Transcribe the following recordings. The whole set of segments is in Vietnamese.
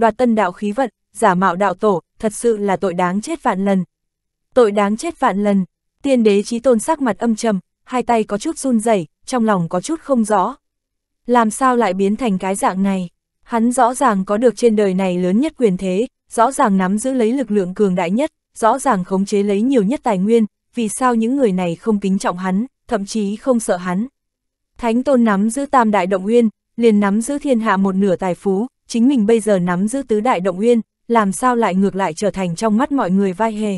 đoạt tân đạo khí vận, giả mạo đạo tổ, thật sự là tội đáng chết vạn lần. Tội đáng chết vạn lần, tiên đế trí tôn sắc mặt âm trầm, hai tay có chút run rẩy trong lòng có chút không rõ. Làm sao lại biến thành cái dạng này? Hắn rõ ràng có được trên đời này lớn nhất quyền thế, rõ ràng nắm giữ lấy lực lượng cường đại nhất, rõ ràng khống chế lấy nhiều nhất tài nguyên, vì sao những người này không kính trọng hắn, thậm chí không sợ hắn. Thánh tôn nắm giữ tam đại động nguyên, liền nắm giữ thiên hạ một nửa tài phú, chính mình bây giờ nắm giữ tứ đại động uyên, làm sao lại ngược lại trở thành trong mắt mọi người vai hề.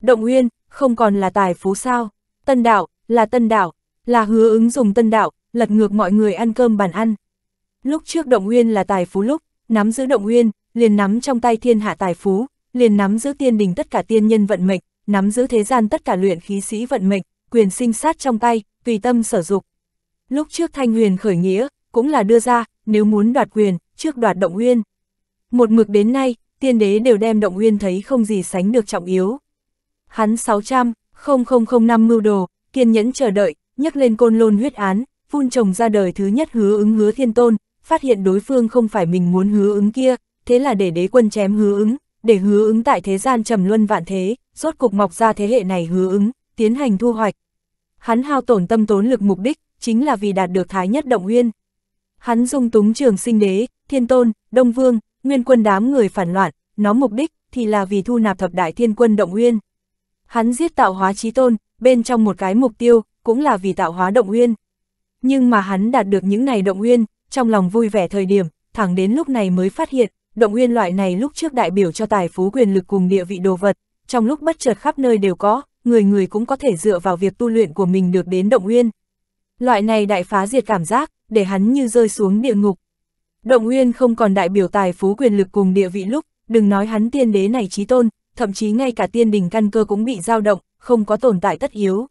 Động uyên, không còn là tài phú sao, tân đạo, là tân đạo, là hứa ứng dùng tân đạo, lật ngược mọi người ăn cơm bàn ăn. Lúc trước động uyên là tài phú lúc, nắm giữ động uyên, liền nắm trong tay thiên hạ tài phú, liền nắm giữ tiên đình tất cả tiên nhân vận mệnh, nắm giữ thế gian tất cả luyện khí sĩ vận mệnh, quyền sinh sát trong tay, tùy tâm sở dục. Lúc trước Thanh Huyền khởi nghĩa, cũng là đưa ra, nếu muốn đoạt quyền, trước đoạt động nguyên Một mực đến nay, tiên đế đều đem động nguyên thấy không gì sánh được trọng yếu. Hắn 600, 0005 mưu đồ, kiên nhẫn chờ đợi, nhấc lên côn lôn huyết án, phun trồng ra đời thứ nhất hứa ứng hứa thiên tôn, phát hiện đối phương không phải mình muốn hứa ứng kia, thế là để đế quân chém hứa ứng, để hứa ứng tại thế gian trầm luân vạn thế, rốt cục mọc ra thế hệ này hứa ứng, tiến hành thu hoạch. Hắn hao tổn tâm tốn lực mục đích, chính là vì đạt được thái nhất động nguyên Hắn dung túng trường sinh đế, Thiên Tôn, Đông Vương, Nguyên Quân đám người phản loạn, nó mục đích thì là vì thu nạp thập đại thiên quân động nguyên. Hắn giết tạo hóa chí tôn, bên trong một cái mục tiêu, cũng là vì tạo hóa động nguyên. Nhưng mà hắn đạt được những này động nguyên, trong lòng vui vẻ thời điểm, thẳng đến lúc này mới phát hiện, động nguyên loại này lúc trước đại biểu cho tài phú quyền lực cùng địa vị đồ vật, trong lúc bất chợt khắp nơi đều có, người người cũng có thể dựa vào việc tu luyện của mình được đến động nguyên. Loại này đại phá diệt cảm giác, để hắn như rơi xuống địa ngục, Động Nguyên không còn đại biểu tài phú quyền lực cùng địa vị lúc, đừng nói hắn tiên đế này trí tôn, thậm chí ngay cả tiên đình căn cơ cũng bị dao động, không có tồn tại tất yếu.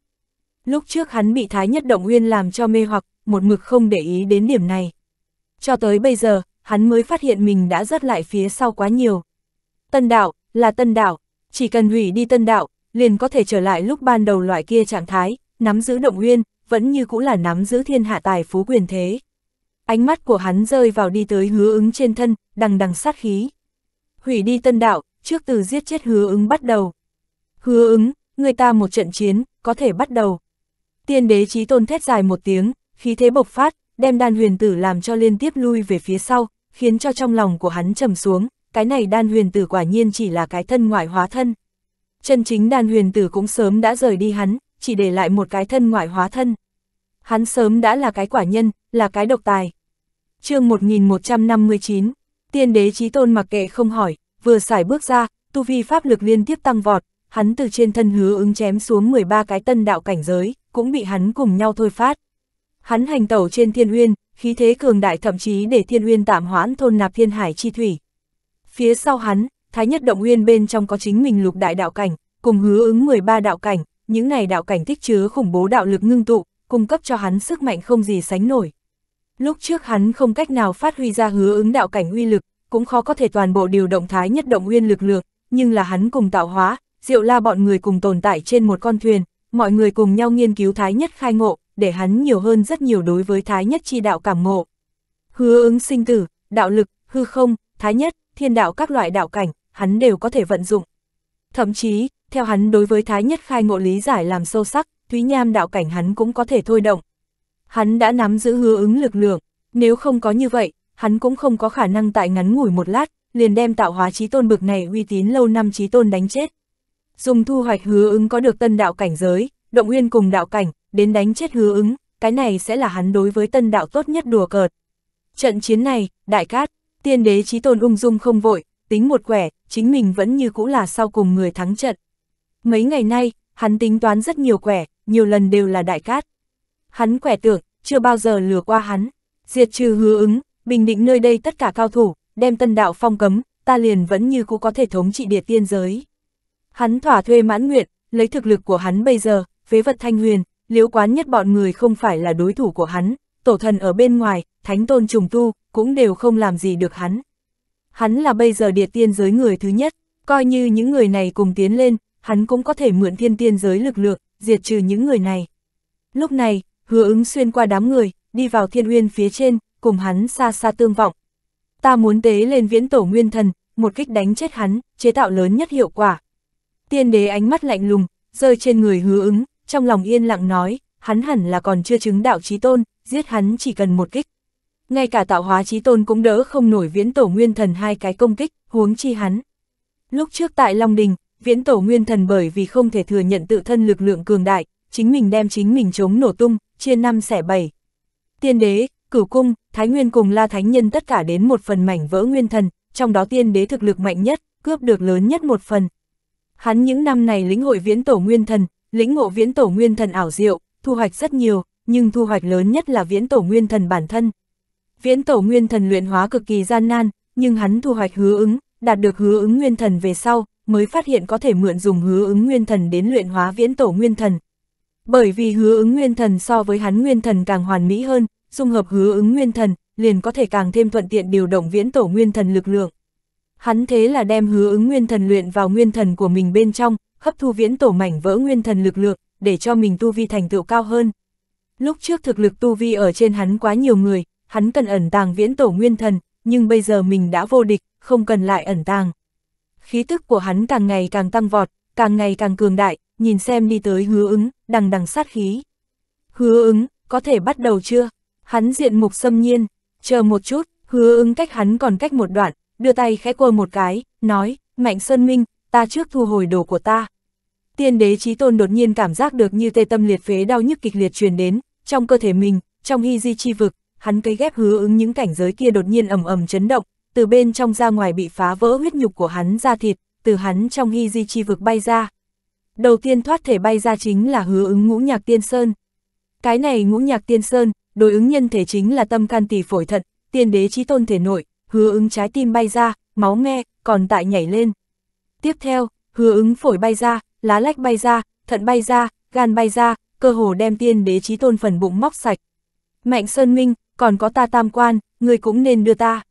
Lúc trước hắn bị Thái Nhất Động Nguyên làm cho mê hoặc, một mực không để ý đến điểm này. Cho tới bây giờ, hắn mới phát hiện mình đã rớt lại phía sau quá nhiều. Tân đạo, là tân đạo, chỉ cần hủy đi tân đạo, liền có thể trở lại lúc ban đầu loại kia trạng thái, nắm giữ động nguyên, vẫn như cũng là nắm giữ thiên hạ tài phú quyền thế ánh mắt của hắn rơi vào đi tới hứa ứng trên thân, đằng đằng sát khí. Hủy đi tân đạo, trước từ giết chết hứa ứng bắt đầu. Hứa ứng, người ta một trận chiến, có thể bắt đầu. Tiên đế trí tôn thét dài một tiếng, khí thế bộc phát, đem đan huyền tử làm cho liên tiếp lui về phía sau, khiến cho trong lòng của hắn trầm xuống, cái này đan huyền tử quả nhiên chỉ là cái thân ngoại hóa thân. Chân chính đan huyền tử cũng sớm đã rời đi hắn, chỉ để lại một cái thân ngoại hóa thân. Hắn sớm đã là cái quả nhân, là cái độc tài chương 1159, tiên đế trí tôn mặc kệ không hỏi, vừa xài bước ra, tu vi pháp lực liên tiếp tăng vọt, hắn từ trên thân hứa ứng chém xuống 13 cái tân đạo cảnh giới, cũng bị hắn cùng nhau thôi phát. Hắn hành tẩu trên thiên uyên, khí thế cường đại thậm chí để thiên uyên tạm hoãn thôn nạp thiên hải chi thủy. Phía sau hắn, thái nhất động uyên bên trong có chính mình lục đại đạo cảnh, cùng hứa ứng 13 đạo cảnh, những này đạo cảnh tích chứa khủng bố đạo lực ngưng tụ, cung cấp cho hắn sức mạnh không gì sánh nổi. Lúc trước hắn không cách nào phát huy ra hứa ứng đạo cảnh uy lực, cũng khó có thể toàn bộ điều động thái nhất động nguyên lực lượng, nhưng là hắn cùng tạo hóa, diệu la bọn người cùng tồn tại trên một con thuyền, mọi người cùng nhau nghiên cứu thái nhất khai ngộ, để hắn nhiều hơn rất nhiều đối với thái nhất chi đạo cảm ngộ. Hứa ứng sinh tử, đạo lực, hư không, thái nhất, thiên đạo các loại đạo cảnh, hắn đều có thể vận dụng. Thậm chí, theo hắn đối với thái nhất khai ngộ lý giải làm sâu sắc, Thúy Nham đạo cảnh hắn cũng có thể thôi động, hắn đã nắm giữ hứa ứng lực lượng, nếu không có như vậy, hắn cũng không có khả năng tại ngắn ngủi một lát, liền đem tạo hóa trí tôn bực này uy tín lâu năm trí tôn đánh chết. Dùng thu hoạch hứa ứng có được tân đạo cảnh giới, động nguyên cùng đạo cảnh, đến đánh chết hứa ứng, cái này sẽ là hắn đối với tân đạo tốt nhất đùa cợt. Trận chiến này, đại cát, tiên đế trí tôn ung dung không vội, tính một quẻ, chính mình vẫn như cũ là sau cùng người thắng trận. Mấy ngày nay, hắn tính toán rất nhiều quẻ, nhiều lần đều là đại cát hắn khỏe tưởng, chưa bao giờ lừa qua hắn. Diệt trừ hứa ứng, bình định nơi đây tất cả cao thủ, đem tân đạo phong cấm, ta liền vẫn như cũ có thể thống trị địa tiên giới. Hắn thỏa thuê mãn nguyện, lấy thực lực của hắn bây giờ, phế vật thanh huyền, liếu quán nhất bọn người không phải là đối thủ của hắn, tổ thần ở bên ngoài, thánh tôn trùng tu, cũng đều không làm gì được hắn. Hắn là bây giờ địa tiên giới người thứ nhất, coi như những người này cùng tiến lên, hắn cũng có thể mượn thiên tiên giới lực lượng, diệt trừ những người này. Lúc này, Hứa ứng xuyên qua đám người, đi vào thiên uyên phía trên, cùng hắn xa xa tương vọng. Ta muốn tế lên viễn tổ nguyên thần, một kích đánh chết hắn, chế tạo lớn nhất hiệu quả. Tiên đế ánh mắt lạnh lùng, rơi trên người hứa ứng, trong lòng yên lặng nói, hắn hẳn là còn chưa chứng đạo trí tôn, giết hắn chỉ cần một kích. Ngay cả tạo hóa trí tôn cũng đỡ không nổi viễn tổ nguyên thần hai cái công kích, huống chi hắn. Lúc trước tại Long Đình, viễn tổ nguyên thần bởi vì không thể thừa nhận tự thân lực lượng cường đại, chính mình đem chính mình chống nổ tung, chia năm xẻ bảy. Tiên đế, cửu cung, Thái Nguyên cùng La Thánh Nhân tất cả đến một phần mảnh vỡ nguyên thần, trong đó tiên đế thực lực mạnh nhất, cướp được lớn nhất một phần. Hắn những năm này lĩnh hội viễn tổ nguyên thần, lĩnh ngộ viễn tổ nguyên thần ảo diệu, thu hoạch rất nhiều, nhưng thu hoạch lớn nhất là viễn tổ nguyên thần bản thân. Viễn tổ nguyên thần luyện hóa cực kỳ gian nan, nhưng hắn thu hoạch hứa ứng, đạt được hứa ứng nguyên thần về sau, mới phát hiện có thể mượn dùng hứa ứng nguyên thần đến luyện hóa viễn tổ nguyên thần. Bởi vì hứa ứng nguyên thần so với hắn nguyên thần càng hoàn mỹ hơn, dung hợp hứa ứng nguyên thần, liền có thể càng thêm thuận tiện điều động viễn tổ nguyên thần lực lượng. Hắn thế là đem hứa ứng nguyên thần luyện vào nguyên thần của mình bên trong, hấp thu viễn tổ mảnh vỡ nguyên thần lực lượng, để cho mình tu vi thành tựu cao hơn. Lúc trước thực lực tu vi ở trên hắn quá nhiều người, hắn cần ẩn tàng viễn tổ nguyên thần, nhưng bây giờ mình đã vô địch, không cần lại ẩn tàng. Khí tức của hắn càng ngày càng tăng vọt, càng ngày càng cường đại, nhìn xem đi tới hứa ứng, đằng đằng sát khí. Hứa ứng, có thể bắt đầu chưa? Hắn diện mục xâm nhiên, chờ một chút, hứa ứng cách hắn còn cách một đoạn, đưa tay khẽ quơ một cái, nói, Mạnh Sơn Minh, ta trước thu hồi đồ của ta. Tiên đế trí tôn đột nhiên cảm giác được như tê tâm liệt phế đau nhức kịch liệt truyền đến, trong cơ thể mình, trong hy di chi vực, hắn cấy ghép hứa ứng những cảnh giới kia đột nhiên ầm ầm chấn động, từ bên trong ra ngoài bị phá vỡ huyết nhục của hắn ra thịt, từ hắn trong hy di chi vực bay ra, Đầu tiên thoát thể bay ra chính là hứa ứng ngũ nhạc tiên sơn. Cái này ngũ nhạc tiên sơn, đối ứng nhân thể chính là tâm can tỷ phổi thận, tiên đế trí tôn thể nội, hứa ứng trái tim bay ra, máu nghe, còn tại nhảy lên. Tiếp theo, hứa ứng phổi bay ra, lá lách bay ra, thận bay ra, gan bay ra, cơ hồ đem tiên đế trí tôn phần bụng móc sạch. Mạnh Sơn Minh, còn có ta tam quan, người cũng nên đưa ta.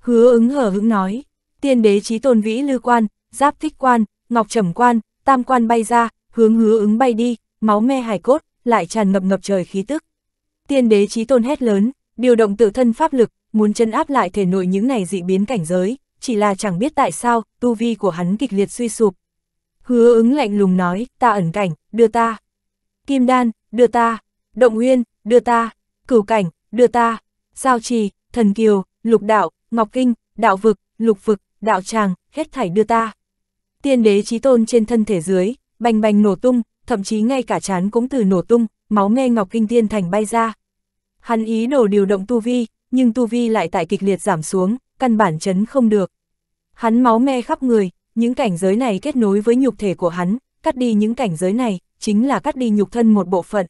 Hứa ứng hở hững nói, tiên đế trí tôn vĩ lư quan, giáp thích quan, ngọc trầm quan, tam quan bay ra, hướng hứa ứng bay đi, máu me hải cốt, lại tràn ngập ngập trời khí tức. Tiên đế chí tôn hét lớn, điều động tự thân pháp lực, muốn chân áp lại thể nội những này dị biến cảnh giới, chỉ là chẳng biết tại sao, tu vi của hắn kịch liệt suy sụp. Hứa ứng lạnh lùng nói, ta ẩn cảnh, đưa ta. Kim đan, đưa ta. Động nguyên, đưa ta. Cửu cảnh, đưa ta. Giao trì, thần kiều, lục đạo, ngọc kinh, đạo vực, lục vực, đạo tràng, hết thảy đưa ta. Tiên đế trí tôn trên thân thể dưới, bành bành nổ tung, thậm chí ngay cả chán cũng từ nổ tung, máu nghe ngọc kinh tiên thành bay ra. Hắn ý đồ điều động tu vi, nhưng tu vi lại tại kịch liệt giảm xuống, căn bản chấn không được. Hắn máu me khắp người, những cảnh giới này kết nối với nhục thể của hắn, cắt đi những cảnh giới này, chính là cắt đi nhục thân một bộ phận.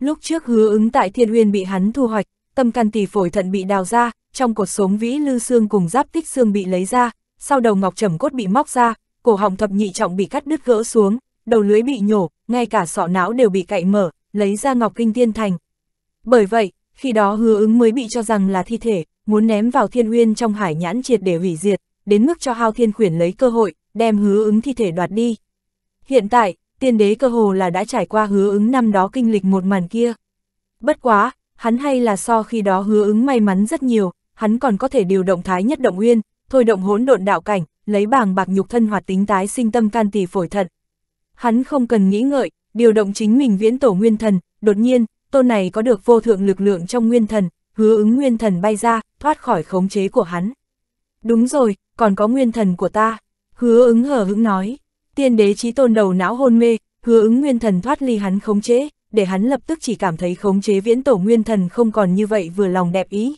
Lúc trước hứa ứng tại thiên uyên bị hắn thu hoạch, tâm can tỳ phổi thận bị đào ra, trong cột sống vĩ lư xương cùng giáp tích xương bị lấy ra, sau đầu ngọc trầm cốt bị móc ra, cổ họng thập nhị trọng bị cắt đứt gỡ xuống, đầu lưỡi bị nhổ, ngay cả sọ não đều bị cạy mở, lấy ra ngọc kinh tiên thành. Bởi vậy, khi đó hứa ứng mới bị cho rằng là thi thể, muốn ném vào thiên uyên trong hải nhãn triệt để hủy diệt, đến mức cho hao thiên khuyển lấy cơ hội, đem hứa ứng thi thể đoạt đi. Hiện tại, tiên đế cơ hồ là đã trải qua hứa ứng năm đó kinh lịch một màn kia. Bất quá, hắn hay là so khi đó hứa ứng may mắn rất nhiều, hắn còn có thể điều động thái nhất động uyên, thôi động hỗn độn đạo cảnh, lấy bảng bạc nhục thân hoạt tính tái sinh tâm can tỷ phổi thận. Hắn không cần nghĩ ngợi, điều động chính mình viễn tổ nguyên thần, đột nhiên, tôn này có được vô thượng lực lượng trong nguyên thần, hứa ứng nguyên thần bay ra, thoát khỏi khống chế của hắn. Đúng rồi, còn có nguyên thần của ta, hứa ứng hờ hững nói, tiên đế trí tôn đầu não hôn mê, hứa ứng nguyên thần thoát ly hắn khống chế, để hắn lập tức chỉ cảm thấy khống chế viễn tổ nguyên thần không còn như vậy vừa lòng đẹp ý.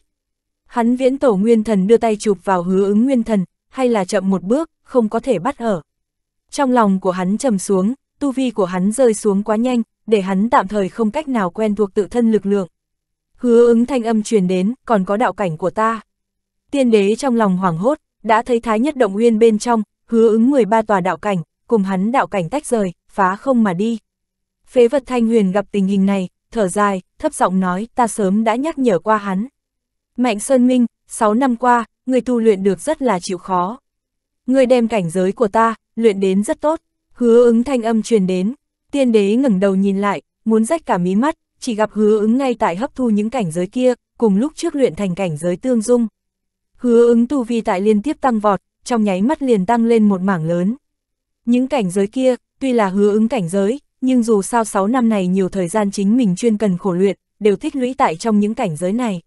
Hắn viễn tổ nguyên thần đưa tay chụp vào hứa ứng nguyên thần, hay là chậm một bước, không có thể bắt ở. Trong lòng của hắn trầm xuống, tu vi của hắn rơi xuống quá nhanh, để hắn tạm thời không cách nào quen thuộc tự thân lực lượng. Hứa ứng thanh âm truyền đến, còn có đạo cảnh của ta. Tiên đế trong lòng hoảng hốt, đã thấy thái nhất động uyên bên trong, hứa ứng 13 tòa đạo cảnh, cùng hắn đạo cảnh tách rời, phá không mà đi. Phế vật thanh huyền gặp tình hình này, thở dài, thấp giọng nói, ta sớm đã nhắc nhở qua hắn. Mạnh Sơn Minh, 6 năm qua, người tu luyện được rất là chịu khó. Người đem cảnh giới của ta, luyện đến rất tốt, hứa ứng thanh âm truyền đến, tiên đế ngẩng đầu nhìn lại, muốn rách cả mí mắt, chỉ gặp hứa ứng ngay tại hấp thu những cảnh giới kia, cùng lúc trước luyện thành cảnh giới tương dung. Hứa ứng tu vi tại liên tiếp tăng vọt, trong nháy mắt liền tăng lên một mảng lớn. Những cảnh giới kia, tuy là hứa ứng cảnh giới, nhưng dù sao 6 năm này nhiều thời gian chính mình chuyên cần khổ luyện, đều thích lũy tại trong những cảnh giới này.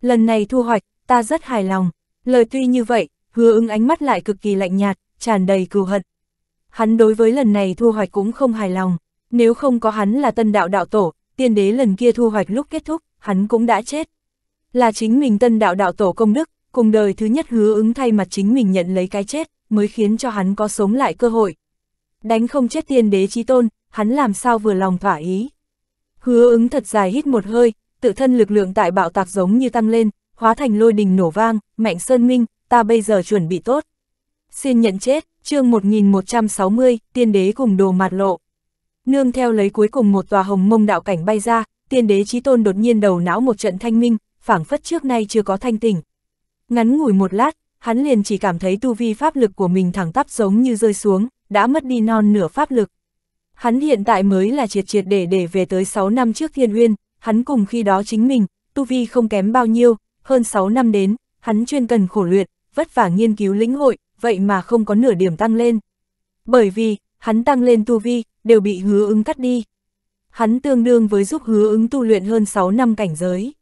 Lần này thu hoạch, ta rất hài lòng. Lời tuy như vậy, hứa ứng ánh mắt lại cực kỳ lạnh nhạt, tràn đầy cừu hận. Hắn đối với lần này thu hoạch cũng không hài lòng, nếu không có hắn là tân đạo đạo tổ, tiên đế lần kia thu hoạch lúc kết thúc, hắn cũng đã chết. Là chính mình tân đạo đạo tổ công đức, cùng đời thứ nhất hứa ứng thay mặt chính mình nhận lấy cái chết, mới khiến cho hắn có sống lại cơ hội. Đánh không chết tiên đế chi tôn, hắn làm sao vừa lòng thỏa ý. Hứa ứng thật dài hít một hơi, tự thân lực lượng tại bạo tạc giống như tăng lên, hóa thành lôi đình nổ vang, mạnh sơn minh, ta bây giờ chuẩn bị tốt. Xin nhận chết, chương 1160, tiên đế cùng đồ mạt lộ. Nương theo lấy cuối cùng một tòa hồng mông đạo cảnh bay ra, tiên đế trí tôn đột nhiên đầu não một trận thanh minh, phảng phất trước nay chưa có thanh tỉnh. Ngắn ngủi một lát, hắn liền chỉ cảm thấy tu vi pháp lực của mình thẳng tắp giống như rơi xuống, đã mất đi non nửa pháp lực. Hắn hiện tại mới là triệt triệt để để về tới 6 năm trước thiên uyên, hắn cùng khi đó chính mình, tu vi không kém bao nhiêu, hơn 6 năm đến, hắn chuyên cần khổ luyện, vất vả nghiên cứu lĩnh hội, vậy mà không có nửa điểm tăng lên. Bởi vì, hắn tăng lên tu vi, đều bị hứa ứng cắt đi. Hắn tương đương với giúp hứa ứng tu luyện hơn 6 năm cảnh giới.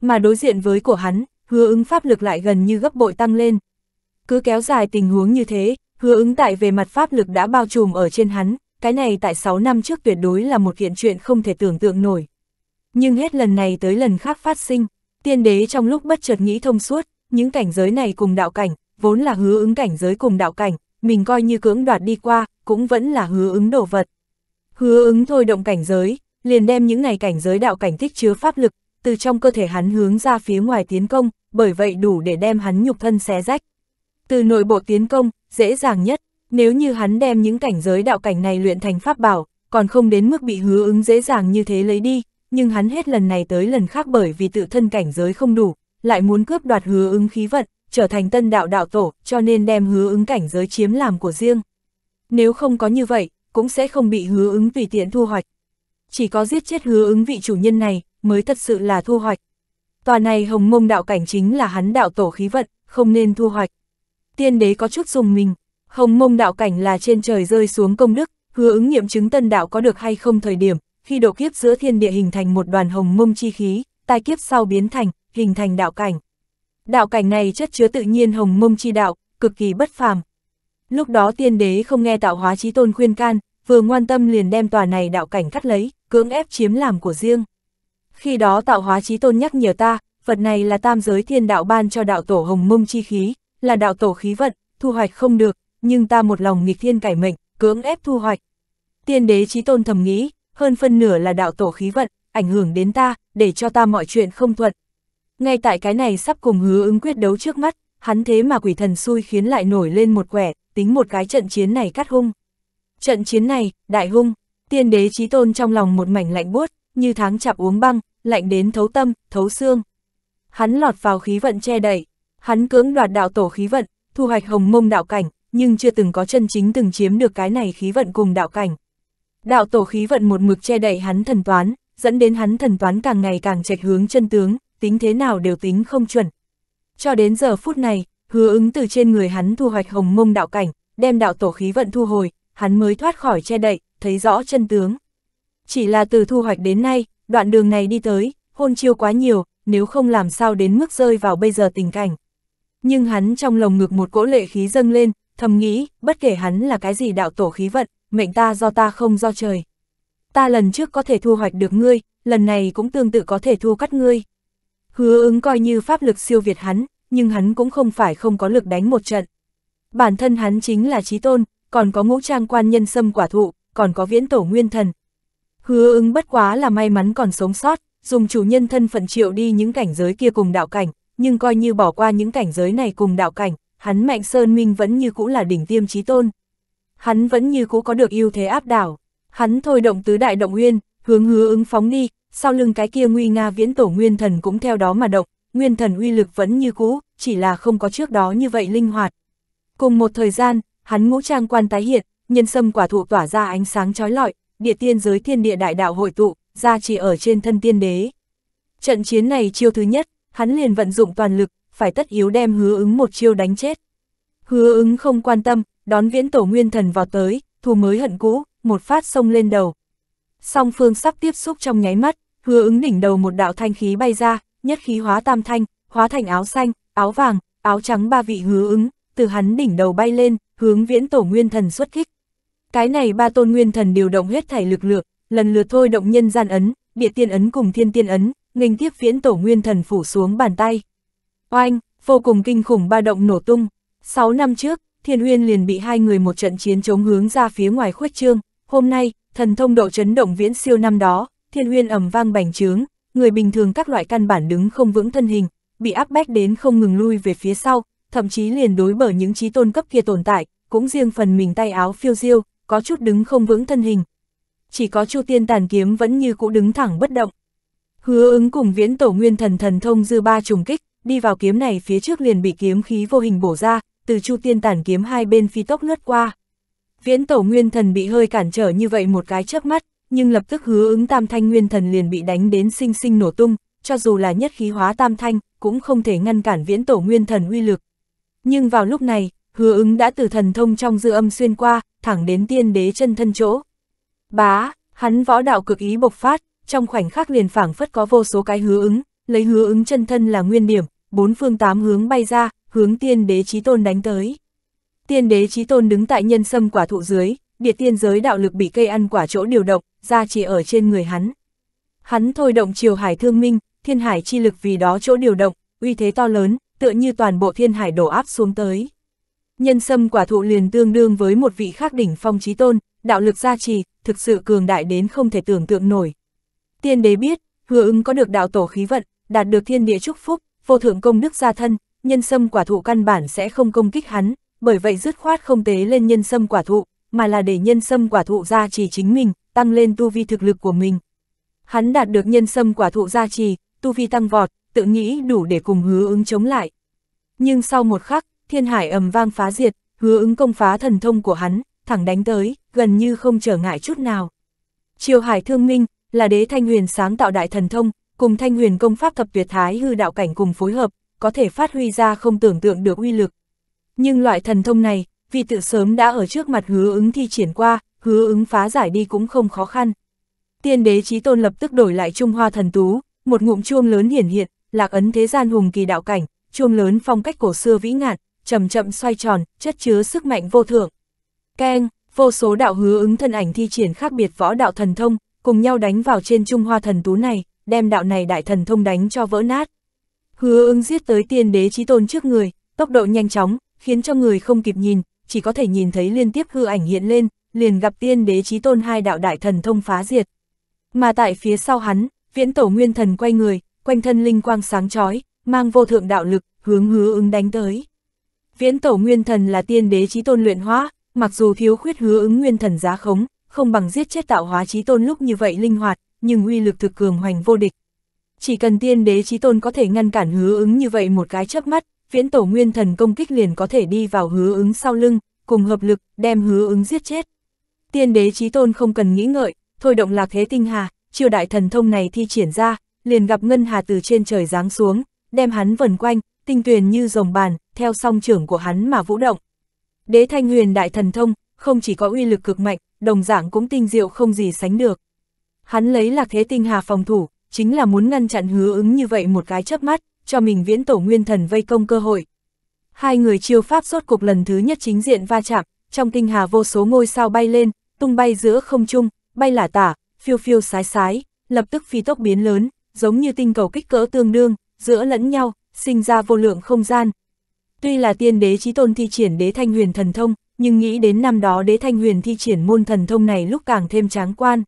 Mà đối diện với của hắn, hứa ứng pháp lực lại gần như gấp bội tăng lên. Cứ kéo dài tình huống như thế, hứa ứng tại về mặt pháp lực đã bao trùm ở trên hắn, cái này tại 6 năm trước tuyệt đối là một hiện chuyện không thể tưởng tượng nổi. Nhưng hết lần này tới lần khác phát sinh. Tiên đế trong lúc bất chợt nghĩ thông suốt, những cảnh giới này cùng đạo cảnh, vốn là hứa ứng cảnh giới cùng đạo cảnh, mình coi như cưỡng đoạt đi qua, cũng vẫn là hứa ứng đồ vật. Hứa ứng thôi động cảnh giới, liền đem những này cảnh giới đạo cảnh tích chứa pháp lực, từ trong cơ thể hắn hướng ra phía ngoài tiến công, bởi vậy đủ để đem hắn nhục thân xé rách. Từ nội bộ tiến công, dễ dàng nhất, nếu như hắn đem những cảnh giới đạo cảnh này luyện thành pháp bảo, còn không đến mức bị hứa ứng dễ dàng như thế lấy đi, nhưng hắn hết lần này tới lần khác bởi vì tự thân cảnh giới không đủ, lại muốn cướp đoạt hứa ứng khí vận, trở thành tân đạo đạo tổ, cho nên đem hứa ứng cảnh giới chiếm làm của riêng. Nếu không có như vậy, cũng sẽ không bị hứa ứng tùy tiện thu hoạch. Chỉ có giết chết hứa ứng vị chủ nhân này, mới thật sự là thu hoạch. Tòa này hồng mông đạo cảnh chính là hắn đạo tổ khí vận, không nên thu hoạch. Tiên đế có chút dùng mình, hồng mông đạo cảnh là trên trời rơi xuống công đức, hứa ứng nghiệm chứng tân đạo có được hay không thời điểm, khi độ kiếp giữa thiên địa hình thành một đoàn hồng mông chi khí, tai kiếp sau biến thành, hình thành đạo cảnh. Đạo cảnh này chất chứa tự nhiên hồng mông chi đạo, cực kỳ bất phàm. Lúc đó tiên đế không nghe tạo hóa chí tôn khuyên can, vừa ngoan tâm liền đem tòa này đạo cảnh cắt lấy, cưỡng ép chiếm làm của riêng. Khi đó tạo hóa chí tôn nhắc nhở ta, vật này là tam giới thiên đạo ban cho đạo tổ hồng mông chi khí, là đạo tổ khí vận, thu hoạch không được, nhưng ta một lòng nghịch thiên cải mệnh, cưỡng ép thu hoạch. Tiên đế chí tôn thầm nghĩ, hơn phân nửa là đạo tổ khí vận, ảnh hưởng đến ta, để cho ta mọi chuyện không thuận. Ngay tại cái này sắp cùng hứa ứng quyết đấu trước mắt, hắn thế mà quỷ thần xui khiến lại nổi lên một quẻ, tính một cái trận chiến này cắt hung. Trận chiến này, đại hung, tiên đế trí tôn trong lòng một mảnh lạnh buốt, như tháng chạp uống băng, lạnh đến thấu tâm, thấu xương. Hắn lọt vào khí vận che đẩy, hắn cưỡng đoạt đạo tổ khí vận, thu hoạch hồng mông đạo cảnh, nhưng chưa từng có chân chính từng chiếm được cái này khí vận cùng đạo cảnh đạo tổ khí vận một mực che đậy hắn thần toán, dẫn đến hắn thần toán càng ngày càng chệch hướng chân tướng, tính thế nào đều tính không chuẩn. Cho đến giờ phút này, hứa ứng từ trên người hắn thu hoạch hồng mông đạo cảnh, đem đạo tổ khí vận thu hồi, hắn mới thoát khỏi che đậy, thấy rõ chân tướng. Chỉ là từ thu hoạch đến nay, đoạn đường này đi tới, hôn chiêu quá nhiều, nếu không làm sao đến mức rơi vào bây giờ tình cảnh. Nhưng hắn trong lồng ngực một cỗ lệ khí dâng lên, thầm nghĩ, bất kể hắn là cái gì đạo tổ khí vận, mệnh ta do ta không do trời. Ta lần trước có thể thu hoạch được ngươi, lần này cũng tương tự có thể thu cắt ngươi. Hứa ứng coi như pháp lực siêu việt hắn, nhưng hắn cũng không phải không có lực đánh một trận. Bản thân hắn chính là trí tôn, còn có ngũ trang quan nhân sâm quả thụ, còn có viễn tổ nguyên thần. Hứa ứng bất quá là may mắn còn sống sót, dùng chủ nhân thân phận triệu đi những cảnh giới kia cùng đạo cảnh, nhưng coi như bỏ qua những cảnh giới này cùng đạo cảnh, hắn mạnh sơn minh vẫn như cũ là đỉnh tiêm trí tôn hắn vẫn như cũ có được ưu thế áp đảo. Hắn thôi động tứ đại động nguyên, hướng hứa ứng phóng đi, sau lưng cái kia nguy nga viễn tổ nguyên thần cũng theo đó mà động, nguyên thần uy lực vẫn như cũ, chỉ là không có trước đó như vậy linh hoạt. Cùng một thời gian, hắn ngũ trang quan tái hiện, nhân sâm quả thụ tỏa ra ánh sáng chói lọi, địa tiên giới thiên địa đại đạo hội tụ, ra chỉ ở trên thân tiên đế. Trận chiến này chiêu thứ nhất, hắn liền vận dụng toàn lực, phải tất yếu đem hứa ứng một chiêu đánh chết. Hứa ứng không quan tâm, đón viễn tổ nguyên thần vào tới, thù mới hận cũ, một phát xông lên đầu. Song phương sắp tiếp xúc trong nháy mắt, hứa ứng đỉnh đầu một đạo thanh khí bay ra, nhất khí hóa tam thanh, hóa thành áo xanh, áo vàng, áo trắng ba vị hứa ứng, từ hắn đỉnh đầu bay lên, hướng viễn tổ nguyên thần xuất kích. Cái này ba tôn nguyên thần điều động hết thảy lực lượng, lần lượt thôi động nhân gian ấn, địa tiên ấn cùng thiên tiên ấn, nghênh tiếp viễn tổ nguyên thần phủ xuống bàn tay. Oanh, vô cùng kinh khủng ba động nổ tung. 6 năm trước, Thiên Uyên liền bị hai người một trận chiến chống hướng ra phía ngoài khuếch trương, hôm nay, thần thông độ chấn động viễn siêu năm đó, Thiên Uyên ầm vang bành trướng, người bình thường các loại căn bản đứng không vững thân hình, bị áp bách đến không ngừng lui về phía sau, thậm chí liền đối bở những trí tôn cấp kia tồn tại, cũng riêng phần mình tay áo phiêu diêu, có chút đứng không vững thân hình. Chỉ có Chu Tiên Tàn Kiếm vẫn như cũ đứng thẳng bất động. Hứa ứng cùng viễn tổ nguyên thần thần thông dư ba trùng kích, đi vào kiếm này phía trước liền bị kiếm khí vô hình bổ ra, từ chu tiên tản kiếm hai bên phi tốc lướt qua. Viễn tổ nguyên thần bị hơi cản trở như vậy một cái chớp mắt, nhưng lập tức hứa ứng tam thanh nguyên thần liền bị đánh đến sinh sinh nổ tung, cho dù là nhất khí hóa tam thanh, cũng không thể ngăn cản viễn tổ nguyên thần uy lực. Nhưng vào lúc này, hứa ứng đã từ thần thông trong dư âm xuyên qua, thẳng đến tiên đế chân thân chỗ. Bá, hắn võ đạo cực ý bộc phát, trong khoảnh khắc liền phảng phất có vô số cái hứa ứng, lấy hứa ứng chân thân là nguyên điểm, bốn phương tám hướng bay ra, hướng tiên đế chí tôn đánh tới. Tiên đế chí tôn đứng tại nhân sâm quả thụ dưới, địa tiên giới đạo lực bị cây ăn quả chỗ điều động, ra chỉ ở trên người hắn. Hắn thôi động triều hải thương minh, thiên hải chi lực vì đó chỗ điều động, uy thế to lớn, tựa như toàn bộ thiên hải đổ áp xuống tới. Nhân sâm quả thụ liền tương đương với một vị khác đỉnh phong chí tôn, đạo lực gia trì, thực sự cường đại đến không thể tưởng tượng nổi. Tiên đế biết, hứa ứng có được đạo tổ khí vận, đạt được thiên địa chúc phúc, vô thượng công đức gia thân, nhân sâm quả thụ căn bản sẽ không công kích hắn, bởi vậy dứt khoát không tế lên nhân sâm quả thụ, mà là để nhân sâm quả thụ gia trì chính mình, tăng lên tu vi thực lực của mình. Hắn đạt được nhân sâm quả thụ gia trì, tu vi tăng vọt, tự nghĩ đủ để cùng hứa ứng chống lại. Nhưng sau một khắc, thiên hải ầm vang phá diệt, hứa ứng công phá thần thông của hắn, thẳng đánh tới, gần như không trở ngại chút nào. Triều hải thương minh, là đế thanh huyền sáng tạo đại thần thông, cùng thanh huyền công pháp thập tuyệt thái hư đạo cảnh cùng phối hợp, có thể phát huy ra không tưởng tượng được uy lực. Nhưng loại thần thông này, vì tự sớm đã ở trước mặt hứa ứng thi triển qua, hứa ứng phá giải đi cũng không khó khăn. Tiên đế trí tôn lập tức đổi lại Trung Hoa thần tú, một ngụm chuông lớn hiển hiện, lạc ấn thế gian hùng kỳ đạo cảnh, chuông lớn phong cách cổ xưa vĩ ngạn, chậm chậm xoay tròn, chất chứa sức mạnh vô thượng. Keng, vô số đạo hứa ứng thân ảnh thi triển khác biệt võ đạo thần thông, cùng nhau đánh vào trên Trung Hoa thần tú này, đem đạo này đại thần thông đánh cho vỡ nát. Hứa ưng giết tới tiên đế trí tôn trước người, tốc độ nhanh chóng, khiến cho người không kịp nhìn, chỉ có thể nhìn thấy liên tiếp hư ảnh hiện lên, liền gặp tiên đế trí tôn hai đạo đại thần thông phá diệt. Mà tại phía sau hắn, viễn tổ nguyên thần quay người, quanh thân linh quang sáng chói mang vô thượng đạo lực, hướng hứa ứng đánh tới. Viễn tổ nguyên thần là tiên đế trí tôn luyện hóa, mặc dù thiếu khuyết hứa ứng nguyên thần giá khống, không bằng giết chết tạo hóa trí tôn lúc như vậy linh hoạt, nhưng uy lực thực cường hoành vô địch chỉ cần tiên đế chí tôn có thể ngăn cản hứa ứng như vậy một cái chớp mắt, viễn tổ nguyên thần công kích liền có thể đi vào hứa ứng sau lưng, cùng hợp lực, đem hứa ứng giết chết. Tiên đế chí tôn không cần nghĩ ngợi, thôi động lạc thế tinh hà, triều đại thần thông này thi triển ra, liền gặp ngân hà từ trên trời giáng xuống, đem hắn vần quanh, tinh tuyền như rồng bàn, theo song trưởng của hắn mà vũ động. Đế thanh huyền đại thần thông, không chỉ có uy lực cực mạnh, đồng dạng cũng tinh diệu không gì sánh được. Hắn lấy lạc thế tinh hà phòng thủ, chính là muốn ngăn chặn hứa ứng như vậy một cái chớp mắt, cho mình viễn tổ nguyên thần vây công cơ hội. Hai người chiêu pháp rốt cuộc lần thứ nhất chính diện va chạm, trong tinh hà vô số ngôi sao bay lên, tung bay giữa không trung, bay lả tả, phiêu phiêu sái sái, lập tức phi tốc biến lớn, giống như tinh cầu kích cỡ tương đương, giữa lẫn nhau, sinh ra vô lượng không gian. Tuy là tiên đế trí tôn thi triển đế thanh huyền thần thông, nhưng nghĩ đến năm đó đế thanh huyền thi triển môn thần thông này lúc càng thêm tráng quan.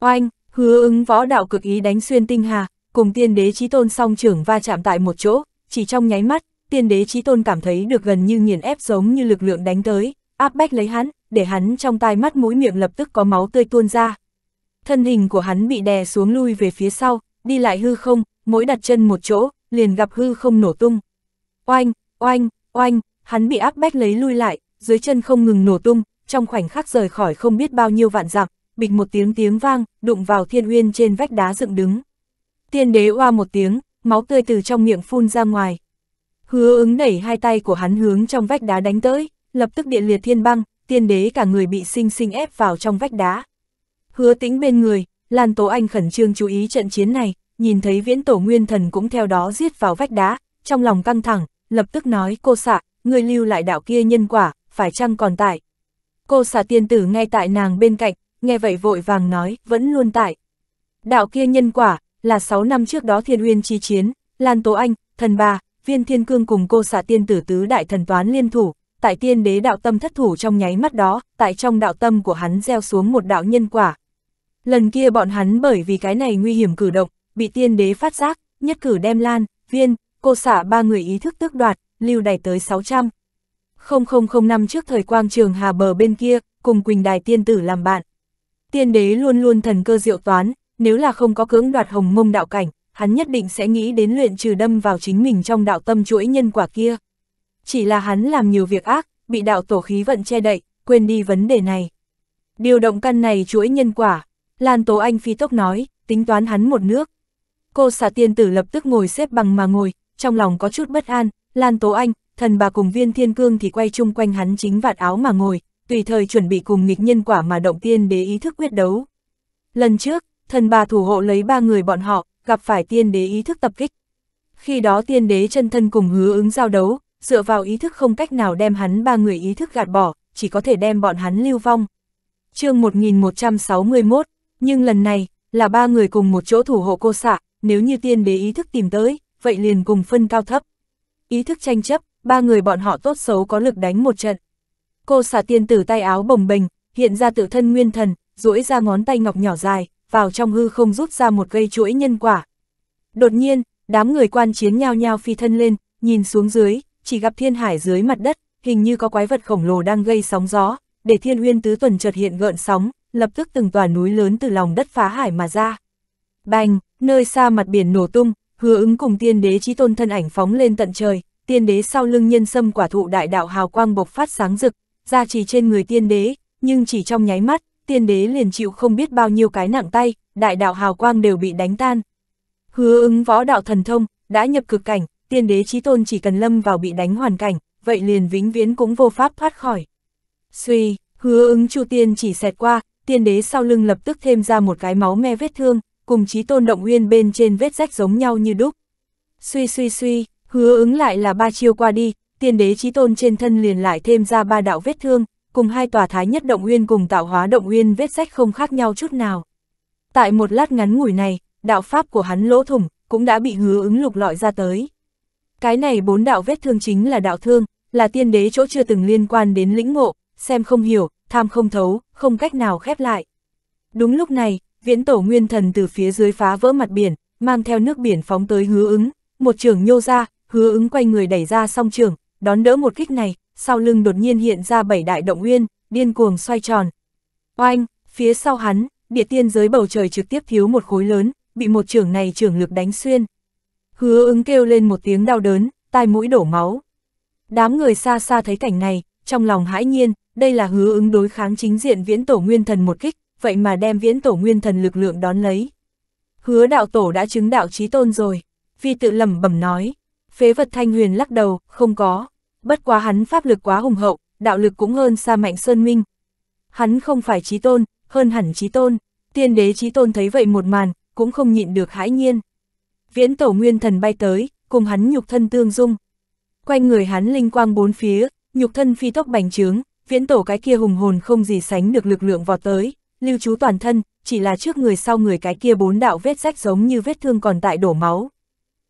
Oanh, Hứa ứng võ đạo cực ý đánh xuyên tinh hà, cùng tiên đế chí tôn song trưởng va chạm tại một chỗ, chỉ trong nháy mắt, tiên đế chí tôn cảm thấy được gần như nghiền ép giống như lực lượng đánh tới, áp bách lấy hắn, để hắn trong tai mắt mũi miệng lập tức có máu tươi tuôn ra. Thân hình của hắn bị đè xuống lui về phía sau, đi lại hư không, mỗi đặt chân một chỗ, liền gặp hư không nổ tung. Oanh, oanh, oanh, hắn bị áp bách lấy lui lại, dưới chân không ngừng nổ tung, trong khoảnh khắc rời khỏi không biết bao nhiêu vạn dặm, bịch một tiếng tiếng vang, đụng vào thiên uyên trên vách đá dựng đứng. Tiên đế oa một tiếng, máu tươi từ trong miệng phun ra ngoài. Hứa ứng đẩy hai tay của hắn hướng trong vách đá đánh tới, lập tức điện liệt thiên băng, tiên đế cả người bị sinh sinh ép vào trong vách đá. Hứa tĩnh bên người, Lan Tố Anh khẩn trương chú ý trận chiến này, nhìn thấy viễn tổ nguyên thần cũng theo đó giết vào vách đá, trong lòng căng thẳng, lập tức nói cô xạ, người lưu lại đạo kia nhân quả, phải chăng còn tại. Cô xạ tiên tử ngay tại nàng bên cạnh, nghe vậy vội vàng nói, vẫn luôn tại. Đạo kia nhân quả, là 6 năm trước đó thiên uyên chi chiến, Lan Tố Anh, thần bà, viên thiên cương cùng cô xạ tiên tử tứ đại thần toán liên thủ, tại tiên đế đạo tâm thất thủ trong nháy mắt đó, tại trong đạo tâm của hắn gieo xuống một đạo nhân quả. Lần kia bọn hắn bởi vì cái này nguy hiểm cử động, bị tiên đế phát giác, nhất cử đem Lan, viên, cô xạ ba người ý thức tước đoạt, lưu đẩy tới 600. 0005 trước thời quang trường Hà Bờ bên kia, cùng Quỳnh Đài Tiên Tử làm bạn. Tiên đế luôn luôn thần cơ diệu toán, nếu là không có cưỡng đoạt hồng mông đạo cảnh, hắn nhất định sẽ nghĩ đến luyện trừ đâm vào chính mình trong đạo tâm chuỗi nhân quả kia. Chỉ là hắn làm nhiều việc ác, bị đạo tổ khí vận che đậy, quên đi vấn đề này. Điều động căn này chuỗi nhân quả, Lan Tố Anh phi tốc nói, tính toán hắn một nước. Cô xà tiên tử lập tức ngồi xếp bằng mà ngồi, trong lòng có chút bất an, Lan Tố Anh, thần bà cùng viên thiên cương thì quay chung quanh hắn chính vạt áo mà ngồi, tùy thời chuẩn bị cùng nghịch nhân quả mà động tiên đế ý thức quyết đấu. Lần trước, thần bà thủ hộ lấy ba người bọn họ, gặp phải tiên đế ý thức tập kích. Khi đó tiên đế chân thân cùng hứa ứng giao đấu, dựa vào ý thức không cách nào đem hắn ba người ý thức gạt bỏ, chỉ có thể đem bọn hắn lưu vong. chương 1161, nhưng lần này, là ba người cùng một chỗ thủ hộ cô xạ, nếu như tiên đế ý thức tìm tới, vậy liền cùng phân cao thấp. Ý thức tranh chấp, ba người bọn họ tốt xấu có lực đánh một trận. Cô xả tiên tử tay áo bồng bềnh, hiện ra tự thân nguyên thần, duỗi ra ngón tay ngọc nhỏ dài, vào trong hư không rút ra một cây chuỗi nhân quả. Đột nhiên, đám người quan chiến nhao nhao phi thân lên, nhìn xuống dưới, chỉ gặp thiên hải dưới mặt đất, hình như có quái vật khổng lồ đang gây sóng gió, để thiên uyên tứ tuần chợt hiện gợn sóng, lập tức từng tòa núi lớn từ lòng đất phá hải mà ra. Bành, nơi xa mặt biển nổ tung, hứa ứng cùng tiên đế chí tôn thân ảnh phóng lên tận trời, tiên đế sau lưng nhân sâm quả thụ đại đạo hào quang bộc phát sáng rực, ra trì trên người tiên đế, nhưng chỉ trong nháy mắt, tiên đế liền chịu không biết bao nhiêu cái nặng tay, đại đạo hào quang đều bị đánh tan. Hứa ứng võ đạo thần thông, đã nhập cực cảnh, tiên đế trí tôn chỉ cần lâm vào bị đánh hoàn cảnh, vậy liền vĩnh viễn cũng vô pháp thoát khỏi. Suy, hứa ứng chu tiên chỉ xẹt qua, tiên đế sau lưng lập tức thêm ra một cái máu me vết thương, cùng trí tôn động nguyên bên trên vết rách giống nhau như đúc. Suy suy suy, hứa ứng lại là ba chiêu qua đi, tiên đế chí tôn trên thân liền lại thêm ra ba đạo vết thương, cùng hai tòa thái nhất động Nguyên cùng tạo hóa động Nguyên vết sách không khác nhau chút nào. Tại một lát ngắn ngủi này, đạo pháp của hắn lỗ thủng, cũng đã bị hứa ứng lục lọi ra tới. Cái này bốn đạo vết thương chính là đạo thương, là tiên đế chỗ chưa từng liên quan đến lĩnh ngộ, xem không hiểu, tham không thấu, không cách nào khép lại. Đúng lúc này, viễn tổ nguyên thần từ phía dưới phá vỡ mặt biển, mang theo nước biển phóng tới hứa ứng, một trường nhô ra, hứa ứng quay người đẩy ra song trường, đón đỡ một kích này, sau lưng đột nhiên hiện ra bảy đại động nguyên điên cuồng xoay tròn. Oanh, phía sau hắn, địa tiên giới bầu trời trực tiếp thiếu một khối lớn, bị một trưởng này trưởng lực đánh xuyên. Hứa ứng kêu lên một tiếng đau đớn, tai mũi đổ máu. Đám người xa xa thấy cảnh này, trong lòng hãi nhiên, đây là hứa ứng đối kháng chính diện viễn tổ nguyên thần một kích, vậy mà đem viễn tổ nguyên thần lực lượng đón lấy. Hứa đạo tổ đã chứng đạo trí tôn rồi, vì tự lầm bẩm nói. Phế vật thanh huyền lắc đầu, không có bất quá hắn pháp lực quá hùng hậu, đạo lực cũng hơn xa mạnh Sơn Minh. Hắn không phải trí tôn, hơn hẳn trí tôn, tiên đế trí tôn thấy vậy một màn, cũng không nhịn được hãi nhiên. Viễn tổ nguyên thần bay tới, cùng hắn nhục thân tương dung. Quanh người hắn linh quang bốn phía, nhục thân phi tốc bành trướng, viễn tổ cái kia hùng hồn không gì sánh được lực lượng vọt tới, lưu trú toàn thân, chỉ là trước người sau người cái kia bốn đạo vết rách giống như vết thương còn tại đổ máu.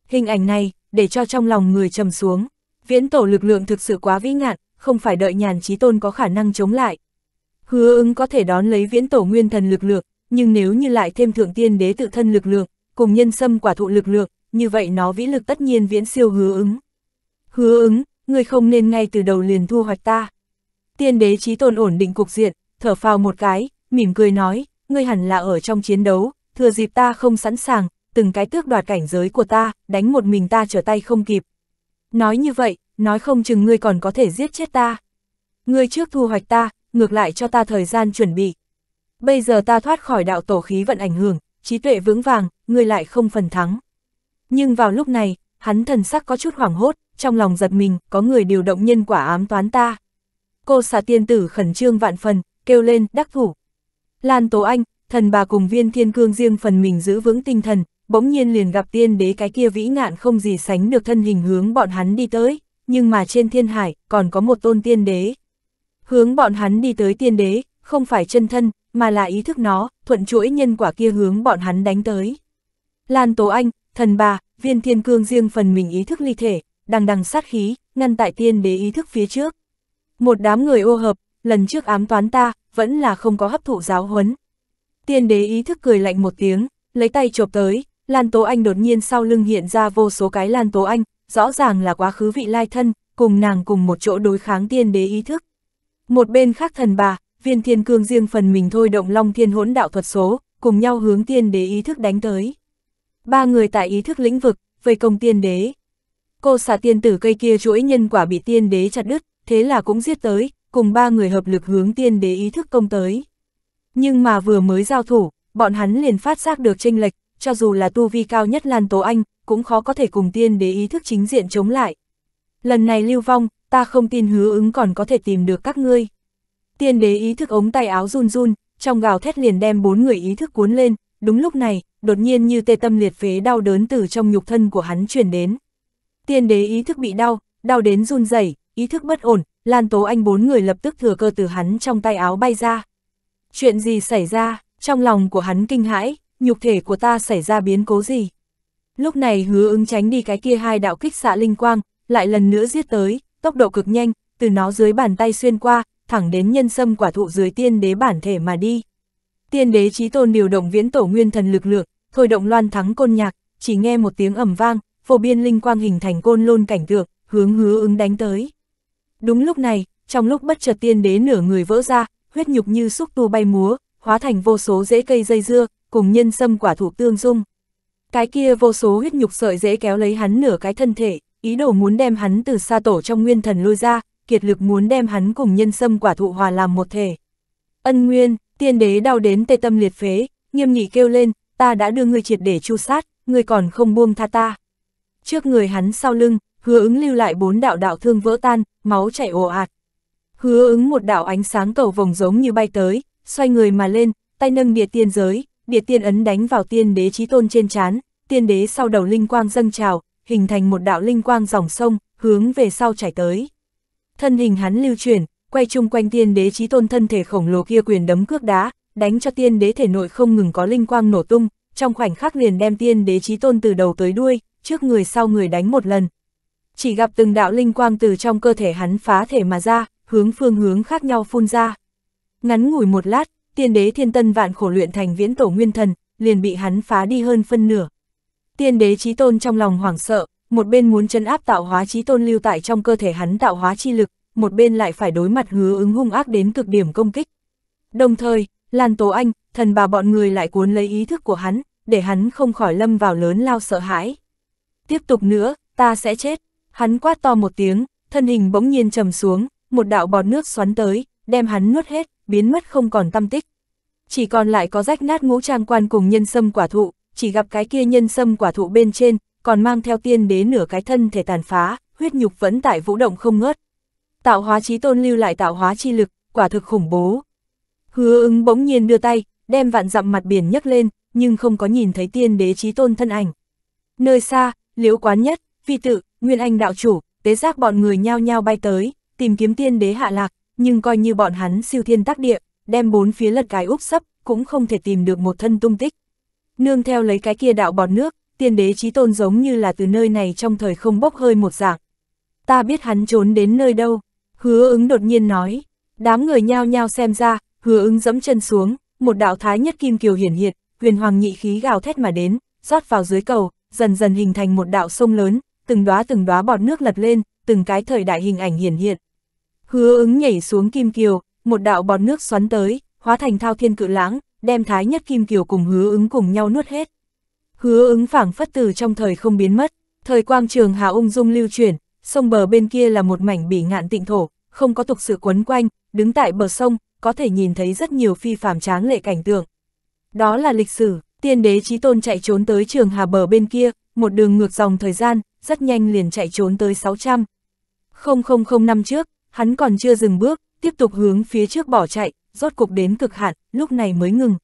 Hình ảnh này, để cho trong lòng người trầm xuống viễn tổ lực lượng thực sự quá vĩ ngạn, không phải đợi nhàn trí tôn có khả năng chống lại. Hứa ứng có thể đón lấy viễn tổ nguyên thần lực lượng, nhưng nếu như lại thêm thượng tiên đế tự thân lực lượng, cùng nhân sâm quả thụ lực lượng, như vậy nó vĩ lực tất nhiên viễn siêu hứa ứng. Hứa ứng, ngươi không nên ngay từ đầu liền thu hoạch ta. Tiên đế trí tôn ổn định cục diện, thở phào một cái, mỉm cười nói, ngươi hẳn là ở trong chiến đấu, thừa dịp ta không sẵn sàng, từng cái tước đoạt cảnh giới của ta, đánh một mình ta trở tay không kịp, Nói như vậy, nói không chừng ngươi còn có thể giết chết ta. Ngươi trước thu hoạch ta, ngược lại cho ta thời gian chuẩn bị. Bây giờ ta thoát khỏi đạo tổ khí vận ảnh hưởng, trí tuệ vững vàng, ngươi lại không phần thắng. Nhưng vào lúc này, hắn thần sắc có chút hoảng hốt, trong lòng giật mình, có người điều động nhân quả ám toán ta. Cô xà tiên tử khẩn trương vạn phần, kêu lên, đắc thủ. Lan Tố Anh, thần bà cùng viên thiên cương riêng phần mình giữ vững tinh thần, bỗng nhiên liền gặp tiên đế cái kia vĩ ngạn không gì sánh được thân hình hướng bọn hắn đi tới, nhưng mà trên thiên hải còn có một tôn tiên đế. Hướng bọn hắn đi tới tiên đế, không phải chân thân, mà là ý thức nó, thuận chuỗi nhân quả kia hướng bọn hắn đánh tới. Lan Tố Anh, thần bà, viên thiên cương riêng phần mình ý thức ly thể, đằng đằng sát khí, ngăn tại tiên đế ý thức phía trước. Một đám người ô hợp, lần trước ám toán ta, vẫn là không có hấp thụ giáo huấn. Tiên đế ý thức cười lạnh một tiếng, lấy tay chộp tới, Lan Tố Anh đột nhiên sau lưng hiện ra vô số cái Lan Tố Anh, rõ ràng là quá khứ vị lai thân, cùng nàng cùng một chỗ đối kháng tiên đế ý thức. Một bên khác thần bà, viên thiên cương riêng phần mình thôi động long thiên hỗn đạo thuật số, cùng nhau hướng tiên đế ý thức đánh tới. Ba người tại ý thức lĩnh vực, vây công tiên đế. Cô xả tiên tử cây kia chuỗi nhân quả bị tiên đế chặt đứt, thế là cũng giết tới, cùng ba người hợp lực hướng tiên đế ý thức công tới. Nhưng mà vừa mới giao thủ, bọn hắn liền phát giác được tranh lệch, cho dù là tu vi cao nhất Lan Tố Anh, cũng khó có thể cùng tiên đế ý thức chính diện chống lại. Lần này lưu vong, ta không tin hứa ứng còn có thể tìm được các ngươi. Tiên đế ý thức ống tay áo run run, trong gào thét liền đem bốn người ý thức cuốn lên, đúng lúc này, đột nhiên như tê tâm liệt phế đau đớn từ trong nhục thân của hắn truyền đến. Tiên đế ý thức bị đau, đau đến run rẩy, ý thức bất ổn, Lan Tố Anh bốn người lập tức thừa cơ từ hắn trong tay áo bay ra. Chuyện gì xảy ra, trong lòng của hắn kinh hãi, nhục thể của ta xảy ra biến cố gì. Lúc này hứa ứng tránh đi cái kia hai đạo kích xạ linh quang, lại lần nữa giết tới, tốc độ cực nhanh, từ nó dưới bàn tay xuyên qua, thẳng đến nhân sâm quả thụ dưới tiên đế bản thể mà đi. Tiên đế trí tôn điều động viễn tổ nguyên thần lực lượng, thôi động loan thắng côn nhạc, chỉ nghe một tiếng ẩm vang, phổ biên linh quang hình thành côn lôn cảnh tượng, hướng hứa ứng đánh tới. Đúng lúc này, trong lúc bất chợt tiên đế nửa người vỡ ra, huyết nhục như xúc tu bay múa, hóa thành vô số rễ cây dây dưa, cùng nhân sâm quả thủ tương dung. Cái kia vô số huyết nhục sợi dễ kéo lấy hắn nửa cái thân thể, ý đồ muốn đem hắn từ xa tổ trong nguyên thần lôi ra, kiệt lực muốn đem hắn cùng nhân sâm quả thụ hòa làm một thể. Ân Nguyên, tiên đế đau đến tê tâm liệt phế, nghiêm nghị kêu lên, ta đã đưa ngươi triệt để chu sát, ngươi còn không buông tha ta. Trước người hắn sau lưng, hứa ứng lưu lại bốn đạo đạo thương vỡ tan, máu chảy ồ ạt. Hứa ứng một đạo ánh sáng cầu vồng giống như bay tới, xoay người mà lên, tay nâng địa tiên giới, địa tiên ấn đánh vào tiên đế trí tôn trên chán, tiên đế sau đầu linh quang dâng trào, hình thành một đạo linh quang dòng sông, hướng về sau chảy tới. Thân hình hắn lưu chuyển, quay chung quanh tiên đế trí tôn thân thể khổng lồ kia quyền đấm cước đá, đánh cho tiên đế thể nội không ngừng có linh quang nổ tung, trong khoảnh khắc liền đem tiên đế trí tôn từ đầu tới đuôi, trước người sau người đánh một lần. Chỉ gặp từng đạo linh quang từ trong cơ thể hắn phá thể mà ra, hướng phương hướng khác nhau phun ra. Ngắn ngủi một lát, tiên đế thiên tân vạn khổ luyện thành viễn tổ nguyên thần, liền bị hắn phá đi hơn phân nửa. Tiên đế chí tôn trong lòng hoảng sợ, một bên muốn chân áp tạo hóa chí tôn lưu tại trong cơ thể hắn tạo hóa chi lực, một bên lại phải đối mặt hứa ứng hung ác đến cực điểm công kích. Đồng thời, Lan Tố Anh, thần bà bọn người lại cuốn lấy ý thức của hắn, để hắn không khỏi lâm vào lớn lao sợ hãi. Tiếp tục nữa, ta sẽ chết. Hắn quát to một tiếng, thân hình bỗng nhiên trầm xuống, một đạo bọt nước xoắn tới, đem hắn nuốt hết, biến mất không còn tâm tích. Chỉ còn lại có rách nát ngũ trang quan cùng nhân sâm quả thụ, chỉ gặp cái kia nhân sâm quả thụ bên trên, còn mang theo tiên đế nửa cái thân thể tàn phá, huyết nhục vẫn tại vũ động không ngớt. Tạo hóa chí tôn lưu lại tạo hóa chi lực, quả thực khủng bố. Hứa ứng bỗng nhiên đưa tay, đem vạn dặm mặt biển nhấc lên, nhưng không có nhìn thấy tiên đế chí tôn thân ảnh. Nơi xa, liễu quán nhất, phi tự, nguyên anh đạo chủ, tế giác bọn người nhao nhao bay tới, tìm kiếm tiên đế hạ lạc, nhưng coi như bọn hắn siêu thiên tác địa, đem bốn phía lật cái úp sấp, cũng không thể tìm được một thân tung tích. Nương theo lấy cái kia đạo bọt nước, tiên đế trí tôn giống như là từ nơi này trong thời không bốc hơi một dạng. Ta biết hắn trốn đến nơi đâu, hứa ứng đột nhiên nói, đám người nhao nhao xem ra, hứa ứng dẫm chân xuống, một đạo thái nhất kim kiều hiển hiện, huyền hoàng nhị khí gào thét mà đến, rót vào dưới cầu, dần dần hình thành một đạo sông lớn, từng đóa từng đóa bọt nước lật lên, từng cái thời đại hình ảnh hiển hiện, Hứa ứng nhảy xuống Kim Kiều, một đạo bọt nước xoắn tới, hóa thành thao thiên cự lãng, đem Thái Nhất Kim Kiều cùng hứa ứng cùng nhau nuốt hết. Hứa ứng phảng phất từ trong thời không biến mất, thời quang trường hà ung dung lưu chuyển, sông bờ bên kia là một mảnh bỉ ngạn tịnh thổ, không có tục sự quấn quanh, đứng tại bờ sông, có thể nhìn thấy rất nhiều phi phàm tráng lệ cảnh tượng. Đó là lịch sử, tiên đế chí tôn chạy trốn tới trường hà bờ bên kia, một đường ngược dòng thời gian, rất nhanh liền chạy trốn tới 600. năm trước, Hắn còn chưa dừng bước, tiếp tục hướng phía trước bỏ chạy, rốt cục đến cực hạn, lúc này mới ngừng.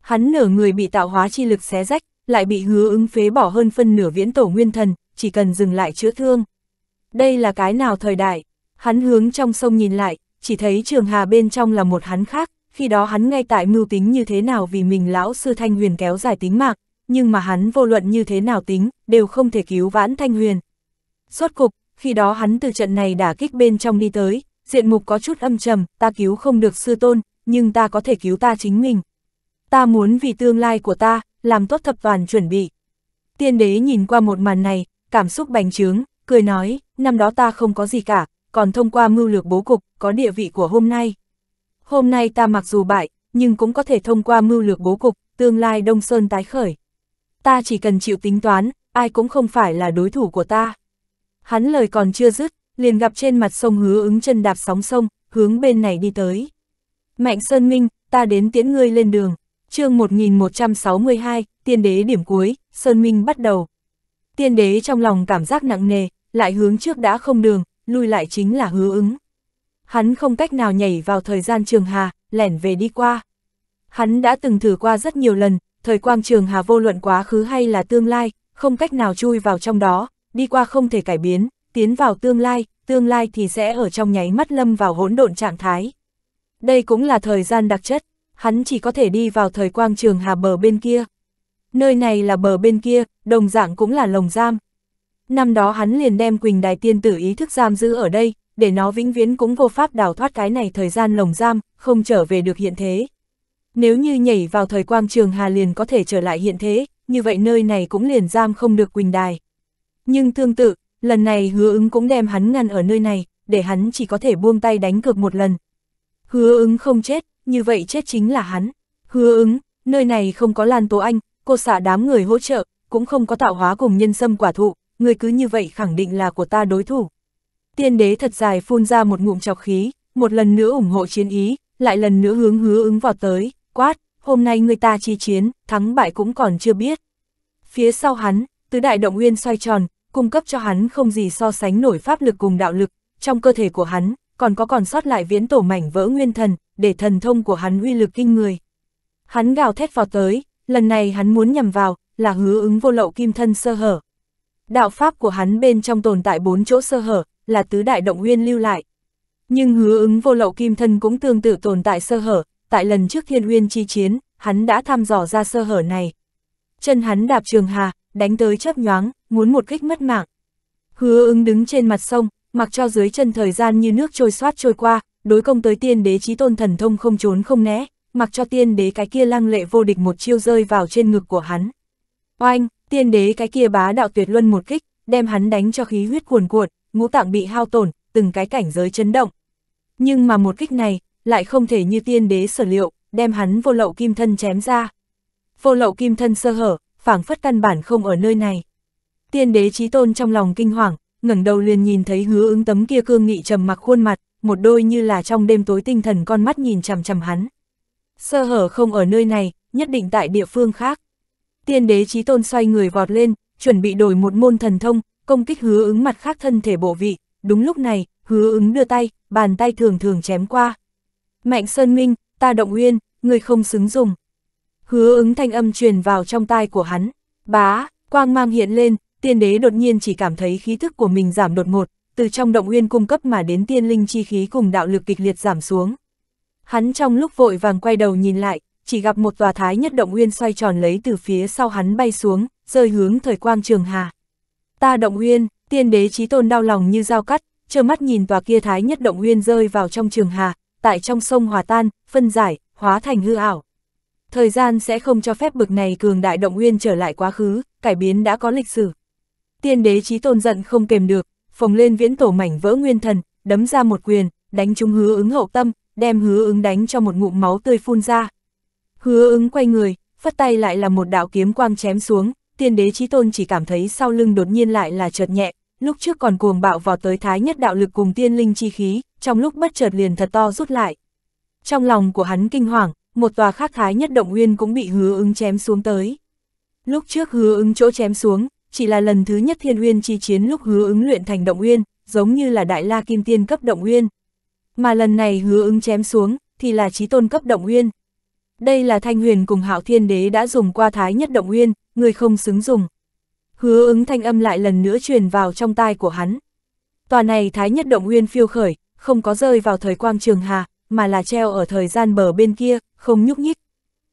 Hắn nửa người bị tạo hóa chi lực xé rách, lại bị hứa ứng phế bỏ hơn phân nửa viễn tổ nguyên thần, chỉ cần dừng lại chữa thương. Đây là cái nào thời đại? Hắn hướng trong sông nhìn lại, chỉ thấy trường hà bên trong là một hắn khác, khi đó hắn ngay tại mưu tính như thế nào vì mình lão sư Thanh Huyền kéo dài tính mạng, nhưng mà hắn vô luận như thế nào tính, đều không thể cứu vãn Thanh Huyền. Suốt cục, khi đó hắn từ trận này đả kích bên trong đi tới, diện mục có chút âm trầm, ta cứu không được sư tôn, nhưng ta có thể cứu ta chính mình. Ta muốn vì tương lai của ta, làm tốt thập toàn chuẩn bị. Tiên đế nhìn qua một màn này, cảm xúc bành trướng, cười nói, năm đó ta không có gì cả, còn thông qua mưu lược bố cục, có địa vị của hôm nay. Hôm nay ta mặc dù bại, nhưng cũng có thể thông qua mưu lược bố cục, tương lai Đông Sơn tái khởi. Ta chỉ cần chịu tính toán, ai cũng không phải là đối thủ của ta. Hắn lời còn chưa dứt, liền gặp trên mặt sông hứa ứng chân đạp sóng sông, hướng bên này đi tới. Mạnh Sơn Minh, ta đến tiễn ngươi lên đường. chương 1162, tiên đế điểm cuối, Sơn Minh bắt đầu. Tiên đế trong lòng cảm giác nặng nề, lại hướng trước đã không đường, lui lại chính là hứa ứng. Hắn không cách nào nhảy vào thời gian trường hà, lẻn về đi qua. Hắn đã từng thử qua rất nhiều lần, thời quang trường hà vô luận quá khứ hay là tương lai, không cách nào chui vào trong đó, đi qua không thể cải biến, tiến vào tương lai, tương lai thì sẽ ở trong nháy mắt lâm vào hỗn độn trạng thái. Đây cũng là thời gian đặc chất, hắn chỉ có thể đi vào thời quang trường hà bờ bên kia. Nơi này là bờ bên kia, đồng dạng cũng là lồng giam. Năm đó hắn liền đem Quỳnh Đài Tiên Tử ý thức giam giữ ở đây, để nó vĩnh viễn cũng vô pháp đào thoát cái này thời gian lồng giam, không trở về được hiện thế. Nếu như nhảy vào thời quang trường hà liền có thể trở lại hiện thế, như vậy nơi này cũng liền giam không được Quỳnh Đài. Nhưng tương tự, lần này hứa ứng cũng đem hắn ngăn ở nơi này, để hắn chỉ có thể buông tay đánh cược một lần. Hứa ứng không chết, như vậy chết chính là hắn. Hứa ứng, nơi này không có Lan Tố Anh, cô xả đám người hỗ trợ, cũng không có tạo hóa cùng nhân sâm quả thụ, người cứ như vậy khẳng định là của ta đối thủ. Tiên đế thật dài phun ra một ngụm chọc khí, một lần nữa ủng hộ chiến ý, lại lần nữa hướng hứa ứng vào tới, quát, hôm nay người ta chi chiến, thắng bại cũng còn chưa biết. Phía sau hắn, tứ đại động nguyên xoay tròn, cung cấp cho hắn không gì so sánh nổi pháp lực cùng đạo lực, trong cơ thể của hắn còn có còn sót lại viễn tổ mảnh vỡ nguyên thần, để thần thông của hắn uy lực kinh người. Hắn gào thét vào tới, lần này hắn muốn nhằm vào, là hứa ứng vô lậu kim thân sơ hở. Đạo pháp của hắn bên trong tồn tại bốn chỗ sơ hở, là tứ đại động nguyên lưu lại. Nhưng hứa ứng vô lậu kim thân cũng tương tự tồn tại sơ hở, tại lần trước thiên uyên chi chiến, hắn đã thăm dò ra sơ hở này. Chân hắn đạp trường hà, đánh tới chớp nhoáng, muốn một kích mất mạng. Hứa ứng đứng trên mặt sông, mặc cho dưới chân thời gian như nước trôi xoát trôi qua, đối công tới tiên đế trí tôn thần thông không trốn không né, mặc cho tiên đế cái kia lăng lệ vô địch một chiêu rơi vào trên ngực của hắn. Oanh, tiên đế cái kia bá đạo tuyệt luân một kích, đem hắn đánh cho khí huyết cuồn cuộn, ngũ tạng bị hao tổn, từng cái cảnh giới chấn động. Nhưng mà một kích này, lại không thể như tiên đế sở liệu, đem hắn vô lậu kim thân chém ra. Vô lậu kim thân sơ hở, phảng phất căn bản không ở nơi này. Tiên đế trí tôn trong lòng kinh hoàng, ngẩng đầu liền nhìn thấy hứa ứng tấm kia cương nghị trầm mặc khuôn mặt, một đôi như là trong đêm tối tinh thần con mắt nhìn chằm chằm hắn. Sơ hở không ở nơi này, nhất định tại địa phương khác. Tiên đế trí tôn xoay người vọt lên, chuẩn bị đổi một môn thần thông, công kích hứa ứng mặt khác thân thể bộ vị. Đúng lúc này, hứa ứng đưa tay, bàn tay thường thường chém qua. Mạnh Sơn Minh, ta động uyên, người không xứng dùng hứa ứng thanh âm truyền vào trong tai của hắn. Bá, quang mang hiện lên, tiên đế đột nhiên chỉ cảm thấy khí thức của mình giảm đột ngột, từ trong động nguyên cung cấp mà đến tiên linh chi khí cùng đạo lực kịch liệt giảm xuống. Hắn trong lúc vội vàng quay đầu nhìn lại, chỉ gặp một tòa thái nhất động nguyên xoay tròn lấy từ phía sau hắn bay xuống, rơi hướng thời quang trường hà. Ta động nguyên tiên đế trí tôn đau lòng như dao cắt, trơ mắt nhìn tòa kia thái nhất động nguyên rơi vào trong trường hà, tại trong sông hòa tan, phân giải, hóa thành hư ảo thời gian sẽ không cho phép bực này cường đại động nguyên trở lại quá khứ, cải biến đã có lịch sử. Tiên đế chí tôn giận không kềm được, phồng lên viễn tổ mảnh vỡ nguyên thần, đấm ra một quyền, đánh trúng hứa ứng hậu tâm, đem hứa ứng đánh cho một ngụm máu tươi phun ra. Hứa ứng quay người, phất tay lại là một đạo kiếm quang chém xuống, tiên đế chí tôn chỉ cảm thấy sau lưng đột nhiên lại là chợt nhẹ, lúc trước còn cuồng bạo vào tới thái nhất đạo lực cùng tiên linh chi khí, trong lúc bất chợt liền thật to rút lại. Trong lòng của hắn kinh hoàng, một tòa khác thái nhất động nguyên cũng bị hứa ứng chém xuống tới. Lúc trước hứa ứng chỗ chém xuống, chỉ là lần thứ nhất thiên nguyên chi chiến lúc hứa ứng luyện thành động nguyên giống như là đại la kim tiên cấp động nguyên Mà lần này hứa ứng chém xuống, thì là trí tôn cấp động nguyên Đây là thanh huyền cùng hạo thiên đế đã dùng qua thái nhất động nguyên người không xứng dùng. Hứa ứng thanh âm lại lần nữa truyền vào trong tai của hắn. Tòa này thái nhất động nguyên phiêu khởi, không có rơi vào thời quang trường hà, mà là treo ở thời gian bờ bên kia, không nhúc nhích.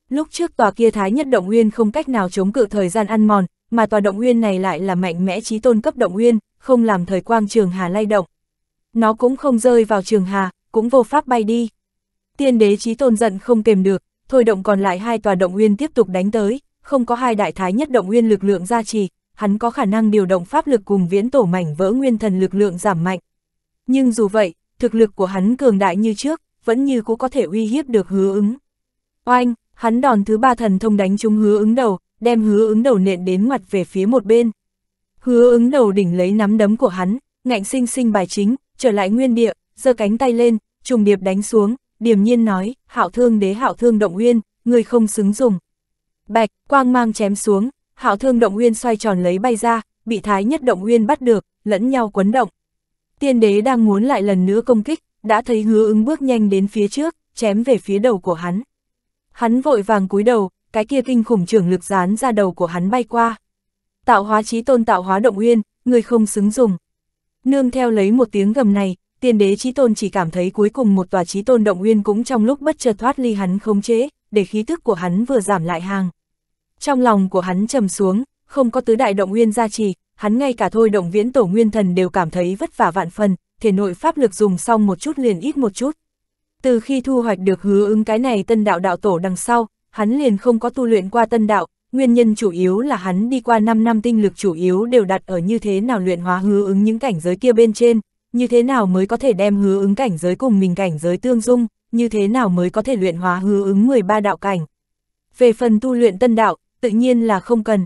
Lúc trước tòa kia thái nhất động Nguyên không cách nào chống cự thời gian ăn mòn, mà tòa động Nguyên này lại là mạnh mẽ trí tôn cấp động Nguyên, không làm thời quang trường hà lay động. Nó cũng không rơi vào trường hà, cũng vô pháp bay đi. Tiên đế trí tôn giận không kềm được, thôi động còn lại hai tòa động Nguyên tiếp tục đánh tới, không có hai đại thái nhất động Nguyên lực lượng gia trì, hắn có khả năng điều động pháp lực cùng viễn tổ mảnh vỡ nguyên thần lực lượng giảm mạnh. Nhưng dù vậy, thực lực của hắn cường đại như trước, vẫn như cũng có thể uy hiếp được hứa ứng. Oanh, hắn đòn thứ ba thần thông đánh trúng hứa ứng đầu, đem hứa ứng đầu nện đến ngoặt về phía một bên. Hứa ứng đầu đỉnh lấy nắm đấm của hắn, ngạnh sinh sinh bài chính, trở lại nguyên địa, giơ cánh tay lên, trùng điệp đánh xuống, điềm nhiên nói, hạo thương đế hạo thương động uyên, người không xứng dùng. Bạch, quang mang chém xuống, hạo thương động uyên xoay tròn lấy bay ra, bị thái nhất động uyên bắt được, lẫn nhau quấn động. Tiên đế đang muốn lại lần nữa công kích, đã thấy hứa ứng bước nhanh đến phía trước, chém về phía đầu của hắn. Hắn vội vàng cúi đầu, cái kia kinh khủng trưởng lực dán ra đầu của hắn bay qua. Tạo hóa trí tôn tạo hóa động uyên, người không xứng dùng. Nương theo lấy một tiếng gầm này, tiên đế trí tôn chỉ cảm thấy cuối cùng một tòa trí tôn động uyên cũng trong lúc bất chợt thoát ly hắn không chế, để khí thức của hắn vừa giảm lại hàng. Trong lòng của hắn trầm xuống, không có tứ đại động uyên gia trì, hắn ngay cả thôi động viễn tổ nguyên thần đều cảm thấy vất vả vạn phần, thể nội pháp lực dùng xong một chút liền ít một chút. Từ khi thu hoạch được hứa ứng cái này tân đạo đạo tổ đằng sau, hắn liền không có tu luyện qua tân đạo, nguyên nhân chủ yếu là hắn đi qua 5 năm tinh lực chủ yếu đều đặt ở như thế nào luyện hóa hứa ứng những cảnh giới kia bên trên, như thế nào mới có thể đem hứa ứng cảnh giới cùng mình cảnh giới tương dung, như thế nào mới có thể luyện hóa hứa ứng 13 đạo cảnh. Về phần tu luyện tân đạo, tự nhiên là không cần.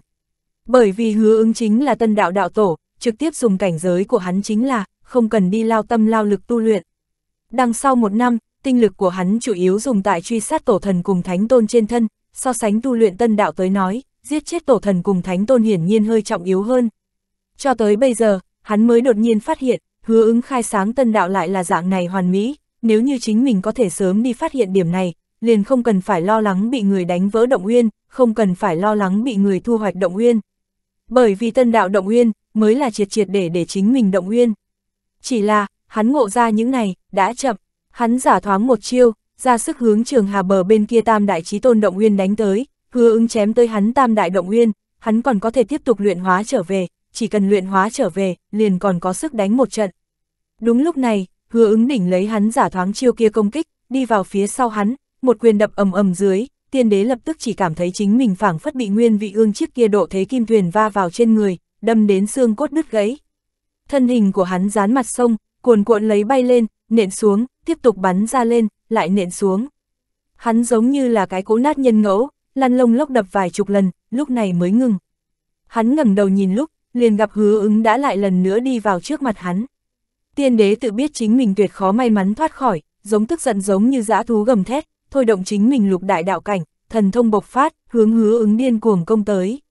Bởi vì hứa ứng chính là tân đạo đạo tổ, trực tiếp dùng cảnh giới của hắn chính là không cần đi lao tâm lao lực tu luyện. Đằng sau một năm, tinh lực của hắn chủ yếu dùng tại truy sát tổ thần cùng thánh tôn trên thân, so sánh tu luyện tân đạo tới nói, giết chết tổ thần cùng thánh tôn hiển nhiên hơi trọng yếu hơn. Cho tới bây giờ, hắn mới đột nhiên phát hiện, hứa ứng khai sáng tân đạo lại là dạng này hoàn mỹ, nếu như chính mình có thể sớm đi phát hiện điểm này, liền không cần phải lo lắng bị người đánh vỡ động uyên, không cần phải lo lắng bị người thu hoạch động uyên. Bởi vì tân đạo động uyên, mới là triệt triệt để để chính mình động uyên chỉ là, hắn ngộ ra những này, đã chậm, hắn giả thoáng một chiêu, ra sức hướng trường hà bờ bên kia tam đại trí tôn động nguyên đánh tới, hứa ứng chém tới hắn tam đại động nguyên, hắn còn có thể tiếp tục luyện hóa trở về, chỉ cần luyện hóa trở về, liền còn có sức đánh một trận. Đúng lúc này, hứa ứng đỉnh lấy hắn giả thoáng chiêu kia công kích, đi vào phía sau hắn, một quyền đập ầm ầm dưới, tiên đế lập tức chỉ cảm thấy chính mình phảng phất bị nguyên vị ương chiếc kia độ thế kim thuyền va vào trên người, đâm đến xương cốt đứt gãy, thân hình của hắn dán mặt sông, cuồn cuộn lấy bay lên, nện xuống, tiếp tục bắn ra lên, lại nện xuống. Hắn giống như là cái cỗ nát nhân ngẫu, lăn lông lốc đập vài chục lần, lúc này mới ngừng. Hắn ngẩng đầu nhìn lúc, liền gặp hứa ứng đã lại lần nữa đi vào trước mặt hắn. Tiên đế tự biết chính mình tuyệt khó may mắn thoát khỏi, giống tức giận giống như dã thú gầm thét, thôi động chính mình lục đại đạo cảnh, thần thông bộc phát, hướng hứa ứng điên cuồng công tới.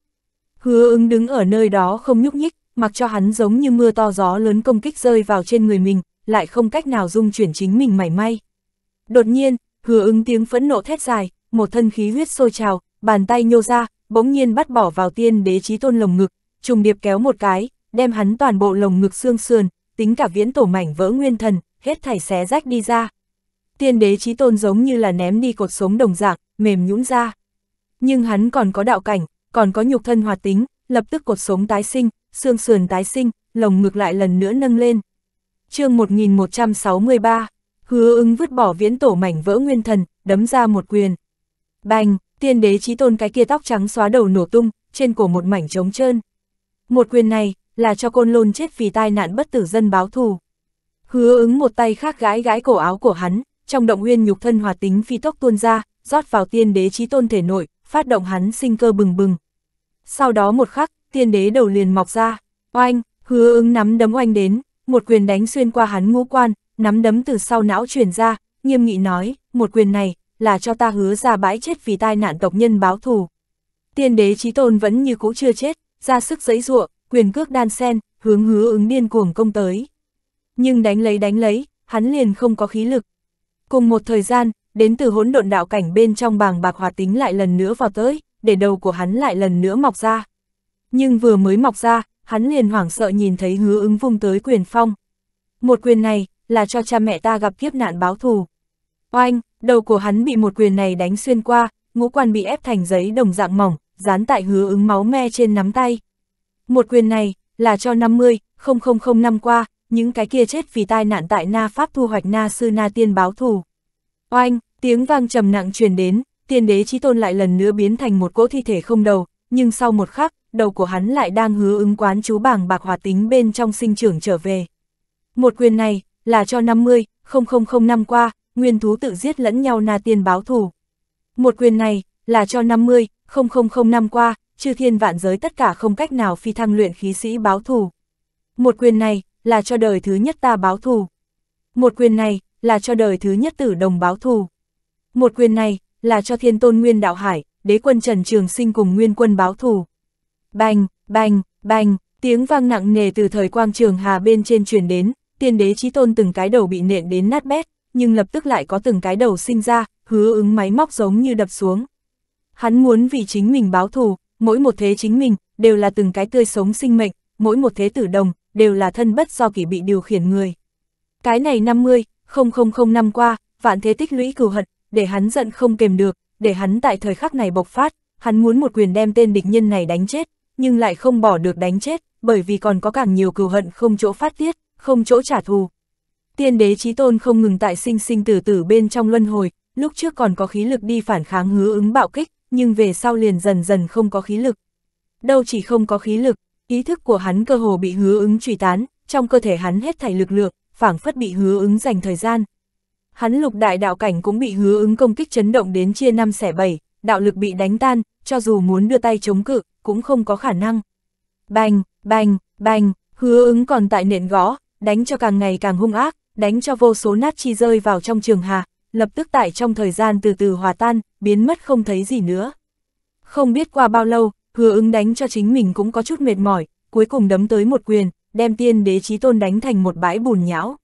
Hứa ứng đứng ở nơi đó không nhúc nhích, mặc cho hắn giống như mưa to gió lớn công kích rơi vào trên người mình, lại không cách nào dung chuyển chính mình mảy may. Đột nhiên, hứa ứng tiếng phẫn nộ thét dài, một thân khí huyết sôi trào, bàn tay nhô ra, bỗng nhiên bắt bỏ vào tiên đế trí tôn lồng ngực, trùng điệp kéo một cái, đem hắn toàn bộ lồng ngực xương sườn, tính cả viễn tổ mảnh vỡ nguyên thần, hết thảy xé rách đi ra. Tiên đế trí tôn giống như là ném đi cột sống đồng dạng, mềm nhũn ra. Nhưng hắn còn có đạo cảnh, còn có nhục thân hoạt tính, lập tức cột sống tái sinh, xương sườn tái sinh, lồng ngực lại lần nữa nâng lên. chương 1163, hứa ứng vứt bỏ viễn tổ mảnh vỡ nguyên thần, đấm ra một quyền. Bành, tiên đế chí tôn cái kia tóc trắng xóa đầu nổ tung, trên cổ một mảnh trống trơn. Một quyền này, là cho côn lôn chết vì tai nạn bất tử dân báo thù. Hứa ứng một tay khác gãi gãi cổ áo của hắn, trong động huyên nhục thân hòa tính phi tốc tuôn ra, rót vào tiên đế chí tôn thể nội, phát động hắn sinh cơ bừng bừng. Sau đó một khắc, tiên đế đầu liền mọc ra, oanh, hứa ứng nắm đấm oanh đến, một quyền đánh xuyên qua hắn ngũ quan, nắm đấm từ sau não chuyển ra, nghiêm nghị nói, một quyền này, là cho ta hứa ra bãi chết vì tai nạn tộc nhân báo thù. Tiên đế trí tôn vẫn như cũ chưa chết, ra sức giấy ruộng, quyền cước đan sen, hướng hứa ứng điên cuồng công tới. Nhưng đánh lấy đánh lấy, hắn liền không có khí lực. Cùng một thời gian, đến từ hỗn độn đạo cảnh bên trong bàng bạc hoạt tính lại lần nữa vào tới, để đầu của hắn lại lần nữa mọc ra. Nhưng vừa mới mọc ra, hắn liền hoảng sợ nhìn thấy hứa ứng vung tới quyền phong. Một quyền này, là cho cha mẹ ta gặp kiếp nạn báo thù. Oanh, đầu của hắn bị một quyền này đánh xuyên qua, ngũ quan bị ép thành giấy đồng dạng mỏng, dán tại hứa ứng máu me trên nắm tay. Một quyền này, là cho 50, 000 năm qua, những cái kia chết vì tai nạn tại Na Pháp thu hoạch Na Sư Na Tiên báo thù. Oanh, tiếng vang trầm nặng truyền đến, tiên đế chí tôn lại lần nữa biến thành một cỗ thi thể không đầu, nhưng sau một khắc, đầu của hắn lại đang hứa ứng quán chú bảng bạc hòa tính bên trong sinh trưởng trở về. Một quyền này, là cho 50, 000 năm qua, nguyên thú tự giết lẫn nhau na tiên báo thù. Một quyền này, là cho 50, 000 năm qua, chư thiên vạn giới tất cả không cách nào phi thăng luyện khí sĩ báo thù. Một quyền này, là cho đời thứ nhất ta báo thù. Một quyền này, là cho đời thứ nhất tử đồng báo thù. Một quyền này, là cho thiên tôn nguyên đạo hải, đế quân Trần Trường Sinh cùng nguyên quân báo thù. Bành, bành, bành, tiếng vang nặng nề từ thời quang trường hà bên trên truyền đến, tiên đế chí tôn từng cái đầu bị nện đến nát bét, nhưng lập tức lại có từng cái đầu sinh ra, hứa ứng máy móc giống như đập xuống. Hắn muốn vì chính mình báo thù, mỗi một thế chính mình, đều là từng cái tươi sống sinh mệnh, mỗi một thế tử đồng, đều là thân bất do kỷ bị điều khiển người. Cái này 50, 0000 năm qua, vạn thế tích lũy cừu hận, để hắn giận không kềm được, để hắn tại thời khắc này bộc phát, hắn muốn một quyền đem tên địch nhân này đánh chết, nhưng lại không bỏ được đánh chết, bởi vì còn có càng nhiều cừu hận không chỗ phát tiết, không chỗ trả thù. Tiên đế trí tôn không ngừng tại sinh sinh tử tử bên trong luân hồi, lúc trước còn có khí lực đi phản kháng hứa ứng bạo kích, nhưng về sau liền dần dần không có khí lực. Đâu chỉ không có khí lực, ý thức của hắn cơ hồ bị hứa ứng truy tán, trong cơ thể hắn hết thảy lực lượng, phảng phất bị hứa ứng dành thời gian. Hắn lục đại đạo cảnh cũng bị hứa ứng công kích chấn động đến chia năm xẻ bảy, đạo lực bị đánh tan, cho dù muốn đưa tay chống cự, cũng không có khả năng. Bành, bành, bành, hứa ứng còn tại nện gõ, đánh cho càng ngày càng hung ác, đánh cho vô số nát chi rơi vào trong trường hà, lập tức tại trong thời gian từ từ hòa tan, biến mất không thấy gì nữa. Không biết qua bao lâu, hứa ứng đánh cho chính mình cũng có chút mệt mỏi, cuối cùng đấm tới một quyền, đem tiên đế trí tôn đánh thành một bãi bùn nhão.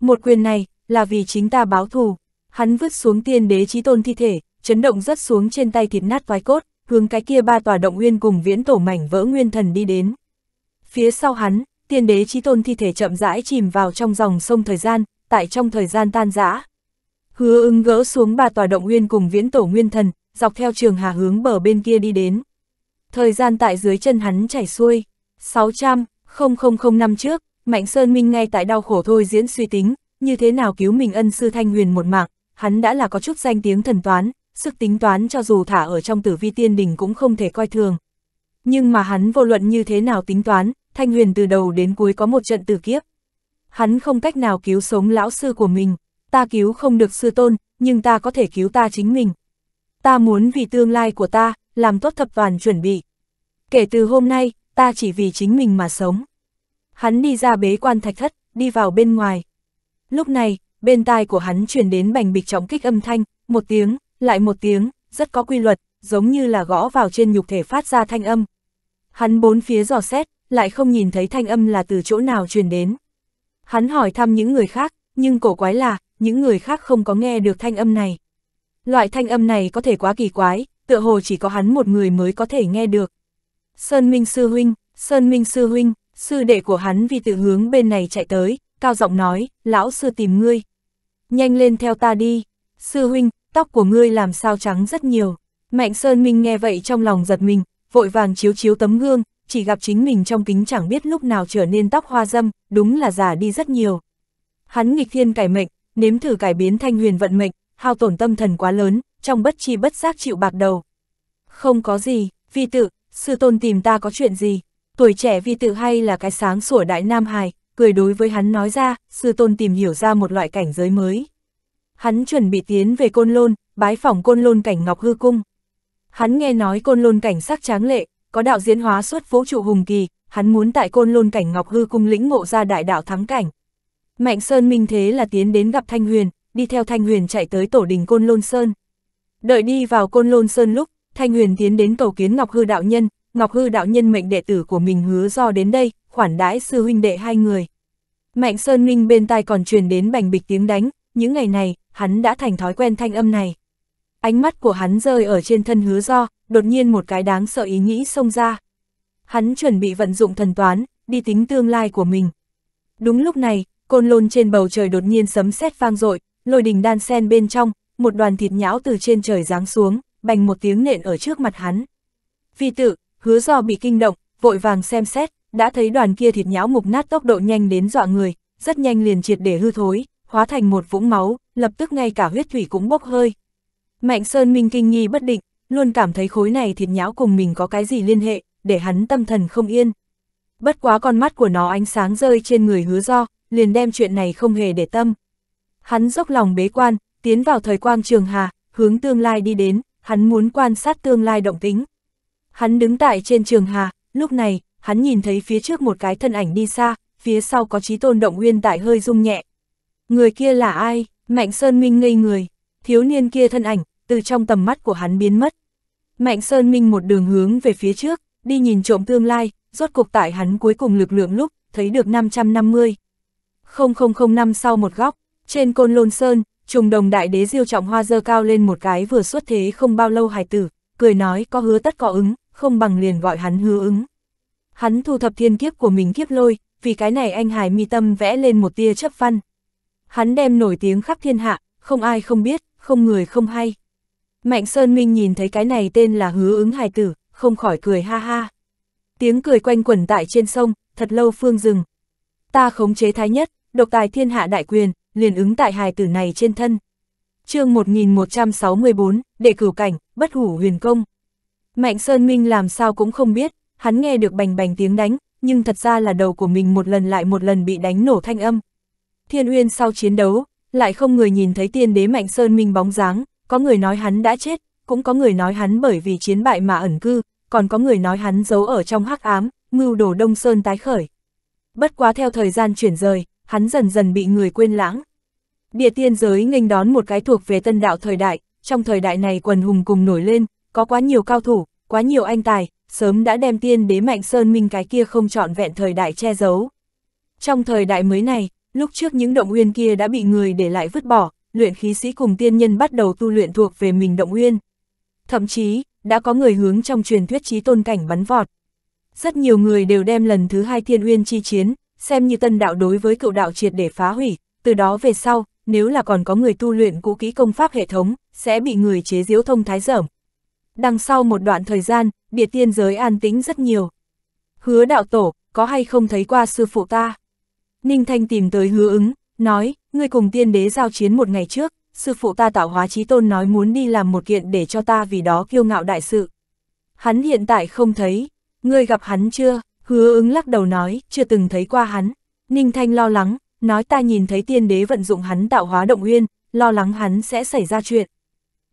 Một quyền này, là vì chính ta báo thù. Hắn vứt xuống tiên đế trí tôn thi thể, chấn động rất xuống trên tay thịt nát vai cốt, hướng cái kia ba tòa động nguyên cùng viễn tổ mảnh vỡ nguyên thần đi đến. Phía sau hắn, tiên đế chí tôn thi thể chậm rãi chìm vào trong dòng sông thời gian, tại trong thời gian tan rã. Hứa ưng gỡ xuống ba tòa động nguyên cùng viễn tổ nguyên thần, dọc theo trường hà hướng bờ bên kia đi đến. Thời gian tại dưới chân hắn chảy xuôi, 600, 000 năm trước, Mạnh Sơn Minh ngay tại đau khổ thôi diễn suy tính, như thế nào cứu mình ân sư Thanh Huyền một mạng, hắn đã là có chút danh tiếng thần toán, sức tính toán cho dù thả ở trong tử vi tiên đình cũng không thể coi thường. Nhưng mà hắn vô luận như thế nào tính toán, Thanh Huyền từ đầu đến cuối có một trận tử kiếp. Hắn không cách nào cứu sống lão sư của mình, ta cứu không được sư tôn, nhưng ta có thể cứu ta chính mình. Ta muốn vì tương lai của ta, làm tốt thập toàn chuẩn bị. Kể từ hôm nay, ta chỉ vì chính mình mà sống. Hắn đi ra bế quan thạch thất, đi vào bên ngoài. Lúc này, bên tai của hắn truyền đến bành bịch trọng kích âm thanh, một tiếng, lại một tiếng, rất có quy luật, giống như là gõ vào trên nhục thể phát ra thanh âm. Hắn bốn phía dò xét, lại không nhìn thấy thanh âm là từ chỗ nào truyền đến. Hắn hỏi thăm những người khác, nhưng cổ quái là, những người khác không có nghe được thanh âm này. Loại thanh âm này có thể quá kỳ quái, tựa hồ chỉ có hắn một người mới có thể nghe được. Sơn Minh Sư Huynh, Sơn Minh Sư Huynh, sư đệ của hắn vì tự hướng bên này chạy tới, cao giọng nói, lão sư tìm ngươi. Nhanh lên theo ta đi, sư huynh, tóc của ngươi làm sao trắng rất nhiều. Mạnh Sơn Minh nghe vậy trong lòng giật mình, vội vàng chiếu chiếu tấm gương, chỉ gặp chính mình trong kính chẳng biết lúc nào trở nên tóc hoa dâm, đúng là già đi rất nhiều. Hắn nghịch thiên cải mệnh, nếm thử cải biến thanh huyền vận mệnh, hao tổn tâm thần quá lớn, trong bất chi bất giác chịu bạc đầu. Không có gì, vi tự, sư tôn tìm ta có chuyện gì, tuổi trẻ vi tự hay là cái sáng sủa đại nam hài, cười đối với hắn nói ra, sư tôn tìm hiểu ra một loại cảnh giới mới hắn chuẩn bị tiến về Côn Lôn, bái phỏng Côn Lôn cảnh Ngọc Hư Cung. Hắn nghe nói Côn Lôn cảnh sắc tráng lệ, có đạo diễn hóa xuất vũ trụ hùng kỳ, hắn muốn tại Côn Lôn cảnh Ngọc Hư Cung lĩnh ngộ ra đại đạo thắng cảnh. Mạnh Sơn Minh thế là tiến đến gặp Thanh Huyền, đi theo Thanh Huyền chạy tới tổ đình Côn Lôn Sơn. Đợi đi vào Côn Lôn Sơn lúc, Thanh Huyền tiến đến cầu kiến Ngọc Hư đạo nhân, Ngọc Hư đạo nhân mệnh đệ tử của mình hứa do đến đây, khoản đãi sư huynh đệ hai người. Mạnh Sơn Minh bên tai còn truyền đến bành bịch tiếng đánh, những ngày này, hắn đã thành thói quen thanh âm này. Ánh mắt của hắn rơi ở trên thân hứa do, đột nhiên một cái đáng sợ ý nghĩ xông ra. Hắn chuẩn bị vận dụng thần toán, đi tính tương lai của mình. Đúng lúc này, côn lôn trên bầu trời đột nhiên sấm sét vang dội lôi đình đan sen bên trong, một đoàn thịt nhão từ trên trời giáng xuống, bành một tiếng nện ở trước mặt hắn. phi tử, hứa do bị kinh động, vội vàng xem xét, đã thấy đoàn kia thịt nhão mục nát tốc độ nhanh đến dọa người, rất nhanh liền triệt để hư thối, hóa thành một vũng máu, lập tức ngay cả huyết thủy cũng bốc hơi. Mạnh Sơn Minh kinh nghi bất định, luôn cảm thấy khối này thịt nhão cùng mình có cái gì liên hệ, để hắn tâm thần không yên. Bất quá con mắt của nó ánh sáng rơi trên người hứa do, liền đem chuyện này không hề để tâm. Hắn dốc lòng bế quan, tiến vào thời quang trường hà, hướng tương lai đi đến, hắn muốn quan sát tương lai động tính. Hắn đứng tại trên trường hà, lúc này, hắn nhìn thấy phía trước một cái thân ảnh đi xa, phía sau có trí tôn động nguyên tại hơi rung nhẹ, Người kia là ai? Mạnh Sơn Minh ngây người, thiếu niên kia thân ảnh, từ trong tầm mắt của hắn biến mất. Mạnh Sơn Minh một đường hướng về phía trước, đi nhìn trộm tương lai, rốt cục tại hắn cuối cùng lực lượng lúc, thấy được 550. 0005 sau một góc, trên côn lôn sơn, trùng đồng đại đế diêu trọng hoa dơ cao lên một cái vừa xuất thế không bao lâu hài tử, cười nói có hứa tất có ứng, không bằng liền gọi hắn hứa ứng. Hắn thu thập thiên kiếp của mình kiếp lôi, vì cái này anh hải mi tâm vẽ lên một tia chấp văn, Hắn đem nổi tiếng khắp thiên hạ, không ai không biết, không người không hay. Mạnh Sơn Minh nhìn thấy cái này tên là hứa ứng hài tử, không khỏi cười ha ha. Tiếng cười quanh quẩn tại trên sông, thật lâu phương dừng. Ta khống chế thái nhất, độc tài thiên hạ đại quyền, liền ứng tại hài tử này trên thân. chương 1164, đệ cửu cảnh, bất hủ huyền công. Mạnh Sơn Minh làm sao cũng không biết, hắn nghe được bành bành tiếng đánh, nhưng thật ra là đầu của mình một lần lại một lần bị đánh nổ thanh âm, Thiên Uyên sau chiến đấu, lại không người nhìn thấy tiên đế Mạnh Sơn Minh bóng dáng, có người nói hắn đã chết, cũng có người nói hắn bởi vì chiến bại mà ẩn cư, còn có người nói hắn giấu ở trong hắc ám, mưu đồ Đông Sơn tái khởi. Bất quá theo thời gian chuyển rời, hắn dần dần bị người quên lãng. Địa tiên giới nghênh đón một cái thuộc về tân đạo thời đại, trong thời đại này quần hùng cùng nổi lên, có quá nhiều cao thủ, quá nhiều anh tài, sớm đã đem tiên đế mạnh sơn minh cái kia không trọn vẹn thời đại che giấu. Trong thời đại mới này, Lúc trước những động nguyên kia đã bị người để lại vứt bỏ, luyện khí sĩ cùng tiên nhân bắt đầu tu luyện thuộc về mình động nguyên. Thậm chí, đã có người hướng trong truyền thuyết chí tôn cảnh bắn vọt. Rất nhiều người đều đem lần thứ hai thiên uyên chi chiến, xem như tân đạo đối với cựu đạo triệt để phá hủy, từ đó về sau, nếu là còn có người tu luyện cũ kỹ công pháp hệ thống, sẽ bị người chế diếu thông thái dởm. Đằng sau một đoạn thời gian, địa tiên giới an tĩnh rất nhiều. Hứa đạo tổ, có hay không thấy qua sư phụ ta? Ninh Thanh tìm tới hứa ứng, nói, ngươi cùng tiên đế giao chiến một ngày trước, sư phụ ta tạo hóa trí tôn nói muốn đi làm một kiện để cho ta vì đó kiêu ngạo đại sự. Hắn hiện tại không thấy, ngươi gặp hắn chưa, hứa ứng lắc đầu nói, chưa từng thấy qua hắn. Ninh Thanh lo lắng, nói ta nhìn thấy tiên đế vận dụng hắn tạo hóa động uyên, lo lắng hắn sẽ xảy ra chuyện.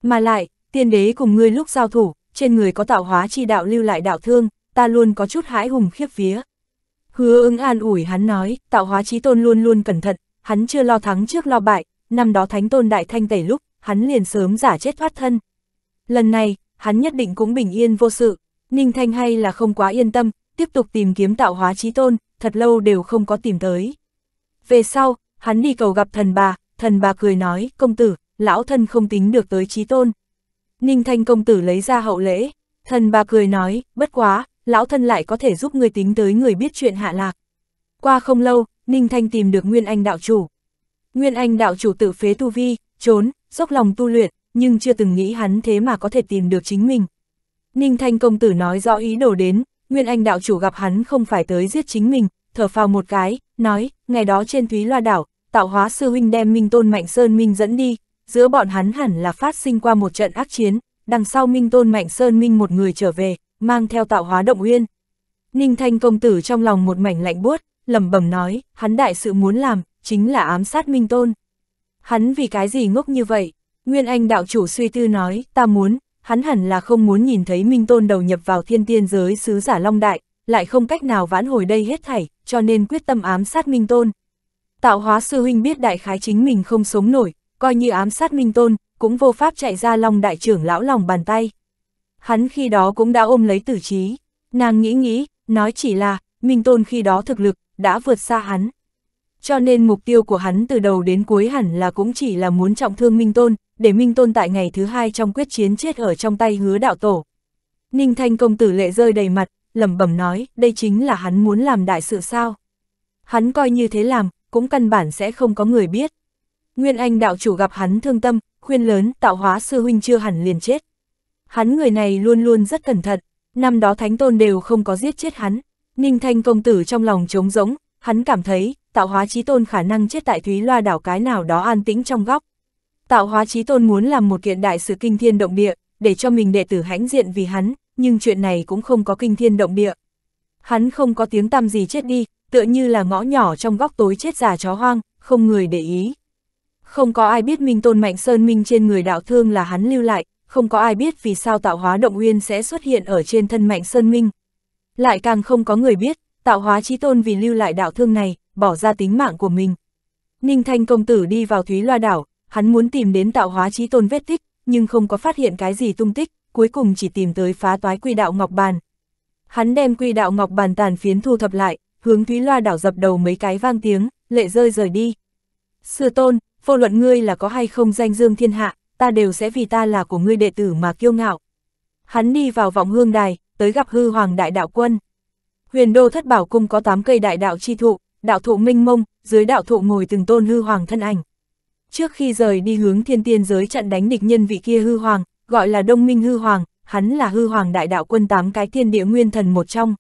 Mà lại, tiên đế cùng ngươi lúc giao thủ, trên người có tạo hóa chi đạo lưu lại đạo thương, ta luôn có chút hãi hùng khiếp vía. Hứa ứng an ủi hắn nói, tạo hóa chí tôn luôn luôn cẩn thận, hắn chưa lo thắng trước lo bại, năm đó thánh tôn đại thanh tẩy lúc, hắn liền sớm giả chết thoát thân. Lần này, hắn nhất định cũng bình yên vô sự, Ninh Thanh hay là không quá yên tâm, tiếp tục tìm kiếm tạo hóa chí tôn, thật lâu đều không có tìm tới. Về sau, hắn đi cầu gặp thần bà, thần bà cười nói, công tử, lão thân không tính được tới chí tôn. Ninh Thanh công tử lấy ra hậu lễ, thần bà cười nói, bất quá, lão thân lại có thể giúp người tính tới người biết chuyện hạ lạc. Qua không lâu, Ninh Thanh tìm được Nguyên Anh đạo chủ. Nguyên Anh đạo chủ tự phế tu vi, trốn, dốc lòng tu luyện, nhưng chưa từng nghĩ hắn thế mà có thể tìm được chính mình. Ninh Thanh công tử nói rõ ý đồ đến, Nguyên Anh đạo chủ gặp hắn không phải tới giết chính mình, thở phào một cái, nói, ngày đó trên Thúy Loa đảo, tạo hóa sư huynh đem Minh Tôn Mạnh Sơn Minh dẫn đi, giữa bọn hắn hẳn là phát sinh qua một trận ác chiến, đằng sau Minh Tôn Mạnh Sơn Minh một người trở về, mang theo tạo hóa động uyên. Ninh Thanh công tử trong lòng một mảnh lạnh buốt, lẩm bẩm nói, hắn đại sự muốn làm, chính là ám sát Minh Tôn. Hắn vì cái gì ngốc như vậy? Nguyên Anh đạo chủ suy tư nói, ta muốn, hắn hẳn là không muốn nhìn thấy Minh Tôn đầu nhập vào thiên tiên giới sứ giả Long Đại, lại không cách nào vãn hồi đây hết thảy, cho nên quyết tâm ám sát Minh Tôn. Tạo hóa sư huynh biết đại khái chính mình không sống nổi, coi như ám sát Minh Tôn, cũng vô pháp chạy ra Long Đại trưởng lão lòng bàn tay hắn khi đó cũng đã ôm lấy tử trí. Nàng nghĩ nghĩ, nói chỉ là, Minh Tôn khi đó thực lực, đã vượt xa hắn. Cho nên mục tiêu của hắn từ đầu đến cuối hẳn là cũng chỉ là muốn trọng thương Minh Tôn, để Minh Tôn tại ngày thứ hai trong quyết chiến chết ở trong tay hứa đạo tổ. Ninh Thanh công tử lệ rơi đầy mặt, lẩm bẩm nói, đây chính là hắn muốn làm đại sự sao. Hắn coi như thế làm, cũng căn bản sẽ không có người biết. Nguyên Anh đạo chủ gặp hắn thương tâm, khuyên lớn tạo hóa sư huynh chưa hẳn liền chết, Hắn người này luôn luôn rất cẩn thận, năm đó Thánh Tôn đều không có giết chết hắn. Ninh Thanh công tử trong lòng trống rỗng, hắn cảm thấy, tạo hóa chí tôn khả năng chết tại Thúy Loa đảo cái nào đó an tĩnh trong góc. Tạo hóa chí tôn muốn làm một kiện đại sự kinh thiên động địa, để cho mình đệ tử hãnh diện vì hắn, nhưng chuyện này cũng không có kinh thiên động địa. Hắn không có tiếng tăm gì chết đi, tựa như là ngõ nhỏ trong góc tối chết già chó hoang, không người để ý. Không có ai biết Minh Tôn Mạnh Sơn Minh trên người đạo thương là hắn lưu lại, không có ai biết vì sao tạo hóa động nguyên sẽ xuất hiện ở trên thân mạnh Sơn Minh. Lại càng không có người biết, tạo hóa chí tôn vì lưu lại đạo thương này, bỏ ra tính mạng của mình. Ninh Thanh công tử đi vào Thúy Loa đảo, hắn muốn tìm đến tạo hóa chí tôn vết tích, nhưng không có phát hiện cái gì tung tích, cuối cùng chỉ tìm tới phá toái quy đạo ngọc bàn. Hắn đem quy đạo ngọc bàn tàn phiến thu thập lại, hướng Thúy Loa đảo dập đầu mấy cái vang tiếng, lệ rơi rời đi. Sư tôn, vô luận ngươi là có hay không danh dương thiên hạ, ta đều sẽ vì ta là của ngươi đệ tử mà kiêu ngạo. Hắn đi vào vọng hương đài, tới gặp hư hoàng đại đạo quân. Huyền đô thất bảo cung có 8 cây đại đạo chi thụ, đạo thụ minh mông, dưới đạo thụ ngồi từng tôn hư hoàng thân ảnh. Trước khi rời đi hướng thiên tiên giới trận đánh địch nhân vị kia hư hoàng, gọi là đông minh hư hoàng, hắn là hư hoàng đại đạo quân tám cái thiên địa nguyên thần một trong.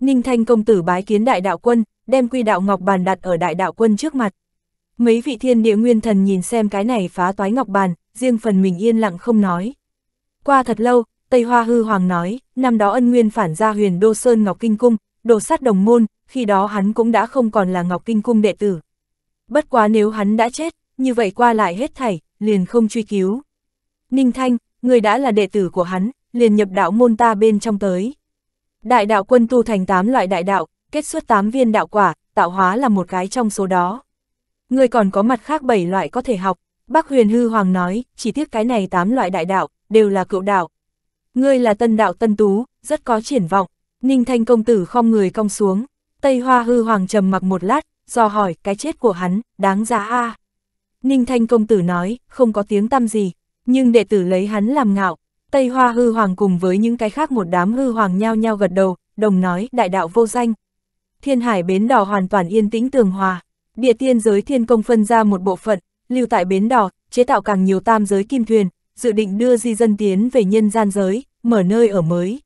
Ninh Thanh công tử bái kiến đại đạo quân, đem quy đạo ngọc bàn đặt ở đại đạo quân trước mặt. Mấy vị thiên địa nguyên thần nhìn xem cái này phá toái ngọc bàn, riêng phần mình yên lặng không nói. Qua thật lâu, Tây Hoa Hư Hoàng nói, năm đó ân nguyên phản ra huyền Đô Sơn Ngọc Kinh Cung, đổ sát đồng môn, khi đó hắn cũng đã không còn là Ngọc Kinh Cung đệ tử. Bất quá nếu hắn đã chết, như vậy qua lại hết thảy, liền không truy cứu. Ninh Thanh, người đã là đệ tử của hắn, liền nhập đạo môn ta bên trong tới. Đại đạo quân tu thành 8 loại đại đạo, kết xuất 8 viên đạo quả, tạo hóa là một cái trong số đó. Người còn có mặt khác 7 loại có thể học, Bác huyền hư hoàng nói, chỉ tiếc cái này tám loại đại đạo, đều là cựu đạo. Ngươi là tân đạo tân tú, rất có triển vọng. Ninh thanh công tử không người cong xuống. Tây hoa hư hoàng trầm mặc một lát, do hỏi cái chết của hắn, đáng giá a à. Ninh thanh công tử nói, không có tiếng tăm gì, nhưng đệ tử lấy hắn làm ngạo. Tây hoa hư hoàng cùng với những cái khác một đám hư hoàng nhao nhao gật đầu, đồng nói đại đạo vô danh. Thiên hải bến đỏ hoàn toàn yên tĩnh tường hòa, địa tiên giới thiên công phân ra một bộ phận, lưu tại bến đỏ, chế tạo càng nhiều tam giới kim thuyền, dự định đưa di dân tiến về nhân gian giới, mở nơi ở mới.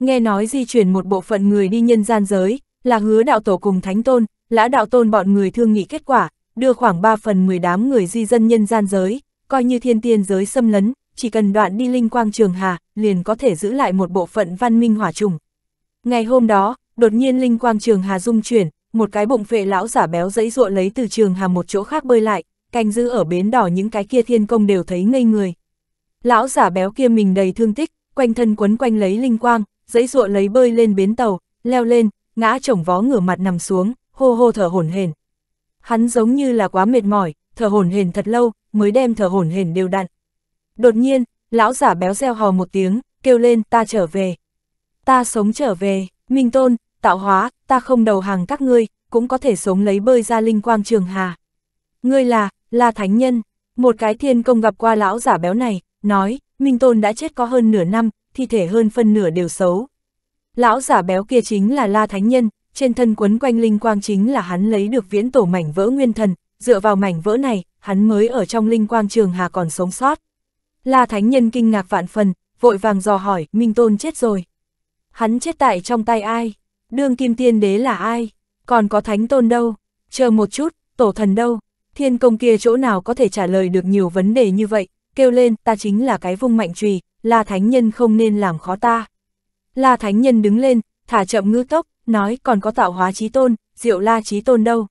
Nghe nói di chuyển một bộ phận người đi nhân gian giới, là hứa đạo tổ cùng thánh tôn, lã đạo tôn bọn người thương nghị kết quả, đưa khoảng 3 phần 10 đám người di dân nhân gian giới, coi như thiên tiên giới xâm lấn, chỉ cần đoạn đi linh quang trường hà, liền có thể giữ lại một bộ phận văn minh hỏa trùng. Ngày hôm đó, đột nhiên linh quang trường hà dung chuyển, một cái bụng phệ lão giả béo dẫy ruộn lấy từ trường hà một chỗ khác bơi lại, canh giữ ở bến đỏ những cái kia thiên công đều thấy ngây người. Lão giả béo kia mình đầy thương tích, quanh thân quấn quanh lấy linh quang, dãy ruộng lấy bơi lên bến tàu, leo lên, ngã chồng vó ngửa mặt nằm xuống, hô hô thở hổn hển. Hắn giống như là quá mệt mỏi, thở hổn hển thật lâu, mới đem thở hổn hển đều đặn. Đột nhiên, lão giả béo reo hò một tiếng, kêu lên ta trở về. Ta sống trở về, Minh Tôn, tạo hóa, ta không đầu hàng các ngươi, cũng có thể sống lấy bơi ra linh quang trường hà. Ngươi là, La Thánh Nhân, một cái thiên công gặp qua lão giả béo này, nói, Minh Tôn đã chết có hơn nửa năm, thi thể hơn phân nửa đều xấu. Lão giả béo kia chính là La Thánh Nhân, trên thân quấn quanh linh quang chính là hắn lấy được viễn tổ mảnh vỡ nguyên thần, dựa vào mảnh vỡ này, hắn mới ở trong linh quang trường hà còn sống sót. La Thánh Nhân kinh ngạc vạn phần, vội vàng dò hỏi, Minh Tôn chết rồi. Hắn chết tại trong tay ai? Đương Kim Tiên Đế là ai? Còn có Thánh Tôn đâu? Chờ một chút, Tổ Thần đâu? Thiên công kia chỗ nào có thể trả lời được nhiều vấn đề như vậy, kêu lên ta chính là cái vung mạnh trùy, La Thánh Nhân không nên làm khó ta. La Thánh Nhân đứng lên, thả chậm ngư tốc, nói còn có tạo hóa trí tôn, diệu La trí tôn đâu.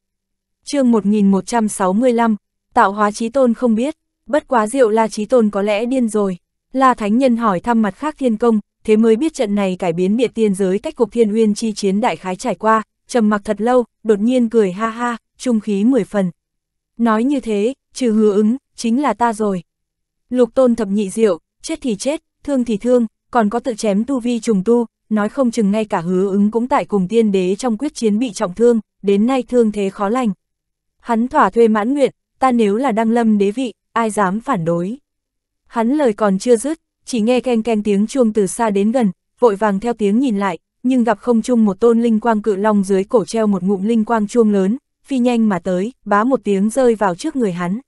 chương 1165, tạo hóa trí tôn không biết, bất quá diệu La trí tôn có lẽ điên rồi. La Thánh Nhân hỏi thăm mặt khác thiên công, thế mới biết trận này cải biến địa tiên giới cách cục thiên uyên chi chiến đại khái trải qua, trầm mặc thật lâu, đột nhiên cười ha ha, trung khí mười phần. Nói như thế, trừ hứa ứng, chính là ta rồi. Lục tôn thập nhị diệu, chết thì chết, thương thì thương, còn có tự chém tu vi trùng tu, nói không chừng ngay cả hứa ứng cũng tại cùng tiên đế trong quyết chiến bị trọng thương, đến nay thương thế khó lành. Hắn thỏa thuê mãn nguyện, ta nếu là đăng lâm đế vị, ai dám phản đối. Hắn lời còn chưa dứt, chỉ nghe keng keng tiếng chuông từ xa đến gần, vội vàng theo tiếng nhìn lại, nhưng gặp không chung một tôn linh quang cự long dưới cổ treo một ngụm linh quang chuông lớn, phi nhanh mà tới, bá một tiếng rơi vào trước người hắn.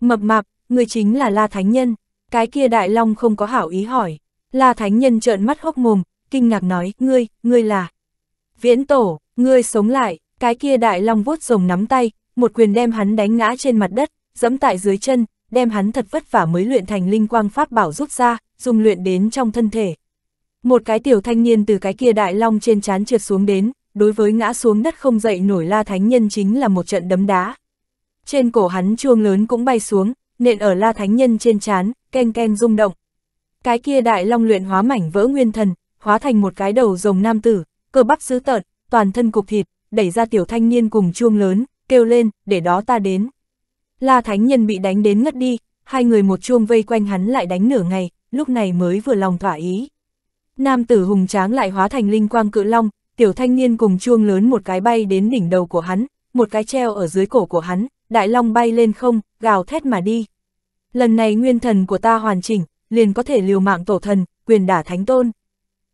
Mập mạp, người chính là La Thánh Nhân, cái kia đại long không có hảo ý hỏi. La Thánh Nhân trợn mắt hốc mồm, kinh ngạc nói, ngươi, ngươi là... Viễn tổ, ngươi sống lại, cái kia đại long vuốt rồng nắm tay, một quyền đem hắn đánh ngã trên mặt đất, dẫm tại dưới chân, đem hắn thật vất vả mới luyện thành linh quang pháp bảo rút ra, dùng luyện đến trong thân thể. Một cái tiểu thanh niên từ cái kia đại long trên chán trượt xuống đến, đối với ngã xuống đất không dậy nổi La Thánh Nhân chính là một trận đấm đá. Trên cổ hắn chuông lớn cũng bay xuống, nện ở La Thánh Nhân trên chán, ken ken rung động. Cái kia đại long luyện hóa mảnh vỡ nguyên thần, hóa thành một cái đầu rồng nam tử, cơ bắp dữ tợn, toàn thân cục thịt, đẩy ra tiểu thanh niên cùng chuông lớn, kêu lên, để đó ta đến. La Thánh Nhân bị đánh đến ngất đi, hai người một chuông vây quanh hắn lại đánh nửa ngày, lúc này mới vừa lòng thỏa ý. Nam tử hùng tráng lại hóa thành linh quang cự long, tiểu thanh niên cùng chuông lớn một cái bay đến đỉnh đầu của hắn, một cái treo ở dưới cổ của hắn, đại long bay lên không, gào thét mà đi. Lần này nguyên thần của ta hoàn chỉnh, liền có thể liều mạng tổ thần, quyền đả thánh tôn.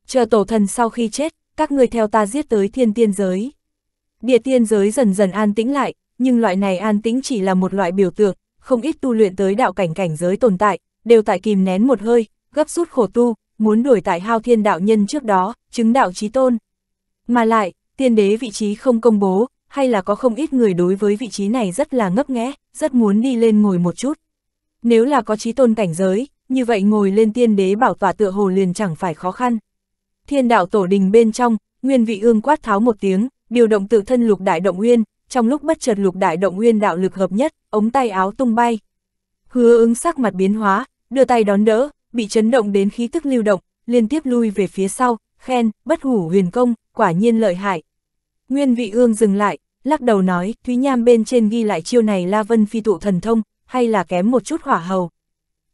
Chờ tổ thần sau khi chết, các ngươi theo ta giết tới thiên tiên giới. Địa tiên giới dần dần an tĩnh lại, nhưng loại này an tĩnh chỉ là một loại biểu tượng, không ít tu luyện tới đạo cảnh cảnh giới tồn tại, đều tại kìm nén một hơi, gấp rút khổ tu, muốn đuổi tại hao thiên đạo nhân trước đó, chứng đạo trí tôn. Mà lại, tiên đế vị trí không công bố, hay là có không ít người đối với vị trí này rất là ngấp nghẽ, rất muốn đi lên ngồi một chút. Nếu là có trí tôn cảnh giới, như vậy ngồi lên tiên đế bảo tỏa tựa hồ liền chẳng phải khó khăn. Thiên đạo tổ đình bên trong, nguyên vị ương quát tháo một tiếng, điều động tự thân lục đại động nguyên, trong lúc bất chợt lục đại động nguyên đạo lực hợp nhất, ống tay áo tung bay. Hứa ứng sắc mặt biến hóa, đưa tay đón đỡ, bị chấn động đến khí tức lưu động, liên tiếp lui về phía sau, khen, bất hủ huyền công, quả nhiên lợi hại. Nguyên vị ương dừng lại, lắc đầu nói, Thúy Nham bên trên ghi lại chiêu này La Vân phi tụ thần thông, hay là kém một chút hỏa hầu.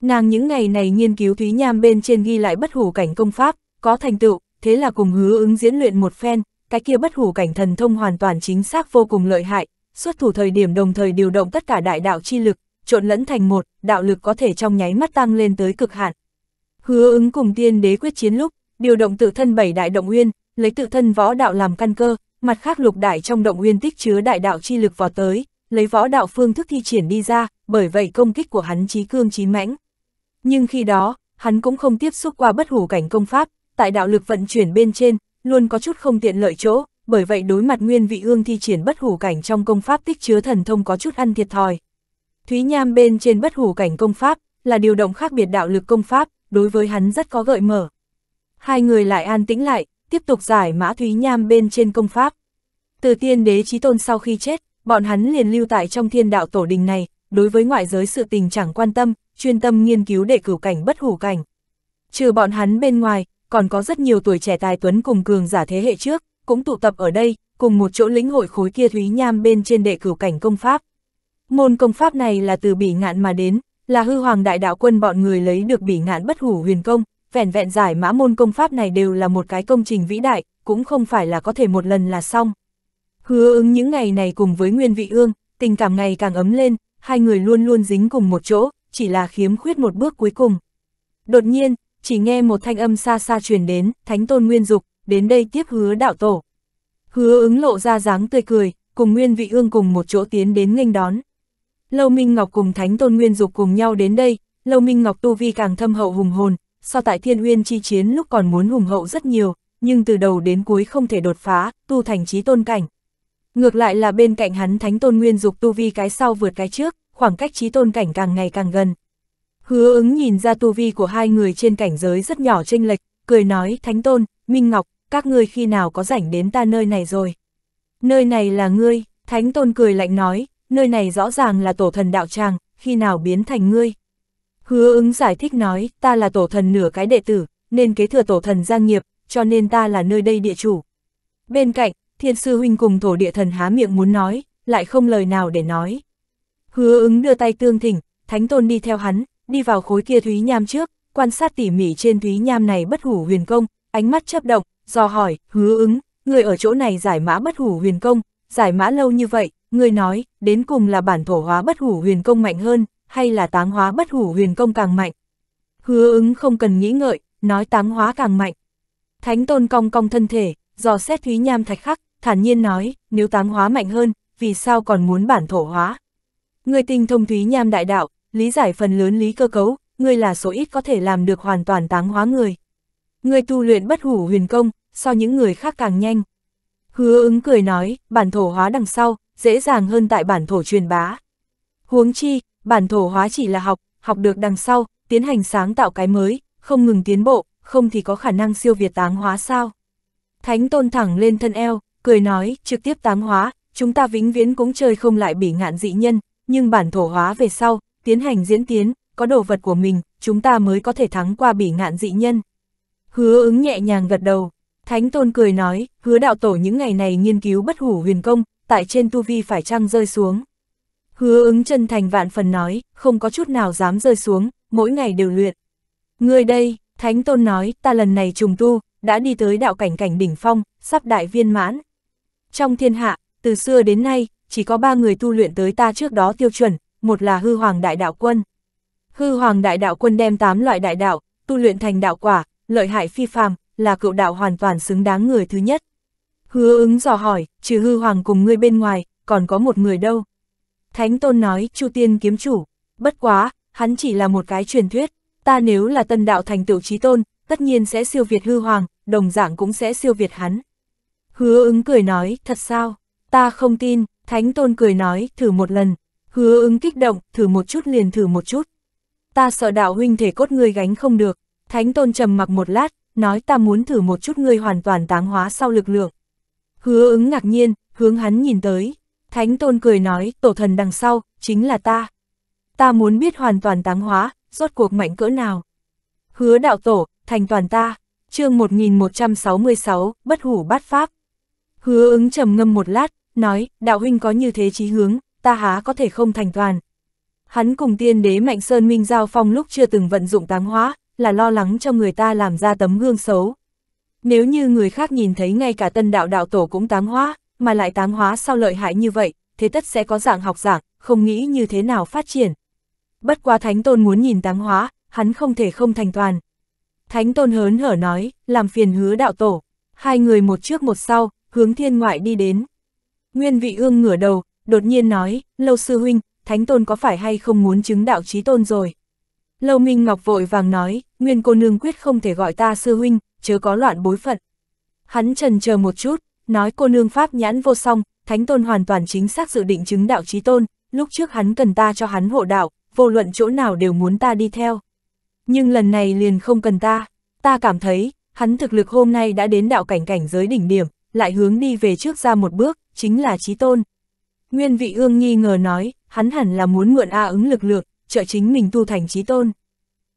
Nàng những ngày này nghiên cứu Thúy Nham bên trên ghi lại bất hủ cảnh công pháp, có thành tựu, thế là cùng hứa ứng diễn luyện một phen, cái kia bất hủ cảnh thần thông hoàn toàn chính xác vô cùng lợi hại, xuất thủ thời điểm đồng thời điều động tất cả đại đạo chi lực, trộn lẫn thành một, đạo lực có thể trong nháy mắt tăng lên tới cực hạn. Hứa ứng cùng tiên đế quyết chiến lúc, điều động tự thân bảy đại động nguyên, lấy tự thân võ đạo làm căn cơ, mặt khác lục đại trong động nguyên tích chứa đại đạo chi lực vào tới, lấy võ đạo phương thức thi triển đi ra, bởi vậy công kích của hắn chí cương chí mãnh. Nhưng khi đó, hắn cũng không tiếp xúc qua bất hủ cảnh công pháp, tại đạo lực vận chuyển bên trên, luôn có chút không tiện lợi chỗ, bởi vậy đối mặt nguyên vị ương thi triển bất hủ cảnh trong công pháp tích chứa thần thông có chút ăn thiệt thòi. Thúy Nham bên trên bất hủ cảnh công pháp, là điều động khác biệt đạo lực công pháp, đối với hắn rất có gợi mở, Hai người lại an tĩnh lại, tiếp tục giải mã Thúy Nham bên trên công pháp. Từ tiên đế chí tôn sau khi chết, bọn hắn liền lưu tại trong thiên đạo tổ đình này, đối với ngoại giới sự tình chẳng quan tâm, chuyên tâm nghiên cứu đệ cửu cảnh bất hủ cảnh. Trừ bọn hắn bên ngoài, còn có rất nhiều tuổi trẻ tài tuấn cùng cường giả thế hệ trước, cũng tụ tập ở đây, cùng một chỗ lĩnh hội khối kia Thúy Nham bên trên đệ cửu cảnh công pháp. Môn công pháp này là từ bỉ ngạn mà đến, là hư hoàng đại đạo quân bọn người lấy được bỉ ngạn bất hủ huyền công, vẻn vẹn giải mã môn công pháp này đều là một cái công trình vĩ đại, cũng không phải là có thể một lần là xong. Hứa ứng những ngày này cùng với Nguyên Vị Ương, tình cảm ngày càng ấm lên, hai người luôn luôn dính cùng một chỗ, chỉ là khiếm khuyết một bước cuối cùng. Đột nhiên, chỉ nghe một thanh âm xa xa truyền đến, Thánh Tôn Nguyên Dục, đến đây tiếp hứa đạo tổ. Hứa ứng lộ ra dáng tươi cười, cùng Nguyên Vị Ương cùng một chỗ tiến đến nghênh đón. Lâu Minh Ngọc cùng Thánh Tôn Nguyên Dục cùng nhau đến đây, Lâu Minh Ngọc tu vi càng thâm hậu hùng hồn, so tại thiên uyên chi chiến lúc còn muốn hùng hậu rất nhiều, nhưng từ đầu đến cuối không thể đột phá, tu thành trí tôn cảnh. Ngược lại là bên cạnh hắn thánh tôn nguyên dục tu vi cái sau vượt cái trước, khoảng cách trí tôn cảnh càng ngày càng gần. Hứa ứng nhìn ra tu vi của hai người trên cảnh giới rất nhỏ chênh lệch, cười nói, thánh tôn, minh ngọc, các ngươi khi nào có rảnh đến ta nơi này rồi. Nơi này là ngươi, thánh tôn cười lạnh nói, nơi này rõ ràng là tổ thần đạo tràng, khi nào biến thành ngươi. Hứa ứng giải thích nói, ta là tổ thần nửa cái đệ tử, nên kế thừa tổ thần giang nghiệp, cho nên ta là nơi đây địa chủ. Bên cạnh, thiên sư huynh cùng thổ địa thần há miệng muốn nói, lại không lời nào để nói. Hứa ứng đưa tay tương thỉnh, thánh tôn đi theo hắn, đi vào khối kia thúy nham trước, quan sát tỉ mỉ trên thúy nham này bất hủ huyền công, ánh mắt chấp động, do hỏi, hứa ứng, người ở chỗ này giải mã bất hủ huyền công, giải mã lâu như vậy, người nói, đến cùng là bản thổ hóa bất hủ huyền công mạnh hơn, hay là táng hóa bất hủ huyền công càng mạnh. Hứa ứng không cần nghĩ ngợi, nói táng hóa càng mạnh. Thánh tôn cong cong thân thể, dò xét thúy nham thạch khắc, thản nhiên nói, nếu táng hóa mạnh hơn, vì sao còn muốn bản thổ hóa? Người tinh thông thúy nham đại đạo, lý giải phần lớn lý cơ cấu, ngươi là số ít có thể làm được hoàn toàn táng hóa người. Người tu luyện bất hủ huyền công, so những người khác càng nhanh. Hứa ứng cười nói, bản thổ hóa đằng sau, dễ dàng hơn tại bản thổ truyền bá. Huống chi, bản thổ hóa chỉ là học, học được đằng sau, tiến hành sáng tạo cái mới, không ngừng tiến bộ, không thì có khả năng siêu việt táng hóa sao. Thánh tôn thẳng lên thân eo, cười nói, trực tiếp táng hóa, chúng ta vĩnh viễn cũng chơi không lại bỉ ngạn dị nhân, nhưng bản thổ hóa về sau, tiến hành diễn tiến, có đồ vật của mình, chúng ta mới có thể thắng qua bỉ ngạn dị nhân. Hứa ứng nhẹ nhàng gật đầu, Thánh Tôn cười nói, hứa đạo tổ những ngày này nghiên cứu bất hủ huyền công, tại trên tu vi phải trăng rơi xuống. Hứa ứng chân thành vạn phần nói, không có chút nào dám rơi xuống, mỗi ngày đều luyện. Người đây, Thánh Tôn nói, ta lần này trùng tu, đã đi tới đạo cảnh cảnh đỉnh phong, sắp đại viên mãn. Trong thiên hạ, từ xưa đến nay, chỉ có ba người tu luyện tới ta trước đó tiêu chuẩn, một là hư hoàng đại đạo quân. Hư hoàng đại đạo quân đem 8 loại đại đạo, tu luyện thành đạo quả, lợi hại phi phàm, là cựu đạo hoàn toàn xứng đáng người thứ nhất. Hứa ứng dò hỏi, trừ hư hoàng cùng ngươi bên ngoài, còn có một người đâu. Thánh Tôn nói Chu Tiên kiếm chủ, bất quá, hắn chỉ là một cái truyền thuyết, ta nếu là tân đạo thành tựu trí tôn, tất nhiên sẽ siêu việt hư hoàng, đồng dạng cũng sẽ siêu việt hắn. Hứa ứng cười nói, thật sao, ta không tin, Thánh Tôn cười nói, thử một lần, hứa ứng kích động, thử một chút liền thử một chút. Ta sợ đạo huynh thể cốt ngươi gánh không được, Thánh Tôn trầm mặc một lát, nói ta muốn thử một chút ngươi hoàn toàn táng hóa sau lực lượng. Hứa ứng ngạc nhiên, hướng hắn nhìn tới, Thánh Tôn cười nói, tổ thần đằng sau, chính là ta. Ta muốn biết hoàn toàn táng hóa, rốt cuộc mạnh cỡ nào. Hứa đạo tổ, thành toàn ta, chương 1166, bất hủ bát pháp. Hứa ứng trầm ngâm một lát, nói, đạo huynh có như thế chí hướng, ta há có thể không thành toàn. Hắn cùng tiên đế Mạnh Sơn Minh Giao Phong lúc chưa từng vận dụng táng hóa, là lo lắng cho người ta làm ra tấm gương xấu. Nếu như người khác nhìn thấy ngay cả tân đạo đạo tổ cũng táng hóa, mà lại tám hóa sao lợi hại như vậy, thế tất sẽ có dạng học giảng, không nghĩ như thế nào phát triển. Bất quá Thánh Tôn muốn nhìn tám hóa, hắn không thể không thành toàn. Thánh Tôn hớn hở nói, làm phiền hứa đạo tổ. Hai người một trước một sau, hướng thiên ngoại đi đến. Nguyên vị ương ngửa đầu, đột nhiên nói, lâu sư huynh, Thánh Tôn có phải hay không muốn chứng đạo trí tôn rồi? Lâu Minh Ngọc vội vàng nói, nguyên cô nương quyết không thể gọi ta sư huynh, chớ có loạn bối phận. Hắn trần chờ một chút, nói cô nương pháp nhãn vô song, thánh tôn hoàn toàn chính xác dự định chứng đạo trí tôn, lúc trước hắn cần ta cho hắn hộ đạo, vô luận chỗ nào đều muốn ta đi theo. Nhưng lần này liền không cần ta, ta cảm thấy, hắn thực lực hôm nay đã đến đạo cảnh cảnh giới đỉnh điểm, lại hướng đi về trước ra một bước, chính là trí tôn. Nguyên vị ương nghi ngờ nói, hắn hẳn là muốn mượn A ứng lực lượng, trợ chính mình tu thành trí tôn.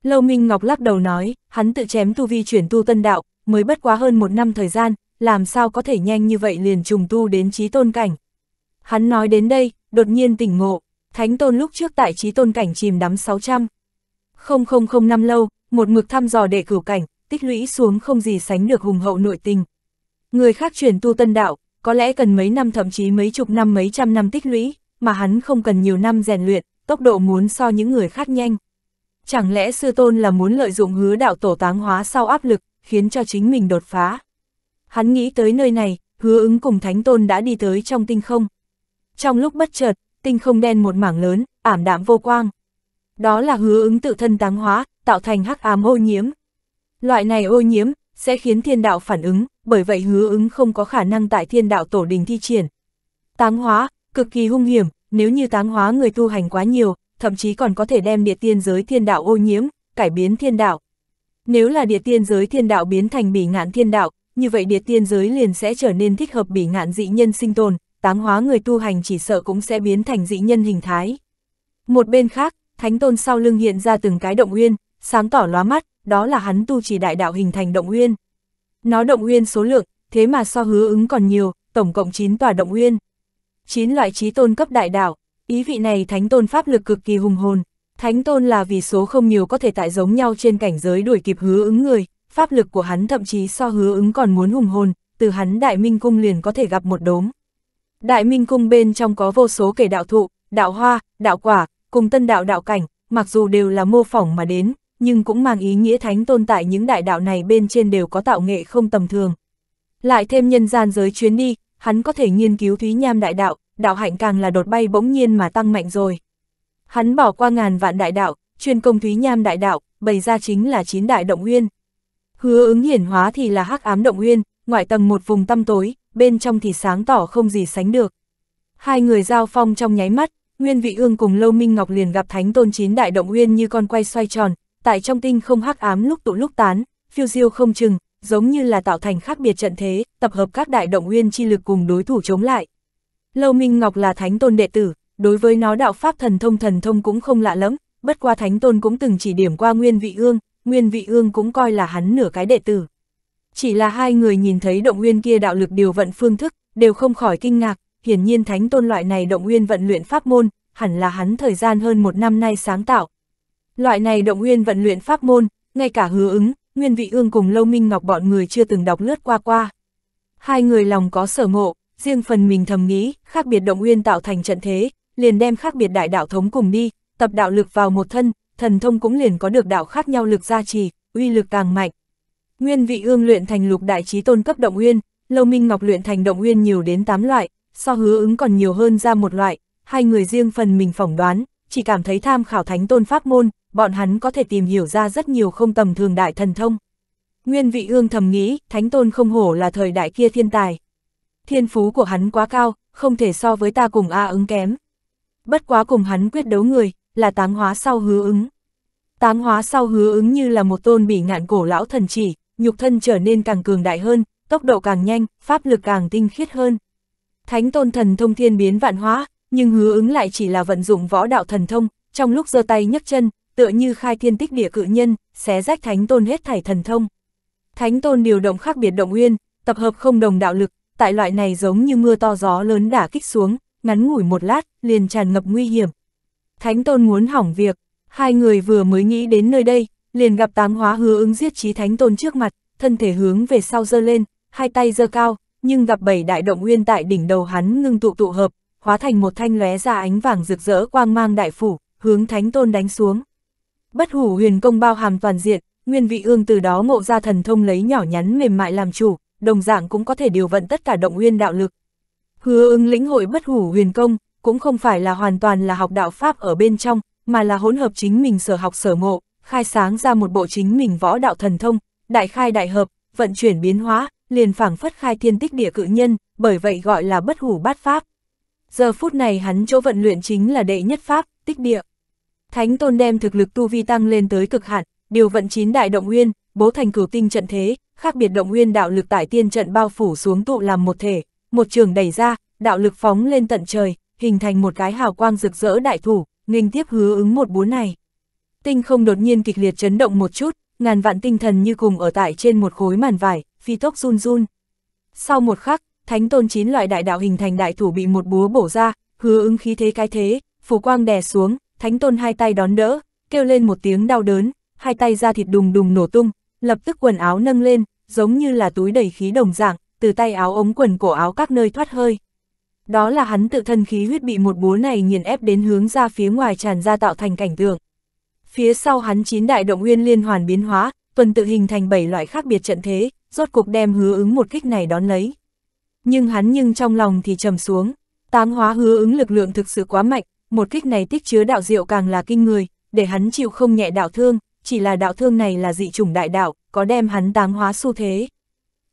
Lâu Minh Ngọc lắc đầu nói, hắn tự chém tu vi chuyển tu tân đạo, mới bất quá hơn một năm thời gian, làm sao có thể nhanh như vậy liền trùng tu đến trí tôn cảnh. Hắn nói đến đây, đột nhiên tỉnh ngộ, thánh tôn lúc trước tại trí tôn cảnh chìm đắm 600. không năm lâu, một mực thăm dò đệ cửu cảnh, tích lũy xuống không gì sánh được hùng hậu nội tình. Người khác chuyển tu tân đạo, có lẽ cần mấy năm thậm chí mấy chục năm mấy trăm năm tích lũy, mà hắn không cần nhiều năm rèn luyện, tốc độ muốn so những người khác nhanh. Chẳng lẽ sư tôn là muốn lợi dụng hứa đạo tổ táng hóa sau áp lực, khiến cho chính mình đột phá? Hắn nghĩ tới nơi này, hứa ứng cùng Thánh Tôn đã đi tới trong tinh không. Trong lúc bất chợt, tinh không đen một mảng lớn, ảm đạm vô quang. Đó là hứa ứng tự thân táng hóa, tạo thành hắc ám ô nhiễm. Loại này ô nhiễm, sẽ khiến thiên đạo phản ứng, bởi vậy hứa ứng không có khả năng tại thiên đạo tổ đình thi triển. Táng hóa, cực kỳ hung hiểm, nếu như táng hóa người tu hành quá nhiều, thậm chí còn có thể đem địa tiên giới thiên đạo ô nhiễm, cải biến thiên đạo. Nếu là địa tiên giới thiên đạo biến thành bỉ ngạn thiên đạo, như vậy địa tiên giới liền sẽ trở nên thích hợp bỉ ngạn dị nhân sinh tồn, táng hóa người tu hành chỉ sợ cũng sẽ biến thành dị nhân hình thái. Một bên khác, thánh tôn sau lưng hiện ra từng cái động nguyên, sáng tỏ lóa mắt, đó là hắn tu chỉ đại đạo hình thành động nguyên. Nó động nguyên số lượng, thế mà so hứa ứng còn nhiều, tổng cộng 9 tòa động nguyên, 9 loại trí tôn cấp đại đạo, ý vị này thánh tôn pháp lực cực kỳ hùng hồn. Thánh tôn là vì số không nhiều có thể tại giống nhau trên cảnh giới đuổi kịp hứa ứng người, pháp lực của hắn thậm chí so hứa ứng còn muốn hùng hồn, từ hắn đại minh cung liền có thể gặp một đốm. Đại minh cung bên trong có vô số kể đạo thụ, đạo hoa, đạo quả, cùng tân đạo đạo cảnh, mặc dù đều là mô phỏng mà đến, nhưng cũng mang ý nghĩa thánh tôn tại những đại đạo này bên trên đều có tạo nghệ không tầm thường. Lại thêm nhân gian giới chuyến đi, hắn có thể nghiên cứu thúy nham đại đạo, đạo hạnh càng là đột bay bỗng nhiên mà tăng mạnh rồi. Hắn bỏ qua ngàn vạn đại đạo, chuyên công thúy nham đại đạo, bày ra chính là chín đại động nguyên. Hứa ứng hiển hóa thì là hắc ám động uyên, ngoại tầng một vùng tăm tối, bên trong thì sáng tỏ không gì sánh được. Hai người giao phong trong nháy mắt, Nguyên Vị Ương cùng Lâu Minh Ngọc liền gặp Thánh Tôn Chín Đại Động Uyên như con quay xoay tròn, tại trong tinh không hắc ám lúc tụ lúc tán, phiêu diêu không chừng, giống như là tạo thành khác biệt trận thế, tập hợp các đại động uyên chi lực cùng đối thủ chống lại. Lâu Minh Ngọc là Thánh Tôn đệ tử, đối với nó đạo pháp thần thông thần thông cũng không lạ lẫm, bất qua Thánh Tôn cũng từng chỉ điểm qua Nguyên Vị Ương, Nguyên Vị Ương cũng coi là hắn nửa cái đệ tử. Chỉ là hai người nhìn thấy động nguyên kia đạo lực điều vận phương thức, đều không khỏi kinh ngạc, hiển nhiên thánh tôn loại này động nguyên vận luyện pháp môn, hẳn là hắn thời gian hơn một năm nay sáng tạo. Loại này động nguyên vận luyện pháp môn, ngay cả hứa ứng, Nguyên Vị Ương cùng Lâu Minh Ngọc bọn người chưa từng đọc lướt qua qua. Hai người lòng có sở ngộ, riêng phần mình thầm nghĩ, khác biệt động nguyên tạo thành trận thế, liền đem khác biệt đại đạo thống cùng đi, tập đạo lực vào một thân, thần thông cũng liền có được đạo khác nhau lực gia trì, uy lực càng mạnh. Nguyên vị ương luyện thành lục đại trí tôn cấp động uyên, lâu minh ngọc luyện thành động uyên nhiều đến 8 loại, so hứa ứng còn nhiều hơn ra một loại, hai người riêng phần mình phỏng đoán, chỉ cảm thấy tham khảo thánh tôn pháp môn, bọn hắn có thể tìm hiểu ra rất nhiều không tầm thường đại thần thông. Nguyên vị ương thầm nghĩ, thánh tôn không hổ là thời đại kia thiên tài. Thiên phú của hắn quá cao, không thể so với ta cùng A ứng kém. Bất quá cùng hắn quyết đấu người, là táng hóa sau hứa ứng. Táng hóa sau hứa ứng như là một tôn bỉ ngạn cổ lão thần chỉ, nhục thân trở nên càng cường đại hơn, tốc độ càng nhanh, pháp lực càng tinh khiết hơn. Thánh tôn thần thông thiên biến vạn hóa, nhưng hứa ứng lại chỉ là vận dụng võ đạo thần thông, trong lúc giơ tay nhấc chân, tựa như khai thiên tích địa cự nhân, xé rách thánh tôn hết thảy thần thông. Thánh tôn điều động khác biệt động nguyên, tập hợp không đồng đạo lực, tại loại này giống như mưa to gió lớn đả kích xuống, ngắn ngủi một lát, liền tràn ngập nguy hiểm. Thánh Tôn muốn hỏng việc, hai người vừa mới nghĩ đến nơi đây, liền gặp táng hóa hứa ứng giết trí Thánh Tôn trước mặt, thân thể hướng về sau dơ lên, hai tay giơ cao, nhưng gặp bảy đại động nguyên tại đỉnh đầu hắn ngưng tụ tụ hợp, hóa thành một thanh lóe ra ánh vàng rực rỡ quang mang đại phủ, hướng Thánh Tôn đánh xuống. Bất hủ huyền công bao hàm toàn diện, nguyên vị ương từ đó ngộ ra thần thông lấy nhỏ nhắn mềm mại làm chủ, đồng dạng cũng có thể điều vận tất cả động nguyên đạo lực. Hứa ứng lĩnh hội bất hủ huyền công, cũng không phải là hoàn toàn là học đạo Pháp ở bên trong, mà là hỗn hợp chính mình sở học sở ngộ, khai sáng ra một bộ chính mình võ đạo thần thông, đại khai đại hợp, vận chuyển biến hóa, liền phảng phất khai thiên tích địa cự nhân, bởi vậy gọi là bất hủ bát Pháp. Giờ phút này hắn chỗ vận luyện chính là đệ nhất Pháp, tích địa. Thánh tôn đem thực lực tu vi tăng lên tới cực hạn, điều vận chín đại động nguyên, bố thành cửu tinh trận thế, khác biệt động nguyên đạo lực tại tiên trận bao phủ xuống tụ làm một thể, một trường đẩy ra, đạo lực phóng lên tận trời, hình thành một cái hào quang rực rỡ đại thủ, nghênh tiếp hứa ứng một búa này. Tinh không đột nhiên kịch liệt chấn động một chút, ngàn vạn tinh thần như cùng ở tại trên một khối màn vải, phi tốc run run. Sau một khắc, thánh tôn chín loại đại đạo hình thành đại thủ bị một búa bổ ra, hứa ứng khí thế cái thế, phủ quang đè xuống, thánh tôn hai tay đón đỡ, kêu lên một tiếng đau đớn, hai tay ra thịt đùng đùng nổ tung, lập tức quần áo nâng lên, giống như là túi đầy khí đồng dạng, từ tay áo ống quần cổ áo các nơi thoát hơi đó là hắn tự thân khí huyết bị một búa này nghiền ép đến hướng ra phía ngoài tràn ra tạo thành cảnh tượng. Phía sau hắn chín đại động nguyên liên hoàn biến hóa, tuần tự hình thành bảy loại khác biệt trận thế, rốt cục đem hứa ứng một kích này đón lấy. Nhưng hắn nhưng trong lòng thì trầm xuống, tám hóa hứa ứng lực lượng thực sự quá mạnh, một kích này tích chứa đạo diệu càng là kinh người, để hắn chịu không nhẹ đạo thương, chỉ là đạo thương này là dị chủng đại đạo, có đem hắn tám hóa xu thế.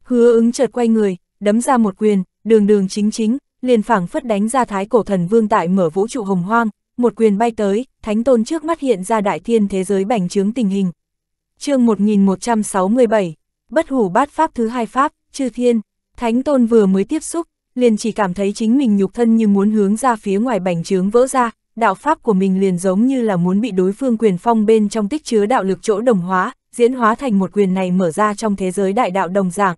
Hứa ứng chợt quay người, đấm ra một quyền, đường đường chính chính, liền phảng phất đánh ra thái cổ thần vương tại mở vũ trụ hồng hoang, một quyền bay tới, thánh tôn trước mắt hiện ra đại thiên thế giới bành trướng tình hình. chương 1167, bất hủ bát pháp thứ hai pháp, chư thiên, thánh tôn vừa mới tiếp xúc, liền chỉ cảm thấy chính mình nhục thân như muốn hướng ra phía ngoài bành trướng vỡ ra, đạo pháp của mình liền giống như là muốn bị đối phương quyền phong bên trong tích chứa đạo lực chỗ đồng hóa, diễn hóa thành một quyền này mở ra trong thế giới đại đạo đồng giảng.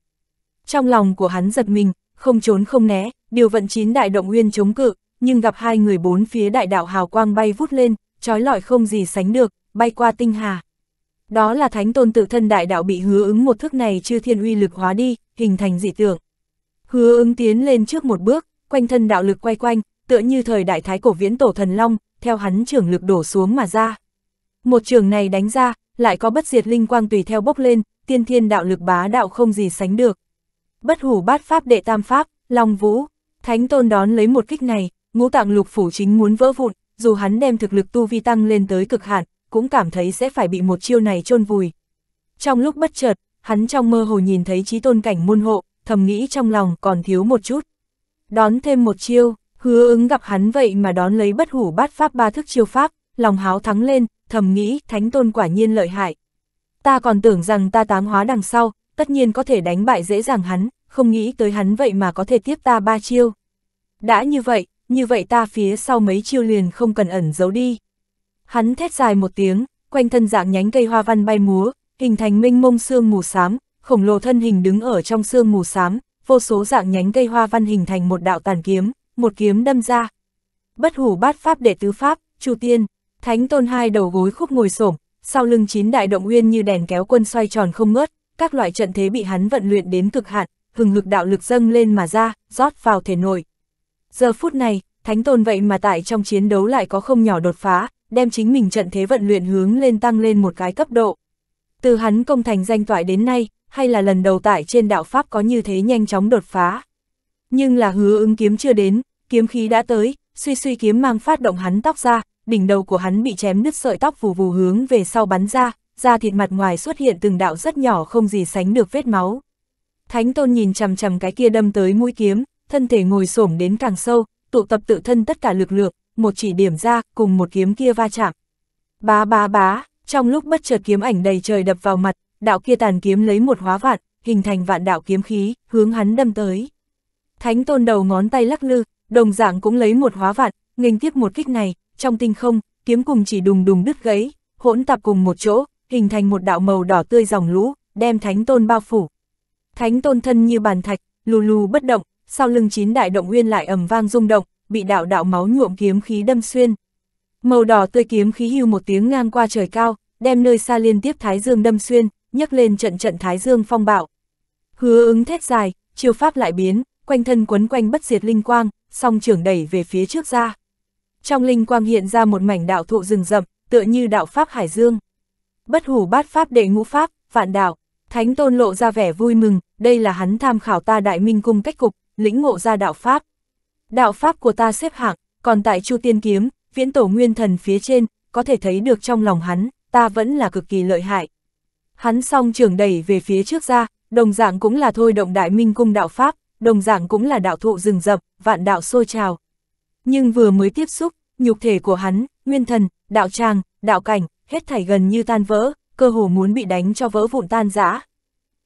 Trong lòng của hắn giật mình, không trốn không né, điều vận chín đại động nguyên chống cự, nhưng gặp hai người bốn phía đại đạo hào quang bay vút lên, trói lọi không gì sánh được, bay qua tinh hà. Đó là thánh tôn tự thân đại đạo bị hứa ứng một thức này chư thiên uy lực hóa đi, hình thành dị tượng. Hứa ứng tiến lên trước một bước, quanh thân đạo lực quay quanh, tựa như thời đại thái cổ viễn tổ thần long, theo hắn trưởng lực đổ xuống mà ra. Một trường này đánh ra, lại có bất diệt linh quang tùy theo bốc lên, tiên thiên đạo lực bá đạo không gì sánh được bất hủ bát pháp đệ tam pháp, Long Vũ. Thánh Tôn đón lấy một kích này, ngũ tạng lục phủ chính muốn vỡ vụn, dù hắn đem thực lực tu vi tăng lên tới cực hạn, cũng cảm thấy sẽ phải bị một chiêu này chôn vùi. Trong lúc bất chợt, hắn trong mơ hồ nhìn thấy trí tôn cảnh môn hộ, thầm nghĩ trong lòng còn thiếu một chút. Đón thêm một chiêu, hứa ứng gặp hắn vậy mà đón lấy bất hủ bát pháp ba thức chiêu pháp, lòng háo thắng lên, thầm nghĩ thánh tôn quả nhiên lợi hại. Ta còn tưởng rằng ta táng hóa đằng sau, tất nhiên có thể đánh bại dễ dàng hắn, không nghĩ tới hắn vậy mà có thể tiếp ta ba chiêu. Đã như vậy, như vậy ta phía sau mấy chiêu liền không cần ẩn giấu đi. Hắn thét dài một tiếng, quanh thân dạng nhánh cây hoa văn bay múa, hình thành minh mông sương mù xám, khổng lồ thân hình đứng ở trong sương mù xám, vô số dạng nhánh cây hoa văn hình thành một đạo tàn kiếm, một kiếm đâm ra. Bất hủ bát pháp đệ tứ pháp, Chu Tiên, Thánh Tôn hai đầu gối khúc ngồi xổm, sau lưng chín đại động uyên như đèn kéo quân xoay tròn không ngớt, các loại trận thế bị hắn vận luyện đến cực hạn, hừng hực đạo lực dâng lên mà ra, rót vào thể nội. Giờ phút này, thánh tôn vậy mà tại trong chiến đấu lại có không nhỏ đột phá, đem chính mình trận thế vận luyện hướng lên tăng lên một cái cấp độ. Từ hắn công thành danh toại đến nay, hay là lần đầu tại trên đạo Pháp có như thế nhanh chóng đột phá. Nhưng là hứa ứng kiếm chưa đến, kiếm khí đã tới, suy suy kiếm mang phát động hắn tóc ra, đỉnh đầu của hắn bị chém đứt sợi tóc vù vù hướng về sau bắn ra, ra thịt mặt ngoài xuất hiện từng đạo rất nhỏ không gì sánh được vết máu. Thánh tôn nhìn chằm chằm cái kia đâm tới mũi kiếm, thân thể ngồi xổm đến càng sâu, tụ tập tự thân tất cả lực lượng, một chỉ điểm ra, cùng một kiếm kia va chạm. Bá bá bá, trong lúc bất chợt kiếm ảnh đầy trời đập vào mặt, đạo kia tàn kiếm lấy một hóa vạn, hình thành vạn đạo kiếm khí, hướng hắn đâm tới. Thánh tôn đầu ngón tay lắc lư, đồng dạng cũng lấy một hóa vạn, nghênh tiếp một kích này, trong tinh không, kiếm cùng chỉ đùng đùng đứt gãy, hỗn tạp cùng một chỗ, hình thành một đạo màu đỏ tươi dòng lũ, đem thánh tôn bao phủ. Thánh tôn thân như bàn thạch, lù lù bất động, sau lưng chín đại động nguyên lại ầm vang rung động, bị đạo đạo máu nhuộm kiếm khí đâm xuyên. Màu đỏ tươi kiếm khí hưu một tiếng ngang qua trời cao, đem nơi xa liên tiếp thái dương đâm xuyên, nhấc lên trận trận thái dương phong bạo. Hứa ứng thét dài, chiêu pháp lại biến, quanh thân quấn quanh bất diệt linh quang, song trưởng đẩy về phía trước ra. Trong linh quang hiện ra một mảnh đạo thụ rừng rậm, tựa như đạo pháp hải dương. Bất hủ bát pháp đệ ngũ pháp, vạn đạo. Thánh Tôn lộ ra vẻ vui mừng, đây là hắn tham khảo ta đại minh cung cách cục, lĩnh ngộ ra đạo Pháp. Đạo Pháp của ta xếp hạng, còn tại Chu Tiên Kiếm, viễn tổ nguyên thần phía trên, có thể thấy được trong lòng hắn, ta vẫn là cực kỳ lợi hại. Hắn song trường đẩy về phía trước ra, đồng dạng cũng là thôi động đại minh cung đạo Pháp, đồng dạng cũng là đạo thụ rừng rập, vạn đạo sôi trào. Nhưng vừa mới tiếp xúc, nhục thể của hắn, nguyên thần, đạo tràng, đạo cảnh, hết thảy gần như tan vỡ, cơ hồ muốn bị đánh cho vỡ vụn tan rã.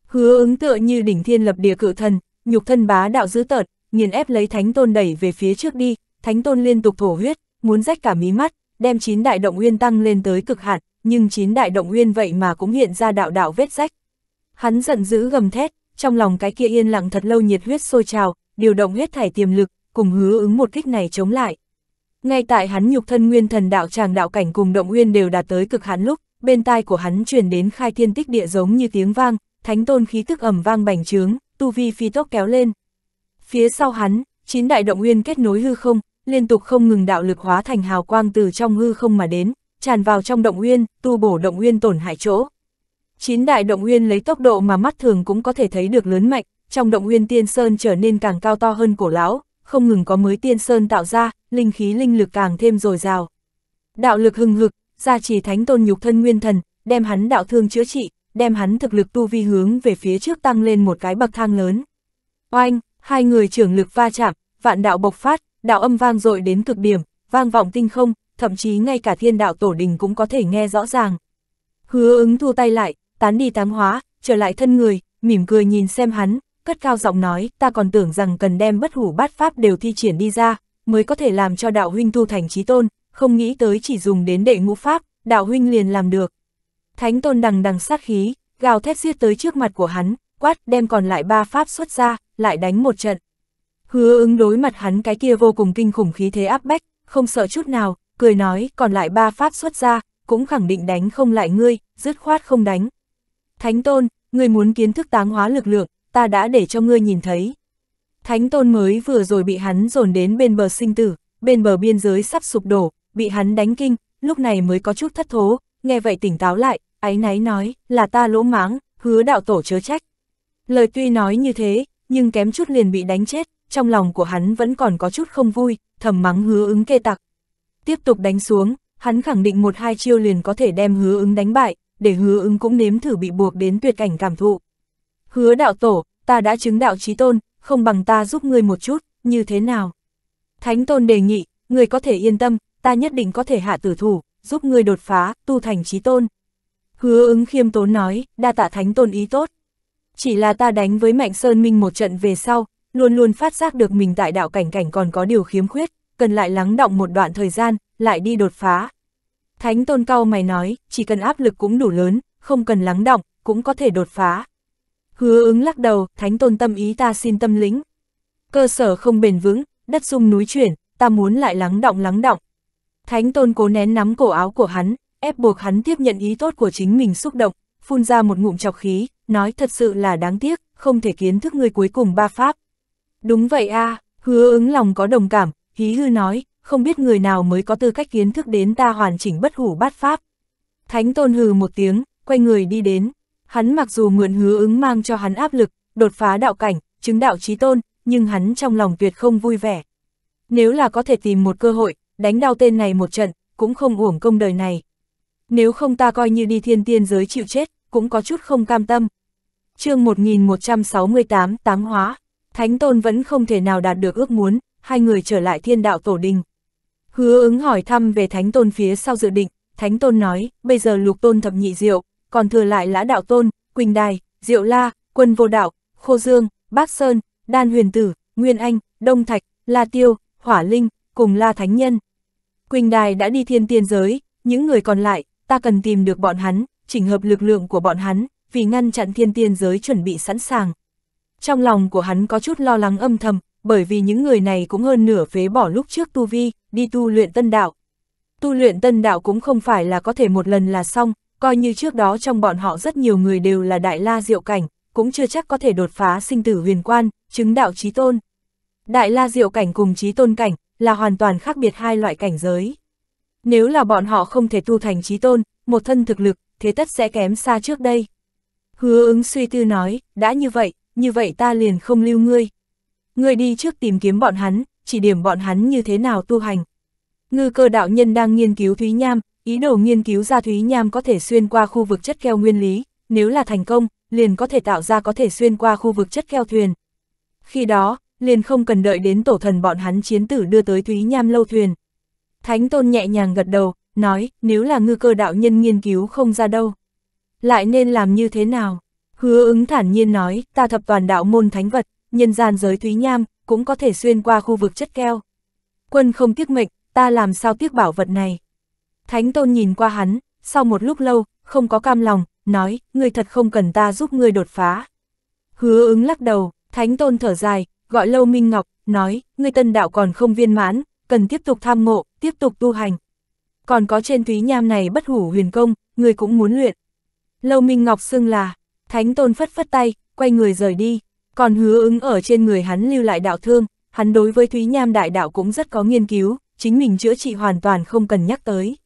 Hứa ứng tựa như đỉnh thiên lập địa cự thần, nhục thân bá đạo dữ tợt, nghiền ép lấy thánh tôn đẩy về phía trước đi, thánh tôn liên tục thổ huyết, muốn rách cả mí mắt, đem chín đại động nguyên tăng lên tới cực hạn, nhưng chín đại động nguyên vậy mà cũng hiện ra đạo đạo vết rách. Hắn giận dữ gầm thét, trong lòng cái kia yên lặng thật lâu nhiệt huyết sôi trào, điều động huyết thải tiềm lực, cùng hứa ứng một kích này chống lại. Ngay tại hắn nhục thân nguyên thần đạo tràng đạo cảnh cùng động nguyên đều đạt tới cực hạn lúc, bên tai của hắn truyền đến khai thiên tích địa giống như tiếng vang, thánh tôn khí tức ẩm vang bành trướng, tu vi phi tốc kéo lên. Phía sau hắn, chín đại động nguyên kết nối hư không, liên tục không ngừng đạo lực hóa thành hào quang từ trong hư không mà đến, tràn vào trong động nguyên, tu bổ động nguyên tổn hại chỗ. Chín đại động nguyên lấy tốc độ mà mắt thường cũng có thể thấy được lớn mạnh, trong động nguyên tiên sơn trở nên càng cao to hơn cổ lão, không ngừng có mới tiên sơn tạo ra, linh khí linh lực càng thêm dồi dào. Đạo lực hừng hực, gia trì thánh tôn nhục thân nguyên thần, đem hắn đạo thương chữa trị, đem hắn thực lực tu vi hướng về phía trước tăng lên một cái bậc thang lớn. Oanh, hai người trưởng lực va chạm, vạn đạo bộc phát, đạo âm vang dội đến cực điểm, vang vọng tinh không, thậm chí ngay cả thiên đạo tổ đình cũng có thể nghe rõ ràng. Hứa ứng thu tay lại, tán đi tám hóa, trở lại thân người, mỉm cười nhìn xem hắn, cất cao giọng nói, ta còn tưởng rằng cần đem bất hủ bát pháp đều thi triển đi ra, mới có thể làm cho đạo huynh tu thành trí tôn, không nghĩ tới chỉ dùng đến đệ ngũ pháp, đạo huynh liền làm được. Thánh tôn đằng đằng sát khí, gào thét giết tới trước mặt của hắn, quát đem còn lại ba pháp xuất ra, lại đánh một trận. Hứa ứng đối mặt hắn cái kia vô cùng kinh khủng khí thế áp bách, không sợ chút nào, cười nói còn lại ba pháp xuất ra, cũng khẳng định đánh không lại ngươi, dứt khoát không đánh. Thánh tôn, ngươi muốn kiến thức táng hóa lực lượng, ta đã để cho ngươi nhìn thấy. Thánh tôn mới vừa rồi bị hắn dồn đến bên bờ sinh tử, bên bờ biên giới sắp sụp đổ, bị hắn đánh kinh, lúc này mới có chút thất thố, nghe vậy tỉnh táo lại, áy náy nói, là ta lỗ mãng, hứa đạo tổ chớ trách. Lời tuy nói như thế, nhưng kém chút liền bị đánh chết, trong lòng của hắn vẫn còn có chút không vui, thầm mắng hứa ứng kê tặc. Tiếp tục đánh xuống, hắn khẳng định một hai chiêu liền có thể đem hứa ứng đánh bại, để hứa ứng cũng nếm thử bị buộc đến tuyệt cảnh cảm thụ. Hứa đạo tổ, ta đã chứng đạo trí tôn, không bằng ta giúp ngươi một chút, như thế nào? Thánh tôn đề nghị, người có thể yên tâm, ta nhất định có thể hạ tử thủ, giúp ngươi đột phá, tu thành trí tôn. Hứa ứng khiêm tốn nói, đa tạ thánh tôn ý tốt. Chỉ là ta đánh với Mạnh Sơn Minh một trận về sau, luôn luôn phát giác được mình tại đạo cảnh cảnh còn có điều khiếm khuyết, cần lại lắng động một đoạn thời gian, lại đi đột phá. Thánh tôn cao mày nói, chỉ cần áp lực cũng đủ lớn, không cần lắng động, cũng có thể đột phá. Hứa ứng lắc đầu, thánh tôn tâm ý ta xin tâm lĩnh. Cơ sở không bền vững, đất sung núi chuyển, ta muốn lại lắng động lắng động, Thánh tôn cố nén nắm cổ áo của hắn, ép buộc hắn tiếp nhận ý tốt của chính mình xúc động, phun ra một ngụm chọc khí, nói thật sự là đáng tiếc, không thể kiến thức người cuối cùng ba pháp. Đúng vậy a à, hứa ứng lòng có đồng cảm, hí hư nói, không biết người nào mới có tư cách kiến thức đến ta hoàn chỉnh bất hủ bát pháp. Thánh tôn hừ một tiếng, quay người đi đến, hắn mặc dù mượn hứa ứng mang cho hắn áp lực, đột phá đạo cảnh, chứng đạo trí tôn, nhưng hắn trong lòng tuyệt không vui vẻ. Nếu là có thể tìm một cơ hội, đánh đau tên này một trận, cũng không uổng công đời này. Nếu không ta coi như đi thiên tiên giới chịu chết, cũng có chút không cam tâm. chương 1168 Tám Hóa, Thánh Tôn vẫn không thể nào đạt được ước muốn, hai người trở lại thiên đạo tổ đình. Hứa ứng hỏi thăm về Thánh Tôn phía sau dự định, Thánh Tôn nói, bây giờ lục tôn thập nhị diệu, còn thừa lại lã đạo tôn, Quỳnh Đài, Diệu La, Quân Vô Đạo, Khô Dương, Bác Sơn, Đan Huyền Tử, Nguyên Anh, Đông Thạch, La Tiêu, Hỏa Linh, cùng La Thánh Nhân, Quỳnh Đài đã đi thiên tiên giới, những người còn lại, ta cần tìm được bọn hắn, chỉnh hợp lực lượng của bọn hắn, vì ngăn chặn thiên tiên giới chuẩn bị sẵn sàng. Trong lòng của hắn có chút lo lắng âm thầm, bởi vì những người này cũng hơn nửa phế bỏ lúc trước tu vi, đi tu luyện tân đạo. Tu luyện tân đạo cũng không phải là có thể một lần là xong, coi như trước đó trong bọn họ rất nhiều người đều là đại la diệu cảnh, cũng chưa chắc có thể đột phá sinh tử huyền quan, chứng đạo trí tôn. Đại la diệu cảnh cùng trí tôn cảnh, là hoàn toàn khác biệt hai loại cảnh giới. Nếu là bọn họ không thể tu thành trí tôn, một thân thực lực, thế tất sẽ kém xa trước đây. Hứa ứng suy tư nói, đã như vậy, như vậy ta liền không lưu ngươi. Ngươi đi trước tìm kiếm bọn hắn, chỉ điểm bọn hắn như thế nào tu hành. Ngư cơ đạo nhân đang nghiên cứu Thúy Nham, ý đồ nghiên cứu ra Thúy Nham có thể xuyên qua khu vực chất keo nguyên lý, nếu là thành công, liền có thể tạo ra có thể xuyên qua khu vực chất keo thuyền. Khi đó, liền không cần đợi đến tổ thần bọn hắn chiến tử đưa tới Thúy Nham lâu thuyền. Thánh Tôn nhẹ nhàng gật đầu, nói, nếu là ngư cơ đạo nhân nghiên cứu không ra đâu. Lại nên làm như thế nào? Hứa ứng thản nhiên nói, ta thập toàn đạo môn thánh vật, nhân gian giới Thúy Nham, cũng có thể xuyên qua khu vực chất keo. Quân không tiếc mệnh, ta làm sao tiếc bảo vật này? Thánh Tôn nhìn qua hắn, sau một lúc lâu, không có cam lòng, nói, ngươi thật không cần ta giúp ngươi đột phá. Hứa ứng lắc đầu, Thánh Tôn thở dài, gọi Lâu Minh Ngọc, nói, ngươi tân đạo còn không viên mãn, cần tiếp tục tham ngộ, tiếp tục tu hành. Còn có trên Thúy Nham này bất hủ huyền công, ngươi cũng muốn luyện. Lâu Minh Ngọc xưng là, Thánh Tôn phất phất tay, quay người rời đi, còn hứa ứng ở trên người hắn lưu lại đạo thương, hắn đối với Thúy Nham đại đạo cũng rất có nghiên cứu, chính mình chữa trị hoàn toàn không cần nhắc tới.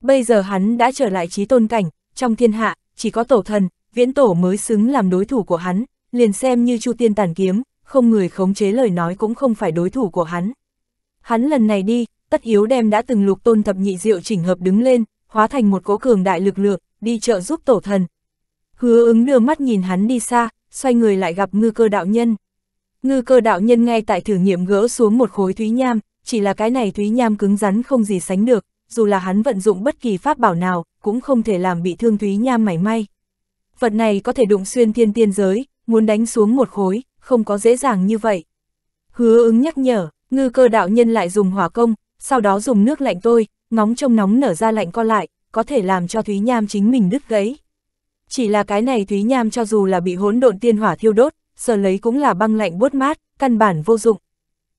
Bây giờ hắn đã trở lại trí tôn cảnh, trong thiên hạ, chỉ có tổ thần, viễn tổ mới xứng làm đối thủ của hắn, liền xem như chu tiên tàn kiếm, không người khống chế lời nói cũng không phải đối thủ của hắn. Hắn lần này đi, tất yếu đem đã từng lục tôn thập nhị diệu chỉnh hợp đứng lên, hóa thành một cỗ cường đại lực lượng, đi trợ giúp tổ thần. Hứa ứng đưa mắt nhìn hắn đi xa, xoay người lại gặp ngư cơ đạo nhân. Ngư cơ đạo nhân ngay tại thử nghiệm gỡ xuống một khối thúy nham, chỉ là cái này thúy nham cứng rắn không gì sánh được, dù là hắn vận dụng bất kỳ pháp bảo nào, cũng không thể làm bị thương thúy nham mảy may. Vật này có thể đụng xuyên thiên tiên giới, muốn đánh xuống một khối, không có dễ dàng như vậy. Hứa ứng nhắc nhở, ngư cơ đạo nhân lại dùng hỏa công, sau đó dùng nước lạnh tôi, ngóng trông nóng nở ra lạnh co lại, có thể làm cho Thúy Nham chính mình đứt gãy. Chỉ là cái này Thúy Nham cho dù là bị hỗn độn tiên hỏa thiêu đốt, sờ lấy cũng là băng lạnh buốt mát, căn bản vô dụng.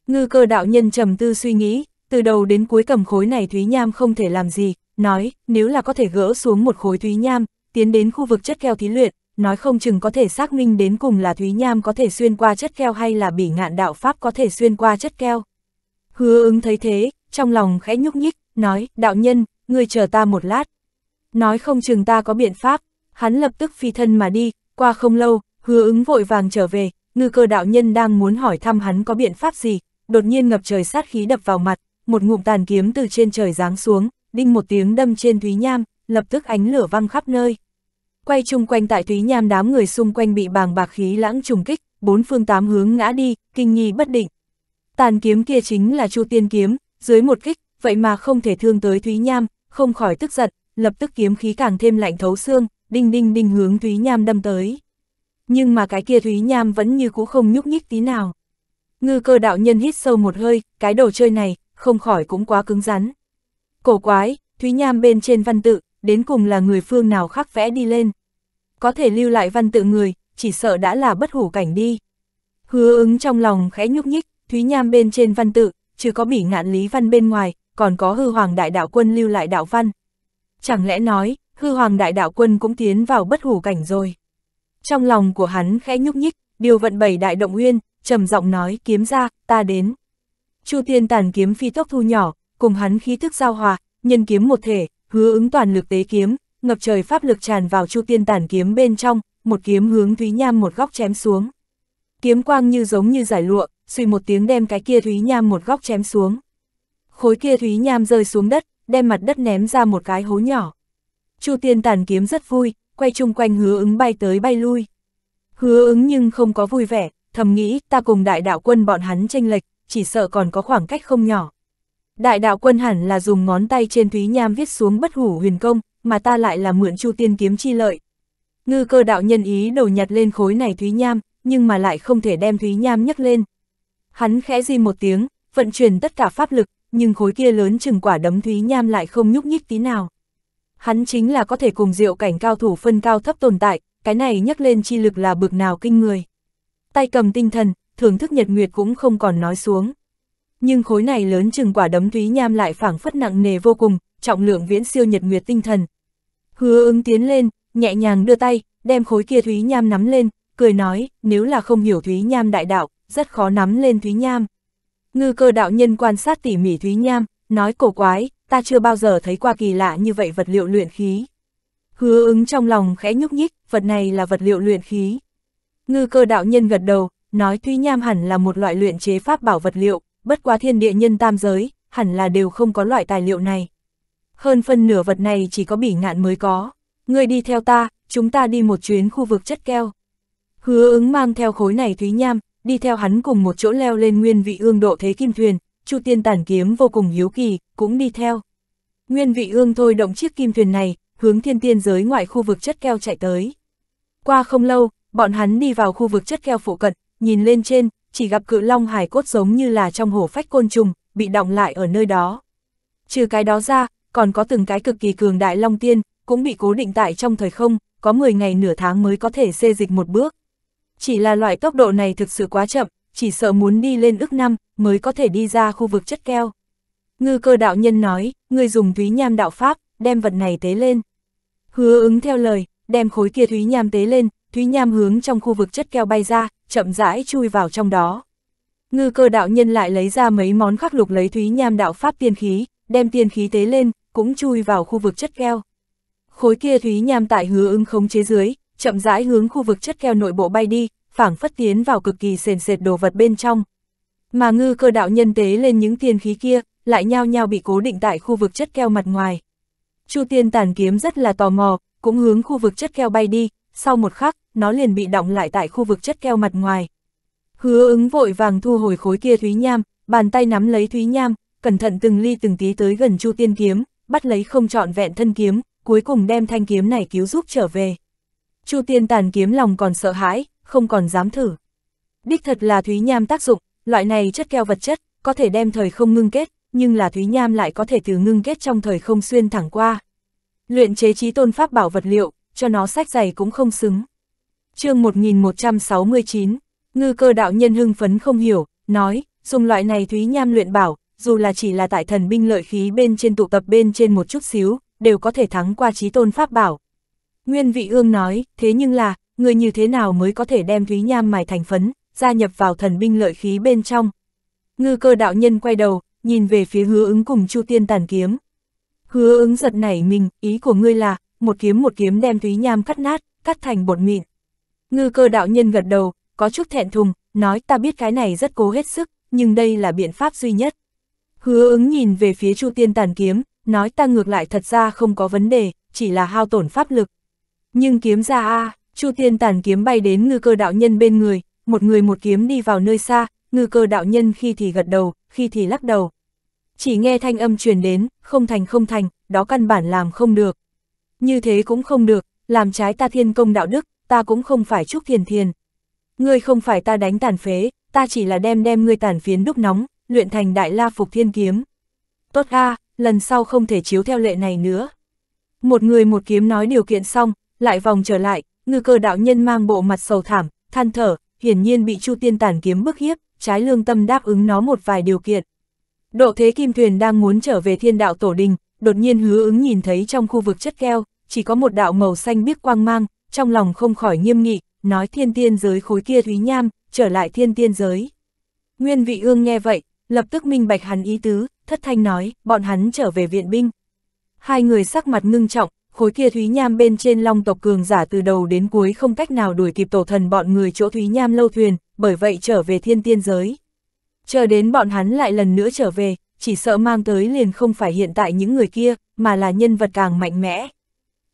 Ngư cơ đạo nhân trầm tư suy nghĩ, từ đầu đến cuối cầm khối này Thúy Nham không thể làm gì, nói, nếu là có thể gỡ xuống một khối Thúy Nham, tiến đến khu vực chất keo thí luyện, nói không chừng có thể xác minh đến cùng là Thúy Nham có thể xuyên qua chất keo hay là bỉ ngạn đạo Pháp có thể xuyên qua chất keo. Hứa ứng thấy thế, trong lòng khẽ nhúc nhích, nói, đạo nhân, ngươi chờ ta một lát. Nói không chừng ta có biện pháp, hắn lập tức phi thân mà đi, qua không lâu, hứa ứng vội vàng trở về, ngư cơ đạo nhân đang muốn hỏi thăm hắn có biện pháp gì, đột nhiên ngập trời sát khí đập vào mặt, một ngụm tàn kiếm từ trên trời giáng xuống, đinh một tiếng đâm trên Thúy Nham, lập tức ánh lửa văng khắp nơi. Quay chung quanh tại Thúy Nham đám người xung quanh bị bàng bạc khí lãng trùng kích, bốn phương tám hướng ngã đi, kinh nghi bất định. Tàn kiếm kia chính là Chu Tiên kiếm, dưới một kích, vậy mà không thể thương tới Thúy Nham, không khỏi tức giận, lập tức kiếm khí càng thêm lạnh thấu xương, đinh đinh đinh hướng Thúy Nham đâm tới. Nhưng mà cái kia Thúy Nham vẫn như cũ không nhúc nhích tí nào. Ngư cơ đạo nhân hít sâu một hơi, cái đồ chơi này, không khỏi cũng quá cứng rắn. Cổ quái, Thúy Nham bên trên văn tự, đến cùng là người phương nào khắc vẽ đi lên. Có thể lưu lại văn tự người, chỉ sợ đã là bất hủ cảnh đi. Hứa ứng trong lòng khẽ nhúc nhích, Thúy Nham bên trên văn tự, chứ có bỉ ngạn lý văn bên ngoài, còn có hư hoàng đại đạo quân lưu lại đạo văn. Chẳng lẽ nói, hư hoàng đại đạo quân cũng tiến vào bất hủ cảnh rồi. Trong lòng của hắn khẽ nhúc nhích, điều vận bảy đại động uyên, trầm giọng nói kiếm ra, ta đến. Chu tiên tàn kiếm phi tốc thu nhỏ, cùng hắn khí thức giao hòa, nhân kiếm một thể, hứa ứng toàn lực tế kiếm, ngập trời pháp lực tràn vào chu tiên tản kiếm bên trong, một kiếm hướng Thúy Nham một góc chém xuống. Kiếm quang như giống như giải lụa, suy một tiếng đem cái kia Thúy Nham một góc chém xuống. Khối kia Thúy Nham rơi xuống đất, đem mặt đất ném ra một cái hố nhỏ. Chu tiên tản kiếm rất vui, quay chung quanh hứa ứng bay tới bay lui. Hứa ứng nhưng không có vui vẻ, thầm nghĩ ta cùng đại đạo quân bọn hắn tranh lệch, chỉ sợ còn có khoảng cách không nhỏ. Đại đạo quân hẳn là dùng ngón tay trên Thúy Nham viết xuống bất hủ huyền công, mà ta lại là mượn chu tiên kiếm chi lợi. Ngư cơ đạo nhân ý đầu nhặt lên khối này Thúy Nham, nhưng mà lại không thể đem Thúy Nham nhấc lên. Hắn khẽ di một tiếng, vận chuyển tất cả pháp lực, nhưng khối kia lớn chừng quả đấm Thúy Nham lại không nhúc nhích tí nào. Hắn chính là có thể cùng diệu cảnh cao thủ phân cao thấp tồn tại, cái này nhấc lên chi lực là bực nào kinh người. Tay cầm tinh thần, thưởng thức nhật nguyệt cũng không còn nói xuống nhưng khối này lớn chừng quả đấm thúy nham lại phảng phất nặng nề vô cùng, trọng lượng viễn siêu nhật nguyệt tinh thần. Hứa ứng tiến lên, nhẹ nhàng đưa tay, đem khối kia thúy nham nắm lên, cười nói, nếu là không hiểu thúy nham đại đạo, rất khó nắm lên thúy nham. Ngư cơ đạo nhân quan sát tỉ mỉ thúy nham, nói cổ quái, ta chưa bao giờ thấy qua kỳ lạ như vậy vật liệu luyện khí. Hứa ứng trong lòng khẽ nhúc nhích, vật này là vật liệu luyện khí. Ngư cơ đạo nhân gật đầu, nói thúy nham hẳn là một loại luyện chế pháp bảo vật liệu, bất quá thiên địa nhân tam giới, hẳn là đều không có loại tài liệu này. Hơn phân nửa vật này chỉ có bỉ ngạn mới có. Người đi theo ta, chúng ta đi một chuyến khu vực chất keo. Hứa ứng mang theo khối này Thúy Nham, đi theo hắn cùng một chỗ leo lên nguyên vị ương độ thế kim thuyền, Chu Tiên Tản Kiếm vô cùng hiếu kỳ, cũng đi theo. Nguyên vị ương thôi động chiếc kim thuyền này, hướng thiên tiên giới ngoại khu vực chất keo chạy tới. Qua không lâu, bọn hắn đi vào khu vực chất keo phụ cận, nhìn lên trên, chỉ gặp cự long hài cốt giống như là trong hồ phách côn trùng, bị động lại ở nơi đó. Trừ cái đó ra, còn có từng cái cực kỳ cường đại long tiên, cũng bị cố định tại trong thời không, có 10 ngày nửa tháng mới có thể xê dịch một bước. Chỉ là loại tốc độ này thực sự quá chậm, chỉ sợ muốn đi lên ức năm mới có thể đi ra khu vực chất keo. Ngư cơ đạo nhân nói, người dùng thúy nham đạo pháp, đem vật này tế lên. Hứa ứng theo lời, đem khối kia thúy nham tế lên, thúy nham hướng trong khu vực chất keo bay ra, chậm rãi chui vào trong đó. Ngư cơ đạo nhân lại lấy ra mấy món khắc lục lấy thúy nham đạo pháp tiên khí, đem tiên khí tế lên, cũng chui vào khu vực chất keo. Khối kia thúy nham tại hứa ưng khống chế dưới, chậm rãi hướng khu vực chất keo nội bộ bay đi, phảng phất tiến vào cực kỳ sền sệt đồ vật bên trong. Mà ngư cơ đạo nhân tế lên những tiên khí kia, lại nhao nhao bị cố định tại khu vực chất keo mặt ngoài. Chu tiên tàn kiếm rất là tò mò, cũng hướng khu vực chất keo bay đi, sau một khắc, nó liền bị động lại tại khu vực chất keo mặt ngoài. Hứa ứng vội vàng thu hồi khối kia Thúy Nham, bàn tay nắm lấy Thúy Nham, cẩn thận từng ly từng tí tới gần Chu Tiên Kiếm, bắt lấy không trọn vẹn thân kiếm, cuối cùng đem thanh kiếm này cứu giúp trở về. Chu Tiên Tàn Kiếm lòng còn sợ hãi, không còn dám thử. Đích thật là Thúy Nham tác dụng, loại này chất keo vật chất, có thể đem thời không ngưng kết, nhưng là Thúy Nham lại có thể từ ngưng kết trong thời không xuyên thẳng qua. Luyện chế trí tôn pháp bảo vật liệu, cho nó sách giày cũng không xứng. chương 1169, ngư cơ đạo nhân hưng phấn không hiểu, nói, dùng loại này Thúy Nham luyện bảo, dù là chỉ là tại thần binh lợi khí bên trên tụ tập bên trên một chút xíu, đều có thể thắng qua trí tôn pháp bảo. Nguyên vị ương nói, thế nhưng là, người như thế nào mới có thể đem Thúy Nham mài thành phấn, gia nhập vào thần binh lợi khí bên trong. Ngư cơ đạo nhân quay đầu, nhìn về phía hứa ứng cùng Chu Tiên Tàn Kiếm. Hứa ứng giật nảy mình, ý của ngươi là, một kiếm một kiếm đem Thúy Nham cắt nát, cắt thành bột mịn. Ngư cơ đạo nhân gật đầu, có chút thẹn thùng, nói ta biết cái này rất cố hết sức, nhưng đây là biện pháp duy nhất. Hứa ứng nhìn về phía Chu Tiên Tàn Kiếm, nói ta ngược lại thật ra không có vấn đề, chỉ là hao tổn pháp lực. Nhưng kiếm ra a, Chu Tiên Tàn Kiếm bay đến ngư cơ đạo nhân bên người, một người một kiếm đi vào nơi xa, ngư cơ đạo nhân khi thì gật đầu, khi thì lắc đầu. Chỉ nghe thanh âm truyền đến, không thành không thành, đó căn bản làm không được. Như thế cũng không được, làm trái ta thiên công đạo đức, ta cũng không phải Trúc Thiền Thiền. Ngươi không phải ta đánh tàn phế, ta chỉ là đem đem ngươi tàn phiến đúc nóng, luyện thành đại la phục thiên kiếm. Tốt a, lần sau không thể chiếu theo lệ này nữa. Một người một kiếm nói điều kiện xong, lại vòng trở lại, ngư cơ đạo nhân mang bộ mặt sầu thảm, than thở, hiển nhiên bị Chu Tiên tàn kiếm bức hiếp, trái lương tâm đáp ứng nó một vài điều kiện. Độ thế kim thuyền đang muốn trở về thiên đạo tổ đình, đột nhiên hứa ứng nhìn thấy trong khu vực chất keo, chỉ có một đạo màu xanh biếc quang mang, trong lòng không khỏi nghiêm nghị, nói thiên tiên giới khối kia Thúy Nham, trở lại thiên tiên giới. Nguyên vị ương nghe vậy, lập tức minh bạch hắn ý tứ, thất thanh nói, bọn hắn trở về viện binh. Hai người sắc mặt ngưng trọng, khối kia Thúy Nham bên trên long tộc cường giả từ đầu đến cuối không cách nào đuổi kịp tổ thần bọn người chỗ Thúy Nham lâu thuyền, bởi vậy trở về thiên tiên giới. Chờ đến bọn hắn lại lần nữa trở về, chỉ sợ mang tới liền không phải hiện tại những người kia, mà là nhân vật càng mạnh mẽ.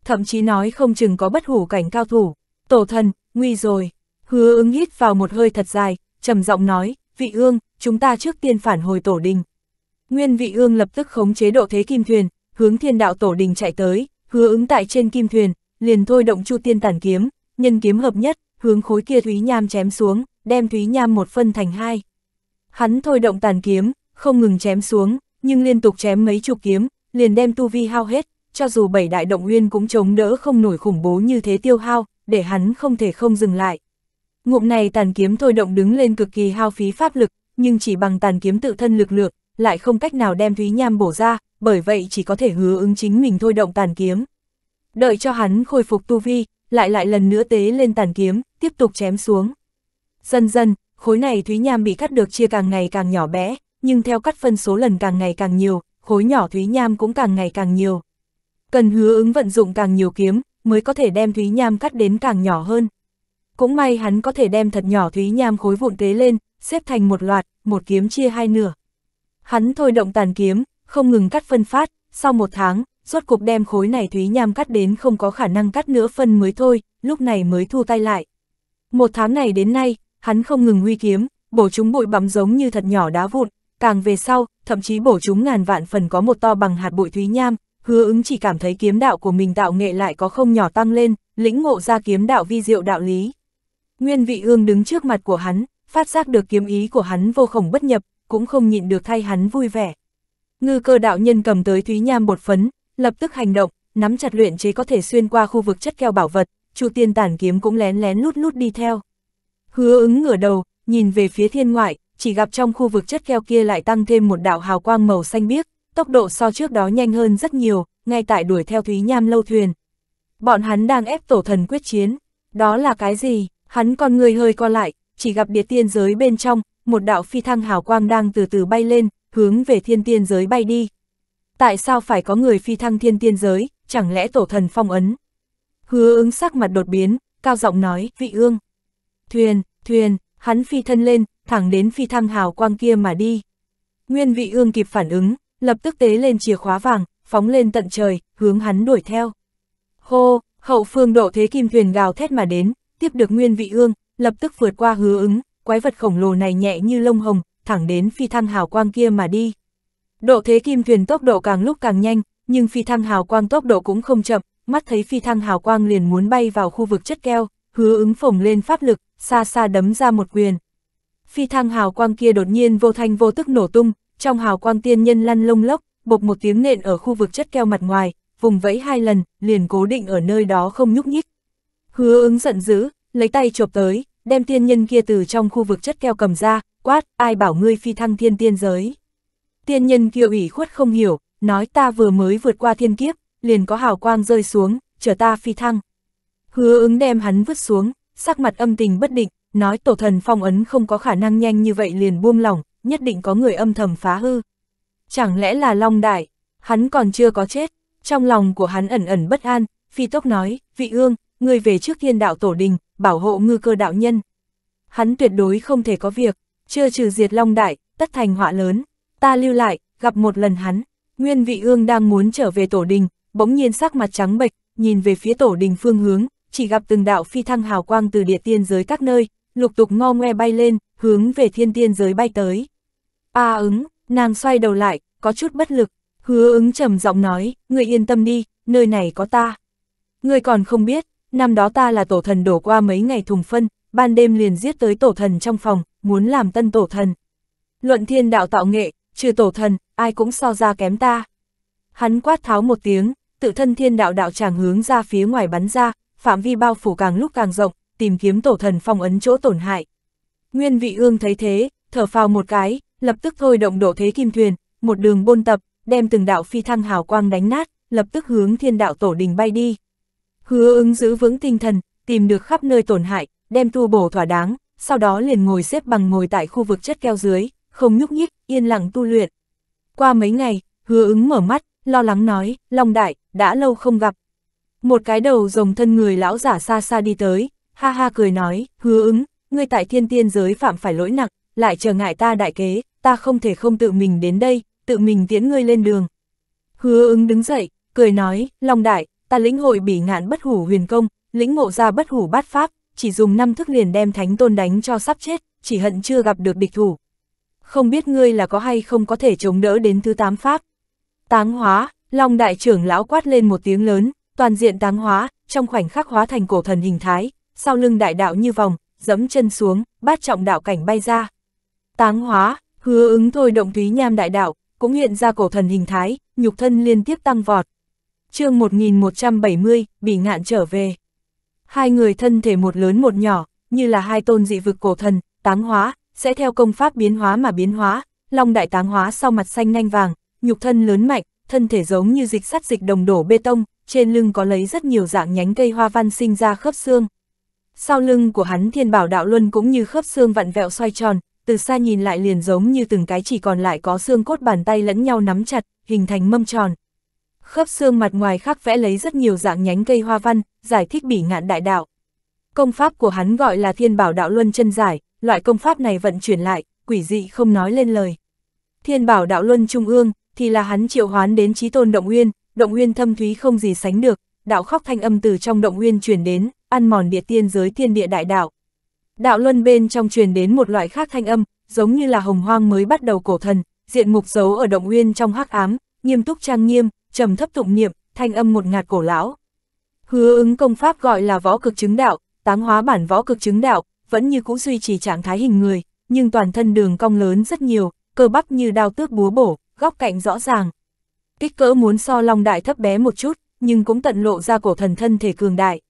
Thậm chí nói không chừng có bất hủ cảnh cao thủ, tổ thần, nguy rồi. Hứa ứng hít vào một hơi thật dài, trầm giọng nói, vị ương, chúng ta trước tiên phản hồi tổ đình. Nguyên vị ương lập tức khống chế độ thế kim thuyền, hướng thiên đạo tổ đình chạy tới, hứa ứng tại trên kim thuyền, liền thôi động chu tiên tản kiếm, nhân kiếm hợp nhất, hướng khối kia Thúy Nham chém xuống, đem Thúy Nham một phân thành hai. Hắn thôi động tàn kiếm, không ngừng chém xuống, nhưng liên tục chém mấy chục kiếm, liền đem tu vi hao hết, cho dù bảy đại động nguyên cũng chống đỡ không nổi khủng bố như thế tiêu hao, để hắn không thể không dừng lại. Ngụm này tàn kiếm thôi động đứng lên cực kỳ hao phí pháp lực, nhưng chỉ bằng tàn kiếm tự thân lực lượng, lại không cách nào đem Thúy Nham bổ ra, bởi vậy chỉ có thể hứa ứng chính mình thôi động tàn kiếm. Đợi cho hắn khôi phục tu vi, lại lại lần nữa tế lên tàn kiếm, tiếp tục chém xuống. Dần dần, khối này Thúy Nham bị cắt được chia càng ngày càng nhỏ bé, nhưng theo cắt phân số lần càng ngày càng nhiều, khối nhỏ Thúy Nham cũng càng ngày càng nhiều. Cần hứa ứng vận dụng càng nhiều kiếm, mới có thể đem Thúy Nham cắt đến càng nhỏ hơn. Cũng may hắn có thể đem thật nhỏ Thúy Nham khối vụn tế lên, xếp thành một loạt, một kiếm chia hai nửa. Hắn thôi động tàn kiếm, không ngừng cắt phân phát, sau một tháng, rốt cuộc đem khối này Thúy Nham cắt đến không có khả năng cắt nữa phân mới thôi, lúc này mới thu tay lại. Một tháng này đến nay, hắn không ngừng huy kiếm, bổ chúng bụi bặm giống như thật nhỏ đá vụn, càng về sau, thậm chí bổ chúng ngàn vạn phần có một to bằng hạt bụi thúy nham, hứa ứng chỉ cảm thấy kiếm đạo của mình tạo nghệ lại có không nhỏ tăng lên, lĩnh ngộ ra kiếm đạo vi diệu đạo lý. Nguyên vị ương đứng trước mặt của hắn, phát giác được kiếm ý của hắn vô khổng bất nhập, cũng không nhịn được thay hắn vui vẻ. Ngư cơ đạo nhân cầm tới thúy nham bột phấn, lập tức hành động, nắm chặt luyện chế có thể xuyên qua khu vực chất keo bảo vật, chu tiên tản kiếm cũng lén lén lút lút đi theo. Hứa ứng ngửa đầu, nhìn về phía thiên ngoại, chỉ gặp trong khu vực chất keo kia lại tăng thêm một đạo hào quang màu xanh biếc, tốc độ so trước đó nhanh hơn rất nhiều, ngay tại đuổi theo Thúy Nham lâu thuyền. Bọn hắn đang ép tổ thần quyết chiến, đó là cái gì? Hắn con người hơi co lại, chỉ gặp địa tiên giới bên trong, một đạo phi thăng hào quang đang từ từ bay lên, hướng về thiên tiên giới bay đi. Tại sao phải có người phi thăng thiên tiên giới, chẳng lẽ tổ thần phong ấn? Hứa ứng sắc mặt đột biến, cao giọng nói, vị ương. Thuyền, thuyền, hắn phi thân lên, thẳng đến phi thăng hào quang kia mà đi. Nguyên vị ương kịp phản ứng, lập tức tế lên chìa khóa vàng, phóng lên tận trời, hướng hắn đuổi theo. Hô, hậu phương độ thế kim thuyền gào thét mà đến, tiếp được nguyên vị ương, lập tức vượt qua hứa ứng, quái vật khổng lồ này nhẹ như lông hồng, thẳng đến phi thăng hào quang kia mà đi. Độ thế kim thuyền tốc độ càng lúc càng nhanh, nhưng phi thăng hào quang tốc độ cũng không chậm, mắt thấy phi thăng hào quang liền muốn bay vào khu vực chất keo, hứa ứng phồng lên pháp lực, xa xa đấm ra một quyền. Phi thăng hào quang kia đột nhiên vô thanh vô tức nổ tung, trong hào quang tiên nhân lăn lông lốc, bộc một tiếng nện ở khu vực chất keo mặt ngoài, vùng vẫy hai lần, liền cố định ở nơi đó không nhúc nhích. Hứa ứng giận dữ, lấy tay chộp tới, đem tiên nhân kia từ trong khu vực chất keo cầm ra, quát, ai bảo ngươi phi thăng thiên tiên giới. Tiên nhân kia ủy khuất không hiểu, nói ta vừa mới vượt qua thiên kiếp, liền có hào quang rơi xuống, chờ ta phi thăng. Hứa ứng đem hắn vứt xuống, sắc mặt âm tình bất định, nói tổ thần phong ấn không có khả năng nhanh như vậy liền buông lỏng, nhất định có người âm thầm phá hư. Chẳng lẽ là Long Đại, hắn còn chưa có chết, trong lòng của hắn ẩn ẩn bất an, phi tốc nói, vị ương, người về trước thiên đạo tổ đình, bảo hộ ngư cơ đạo nhân. Hắn tuyệt đối không thể có việc, chưa trừ diệt Long Đại, tất thành họa lớn, ta lưu lại, gặp một lần hắn, nguyên vị ương đang muốn trở về tổ đình, bỗng nhiên sắc mặt trắng bệch, nhìn về phía tổ đình phương hướng, chỉ gặp từng đạo phi thăng hào quang từ địa tiên giới các nơi, lục tục ngo ngoe bay lên, hướng về thiên tiên giới bay tới. A à, ứng, nàng xoay đầu lại, có chút bất lực, hứa ứng trầm giọng nói, người yên tâm đi, nơi này có ta. Người còn không biết, năm đó ta là tổ thần đổ qua mấy ngày thùng phân, ban đêm liền giết tới tổ thần trong phòng, muốn làm tân tổ thần. Luận thiên đạo tạo nghệ, trừ tổ thần, ai cũng so ra kém ta. Hắn quát tháo một tiếng, tự thân thiên đạo đạo tràng hướng ra phía ngoài bắn ra, phạm vi bao phủ càng lúc càng rộng, tìm kiếm tổ thần phong ấn chỗ tổn hại. Nguyên vị ương thấy thế, thở phào một cái, lập tức thôi động độ thế kim thuyền, một đường bôn tập, đem từng đạo phi thăng hào quang đánh nát, lập tức hướng thiên đạo tổ đình bay đi. Hứa ứng giữ vững tinh thần, tìm được khắp nơi tổn hại, đem tu bổ thỏa đáng, sau đó liền ngồi xếp bằng ngồi tại khu vực chất keo dưới, không nhúc nhích, yên lặng tu luyện. Qua mấy ngày, hứa ứng mở mắt, lo lắng nói, Long Đại, đã lâu không gặp, một cái đầu rồng thân người lão giả xa xa đi tới, ha ha cười nói, hứa ứng, ngươi tại thiên tiên giới phạm phải lỗi nặng, lại chờ ngại ta đại kế, ta không thể không tự mình đến đây, tự mình tiễn ngươi lên đường. Hứa ứng đứng dậy, cười nói, Long Đại, ta lĩnh hội bỉ ngạn bất hủ huyền công, lĩnh ngộ ra bất hủ bát pháp, chỉ dùng năm thức liền đem thánh tôn đánh cho sắp chết, chỉ hận chưa gặp được địch thủ. Không biết ngươi là có hay không có thể chống đỡ đến thứ tám pháp. Táng hóa, Long Đại trưởng lão quát lên một tiếng lớn, toàn diện táng hóa, trong khoảnh khắc hóa thành cổ thần hình thái, sau lưng đại đạo như vòng, giẫm chân xuống, bát trọng đạo cảnh bay ra. Táng hóa, hứa ứng thôi động túy nham đại đạo, cũng hiện ra cổ thần hình thái, nhục thân liên tiếp tăng vọt. chương 1170, bị ngạn trở về. Hai người thân thể một lớn một nhỏ, như là hai tôn dị vực cổ thần, táng hóa, sẽ theo công pháp biến hóa mà biến hóa, long đại táng hóa sau mặt xanh nhanh vàng, nhục thân lớn mạnh, thân thể giống như dịch sắt dịch đồng đổ bê tông, trên lưng có lấy rất nhiều dạng nhánh cây hoa văn sinh ra khớp xương. Sau lưng của hắn thiên bảo đạo luân cũng như khớp xương vặn vẹo xoay tròn, từ xa nhìn lại liền giống như từng cái chỉ còn lại có xương cốt bàn tay lẫn nhau nắm chặt, hình thành mâm tròn. Khớp xương mặt ngoài khắc vẽ lấy rất nhiều dạng nhánh cây hoa văn, giải thích bỉ ngạn đại đạo. Công pháp của hắn gọi là thiên bảo đạo luân chân giải, loại công pháp này vận chuyển lại, quỷ dị không nói lên lời. Thiên bảo đạo luân trung ương, thì là hắn triệu hoán đến trí tôn động uyên, động huyên thâm thúy không gì sánh được, đạo khóc thanh âm từ trong động huyên truyền đến, ăn mòn địa tiên giới thiên địa đại đạo. Đạo luân bên trong truyền đến một loại khác thanh âm, giống như là hồng hoang mới bắt đầu cổ thần, diện mục dấu ở động huyên trong hắc ám, nghiêm túc trang nghiêm, trầm thấp tụng niệm, thanh âm một ngạt cổ lão. Hứa ứng công pháp gọi là võ cực chứng đạo, táng hóa bản võ cực chứng đạo, vẫn như cũ duy trì trạng thái hình người, nhưng toàn thân đường cong lớn rất nhiều, cơ bắp như đao tước búa bổ, góc cạnh rõ ràng, kích cỡ muốn so long đại thấp bé một chút, nhưng cũng tận lộ ra cổ thần thân thể cường đại.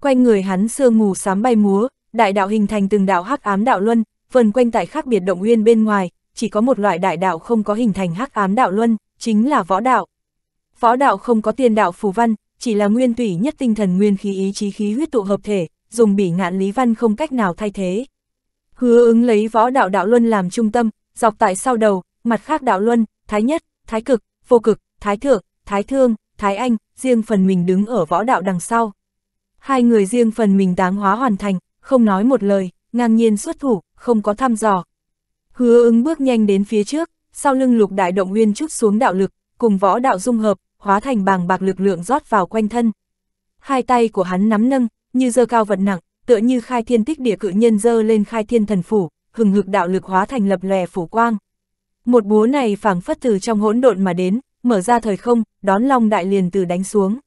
Quanh người hắn sương mù sám bay múa, đại đạo hình thành từng đạo hắc ám đạo luân, Phần quanh tại khác biệt động nguyên bên ngoài, chỉ có một loại đại đạo không có hình thành hắc ám đạo luân, chính là võ đạo. Võ đạo không có tiên đạo phù văn, chỉ là nguyên tủy nhất tinh thần nguyên khí ý chí khí huyết tụ hợp thể, dùng bỉ ngạn lý văn không cách nào thay thế. Hứa ứng lấy võ đạo đạo luân làm trung tâm, dọc tại sau đầu, mặt khác đạo luân, thái nhất, thái cực, vô cực, thái thượng, thái thương, thái anh, riêng phần mình đứng ở võ đạo đằng sau. Hai người riêng phần mình táng hóa hoàn thành, không nói một lời, ngang nhiên xuất thủ, không có thăm dò. Hứa ứng bước nhanh đến phía trước, sau lưng lục đại động nguyên trúc xuống đạo lực, cùng võ đạo dung hợp, hóa thành bàng bạc lực lượng rót vào quanh thân. Hai tay của hắn nắm nâng, như dơ cao vật nặng, tựa như khai thiên tích địa cự nhân dơ lên khai thiên thần phủ, hừng hực đạo lực hóa thành lập lè phủ quang, một búa này phảng phất từ trong hỗn độn mà đến, mở ra thời không, đón Long Đại liền từ đánh xuống.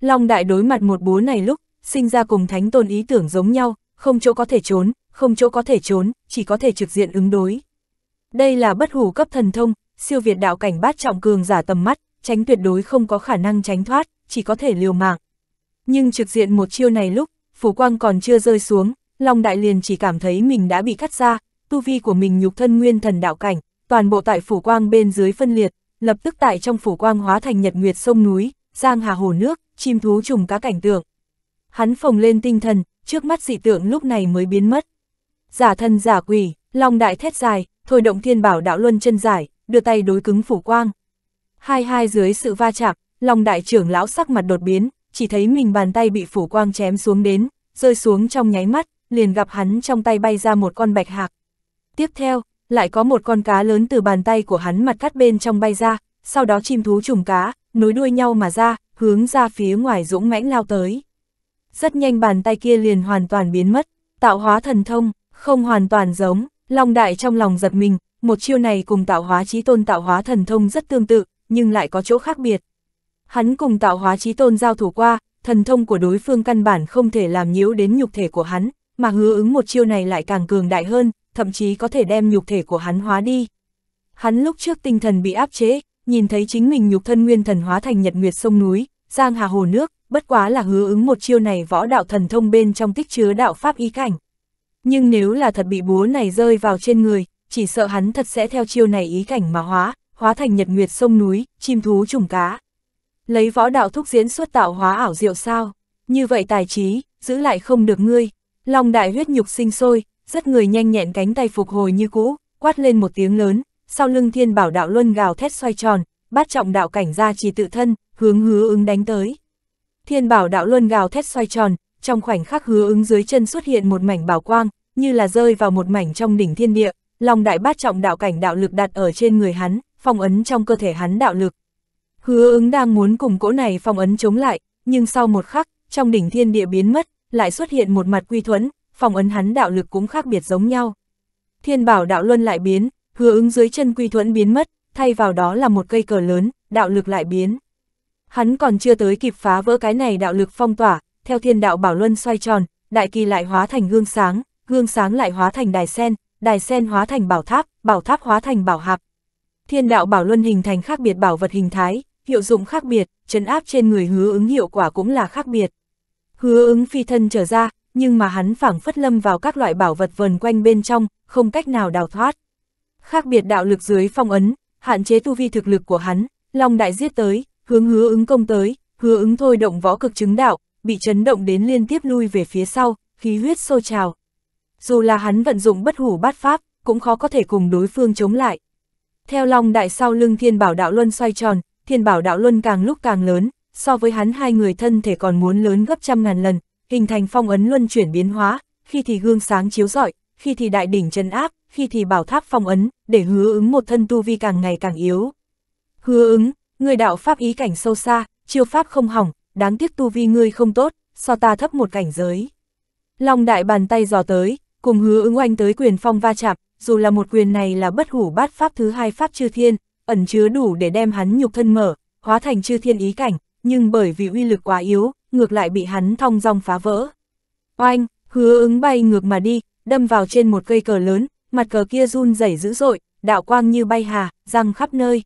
Long Đại đối mặt một búa này lúc, sinh ra cùng thánh tôn ý tưởng giống nhau, không chỗ có thể trốn, không chỗ có thể trốn, chỉ có thể trực diện ứng đối. Đây là bất hủ cấp thần thông, siêu việt đạo cảnh bát trọng cường giả tầm mắt, tránh tuyệt đối không có khả năng tránh thoát, chỉ có thể liều mạng. Nhưng trực diện một chiêu này lúc, phủ quang còn chưa rơi xuống, Long Đại liền chỉ cảm thấy mình đã bị cắt ra, tu vi của mình nhục thân nguyên thần đạo cảnh, toàn bộ tại phủ quang bên dưới phân liệt, lập tức tại trong phủ quang hóa thành nhật nguyệt sông núi, giang hà hồ nước, chim thú trùng cá cảnh tượng. Hắn phồng lên tinh thần, trước mắt dị tượng lúc này mới biến mất. Giả thân giả quỷ, long đại thét dài, thôi động thiên bảo đạo luân chân giải, đưa tay đối cứng phủ quang. Hai hai dưới sự va chạm, long đại trưởng lão sắc mặt đột biến, chỉ thấy mình bàn tay bị phủ quang chém xuống đến, rơi xuống trong nháy mắt, liền gặp hắn trong tay bay ra một con bạch hạc. Tiếp theo, lại có một con cá lớn từ bàn tay của hắn mặt cắt bên trong bay ra, sau đó chim thú trùng cá, nối đuôi nhau mà ra, hướng ra phía ngoài dũng mãnh lao tới. Rất nhanh bàn tay kia liền hoàn toàn biến mất, tạo hóa thần thông, không hoàn toàn giống, Long Đại trong lòng giật mình, một chiêu này cùng tạo hóa trí tôn tạo hóa thần thông rất tương tự, nhưng lại có chỗ khác biệt. Hắn cùng tạo hóa trí tôn giao thủ qua, thần thông của đối phương căn bản không thể làm nhiễu đến nhục thể của hắn, mà hứa ứng một chiêu này lại càng cường đại hơn, thậm chí có thể đem nhục thể của hắn hóa đi. Hắn lúc trước tinh thần bị áp chế, nhìn thấy chính mình nhục thân nguyên thần hóa thành nhật nguyệt sông núi, giang hà hồ nước, bất quá là hứa ứng một chiêu này võ đạo thần thông bên trong tích chứa đạo pháp ý cảnh. Nhưng nếu là thật bị búa này rơi vào trên người, chỉ sợ hắn thật sẽ theo chiêu này ý cảnh mà hóa, hóa thành nhật nguyệt sông núi, chim thú trùng cá. Lấy võ đạo thúc diễn xuất tạo hóa ảo diệu sao, như vậy tài trí, giữ lại không được ngươi. Long đại huyết nhục sinh sôi, rất người nhanh nhẹn cánh tay phục hồi như cũ, quát lên một tiếng lớn, sau lưng thiên bảo đạo luân gào thét xoay tròn, bát trọng đạo cảnh ra chỉ tự thân, hướng hứa ứng đánh tới. Thiên bảo đạo luân gào thét xoay tròn, trong khoảnh khắc hứa ứng dưới chân xuất hiện một mảnh bảo quang, như là rơi vào một mảnh trong đỉnh thiên địa, lòng đại bát trọng đạo cảnh đạo lực đặt ở trên người hắn, phong ấn trong cơ thể hắn đạo lực. Hứa ứng đang muốn cùng cỗ này phong ấn chống lại, nhưng sau một khắc, trong đỉnh thiên địa biến mất, lại xuất hiện một mặt quy thuẫn, phong ấn hắn đạo lực cũng khác biệt giống nhau. Thiên bảo đạo luân lại biến, hứa ứng dưới chân quy thuẫn biến mất, thay vào đó là một cây cờ lớn, đạo lực lại biến. Hắn còn chưa tới kịp phá vỡ cái này đạo lực phong tỏa, theo thiên đạo bảo luân xoay tròn, đại kỳ lại hóa thành gương sáng, gương sáng lại hóa thành đài sen, đài sen hóa thành bảo tháp, bảo tháp hóa thành bảo hạp. Thiên đạo bảo luân hình thành khác biệt bảo vật hình thái, hiệu dụng khác biệt, chấn áp trên người hứa ứng hiệu quả cũng là khác biệt. Hứa ứng phi thân trở ra, nhưng mà hắn phảng phất lâm vào các loại bảo vật vần quanh bên trong, không cách nào đào thoát. Khác biệt đạo lực dưới phong ấn, hạn chế tu vi thực lực của hắn, Long Đại giết tới, hướng hứa ứng công tới, hứa ứng thôi động võ cực chứng đạo, bị chấn động đến liên tiếp lui về phía sau, khí huyết sôi trào. Dù là hắn vận dụng bất hủ bát pháp, cũng khó có thể cùng đối phương chống lại. Theo Long Đại sau lưng Thiên Bảo Đạo Luân xoay tròn, Thiên Bảo Đạo Luân càng lúc càng lớn, so với hắn hai người thân thể còn muốn lớn gấp trăm ngàn lần, hình thành phong ấn luân chuyển biến hóa, khi thì gương sáng chiếu rọi, khi thì đại đỉnh trấn áp, khi thì bảo tháp phong ấn, để hứa ứng một thân tu vi càng ngày càng yếu. Hứa ứng, người đạo pháp ý cảnh sâu xa, chiêu pháp không hỏng, đáng tiếc tu vi ngươi không tốt, so ta thấp một cảnh giới. Long đại bàn tay dò tới, cùng hứa ứng oanh tới quyền phong va chạm, dù là một quyền này là bất hủ bát pháp thứ hai pháp chư thiên, ẩn chứa đủ để đem hắn nhục thân mở, hóa thành chư thiên ý cảnh, nhưng bởi vì uy lực quá yếu, ngược lại bị hắn thong dong phá vỡ. Oanh, hứa ứng bay ngược mà đi, đâm vào trên một cây cờ lớn, mặt cờ kia run rẩy dữ dội, đạo quang như bay hà, răng khắp nơi.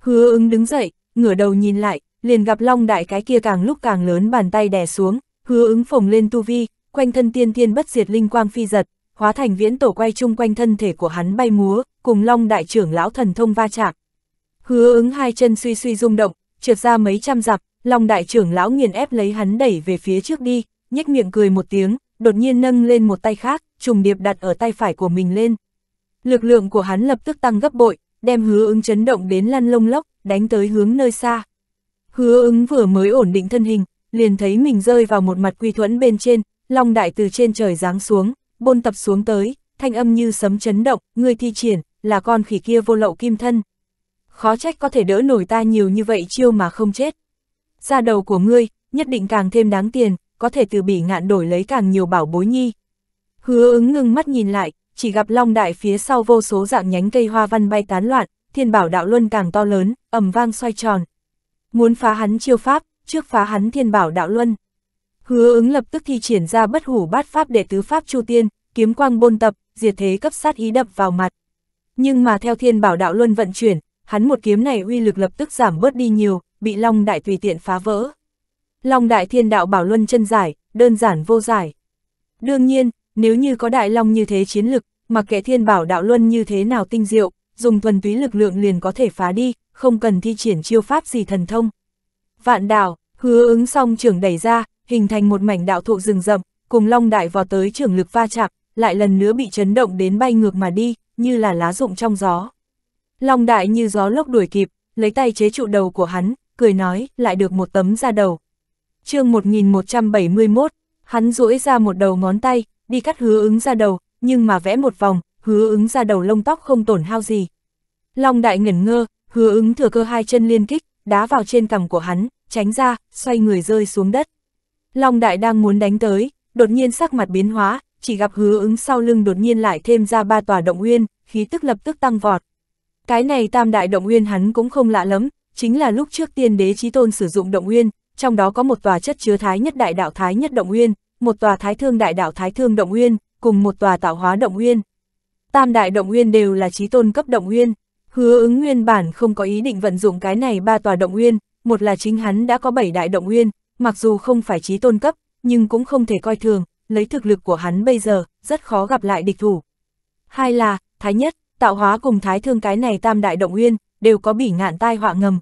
Hứa ứng đứng dậy, ngửa đầu nhìn lại, liền gặp long đại cái kia càng lúc càng lớn bàn tay đè xuống, hứa ứng phồng lên tu vi, quanh thân tiên thiên bất diệt linh quang phi giật, hóa thành viễn tổ quay chung quanh thân thể của hắn bay múa, cùng long đại trưởng lão thần thông va chạm. Hứa ứng hai chân suy suy rung động, trượt ra mấy trăm dặm, Long đại trưởng lão nghiền ép lấy hắn đẩy về phía trước đi, nhếch miệng cười một tiếng, đột nhiên nâng lên một tay khác, trùng điệp đặt ở tay phải của mình lên. Lực lượng của hắn lập tức tăng gấp bội, đem hứa ứng chấn động đến lăn lông lốc, đánh tới hướng nơi xa. Hứa ứng vừa mới ổn định thân hình, liền thấy mình rơi vào một mặt quy thuẫn bên trên, long đại từ trên trời giáng xuống, bôn tập xuống tới, thanh âm như sấm chấn động, người thi triển, là con khỉ kia vô lậu kim thân khó trách có thể đỡ nổi ta nhiều như vậy chiêu mà không chết. Ra đầu của ngươi, nhất định càng thêm đáng tiền, có thể từ bỉ ngạn đổi lấy càng nhiều bảo bối nhi. Hứa ứng ngưng mắt nhìn lại, chỉ gặp long đại phía sau vô số dạng nhánh cây hoa văn bay tán loạn, thiên bảo đạo luân càng to lớn, ầm vang xoay tròn. Muốn phá hắn chiêu pháp, trước phá hắn thiên bảo đạo luân. Hứa ứng lập tức thi triển ra bất hủ bát pháp để tứ pháp chu tiên, kiếm quang bôn tập, diệt thế cấp sát ý đập vào mặt. Nhưng mà theo thiên bảo đạo luân vận chuyển, hắn một kiếm này uy lực lập tức giảm bớt đi nhiều, bị Long Đại tùy tiện phá vỡ. Long Đại thiên đạo bảo luân chân giải, đơn giản vô giải. Đương nhiên, nếu như có Đại Long như thế chiến lực, mặc kệ thiên bảo đạo luân như thế nào tinh diệu, dùng thuần túy lực lượng liền có thể phá đi, không cần thi triển chiêu pháp gì thần thông. Vạn đảo, hứa ứng xong trưởng đẩy ra, hình thành một mảnh đạo thụ rừng rậm, cùng Long Đại vò tới trưởng lực va chạm, lại lần nữa bị chấn động đến bay ngược mà đi, như là lá rụng trong gió. Long đại như gió lốc đuổi kịp, lấy tay chế trụ đầu của hắn, cười nói, lại được một tấm ra đầu. chương 1171, hắn duỗi ra một đầu ngón tay, đi cắt hứa ứng ra đầu, nhưng mà vẽ một vòng, hứa ứng ra đầu lông tóc không tổn hao gì. Long đại ngẩn ngơ, hứa ứng thừa cơ hai chân liên kích, đá vào trên cằm của hắn, tránh ra, xoay người rơi xuống đất. Long đại đang muốn đánh tới, đột nhiên sắc mặt biến hóa, chỉ gặp hứa ứng sau lưng đột nhiên lại thêm ra ba tòa động nguyên, khí tức lập tức tăng vọt. Cái này tam đại động nguyên hắn cũng không lạ lắm, chính là lúc trước tiên đế chí tôn sử dụng động nguyên, trong đó có một tòa chất chứa thái nhất đại đạo thái nhất động nguyên, một tòa thái thương đại đạo thái thương động nguyên, cùng một tòa tạo hóa động nguyên. Tam đại động nguyên đều là chí tôn cấp động nguyên, hứa ứng nguyên bản không có ý định vận dụng cái này ba tòa động nguyên, một là chính hắn đã có bảy đại động nguyên, mặc dù không phải chí tôn cấp, nhưng cũng không thể coi thường, lấy thực lực của hắn bây giờ, rất khó gặp lại địch thủ. Hai là, thái nhất, tạo hóa cùng thái thương cái này tam đại động uyên, đều có bỉ ngạn tai họa ngầm.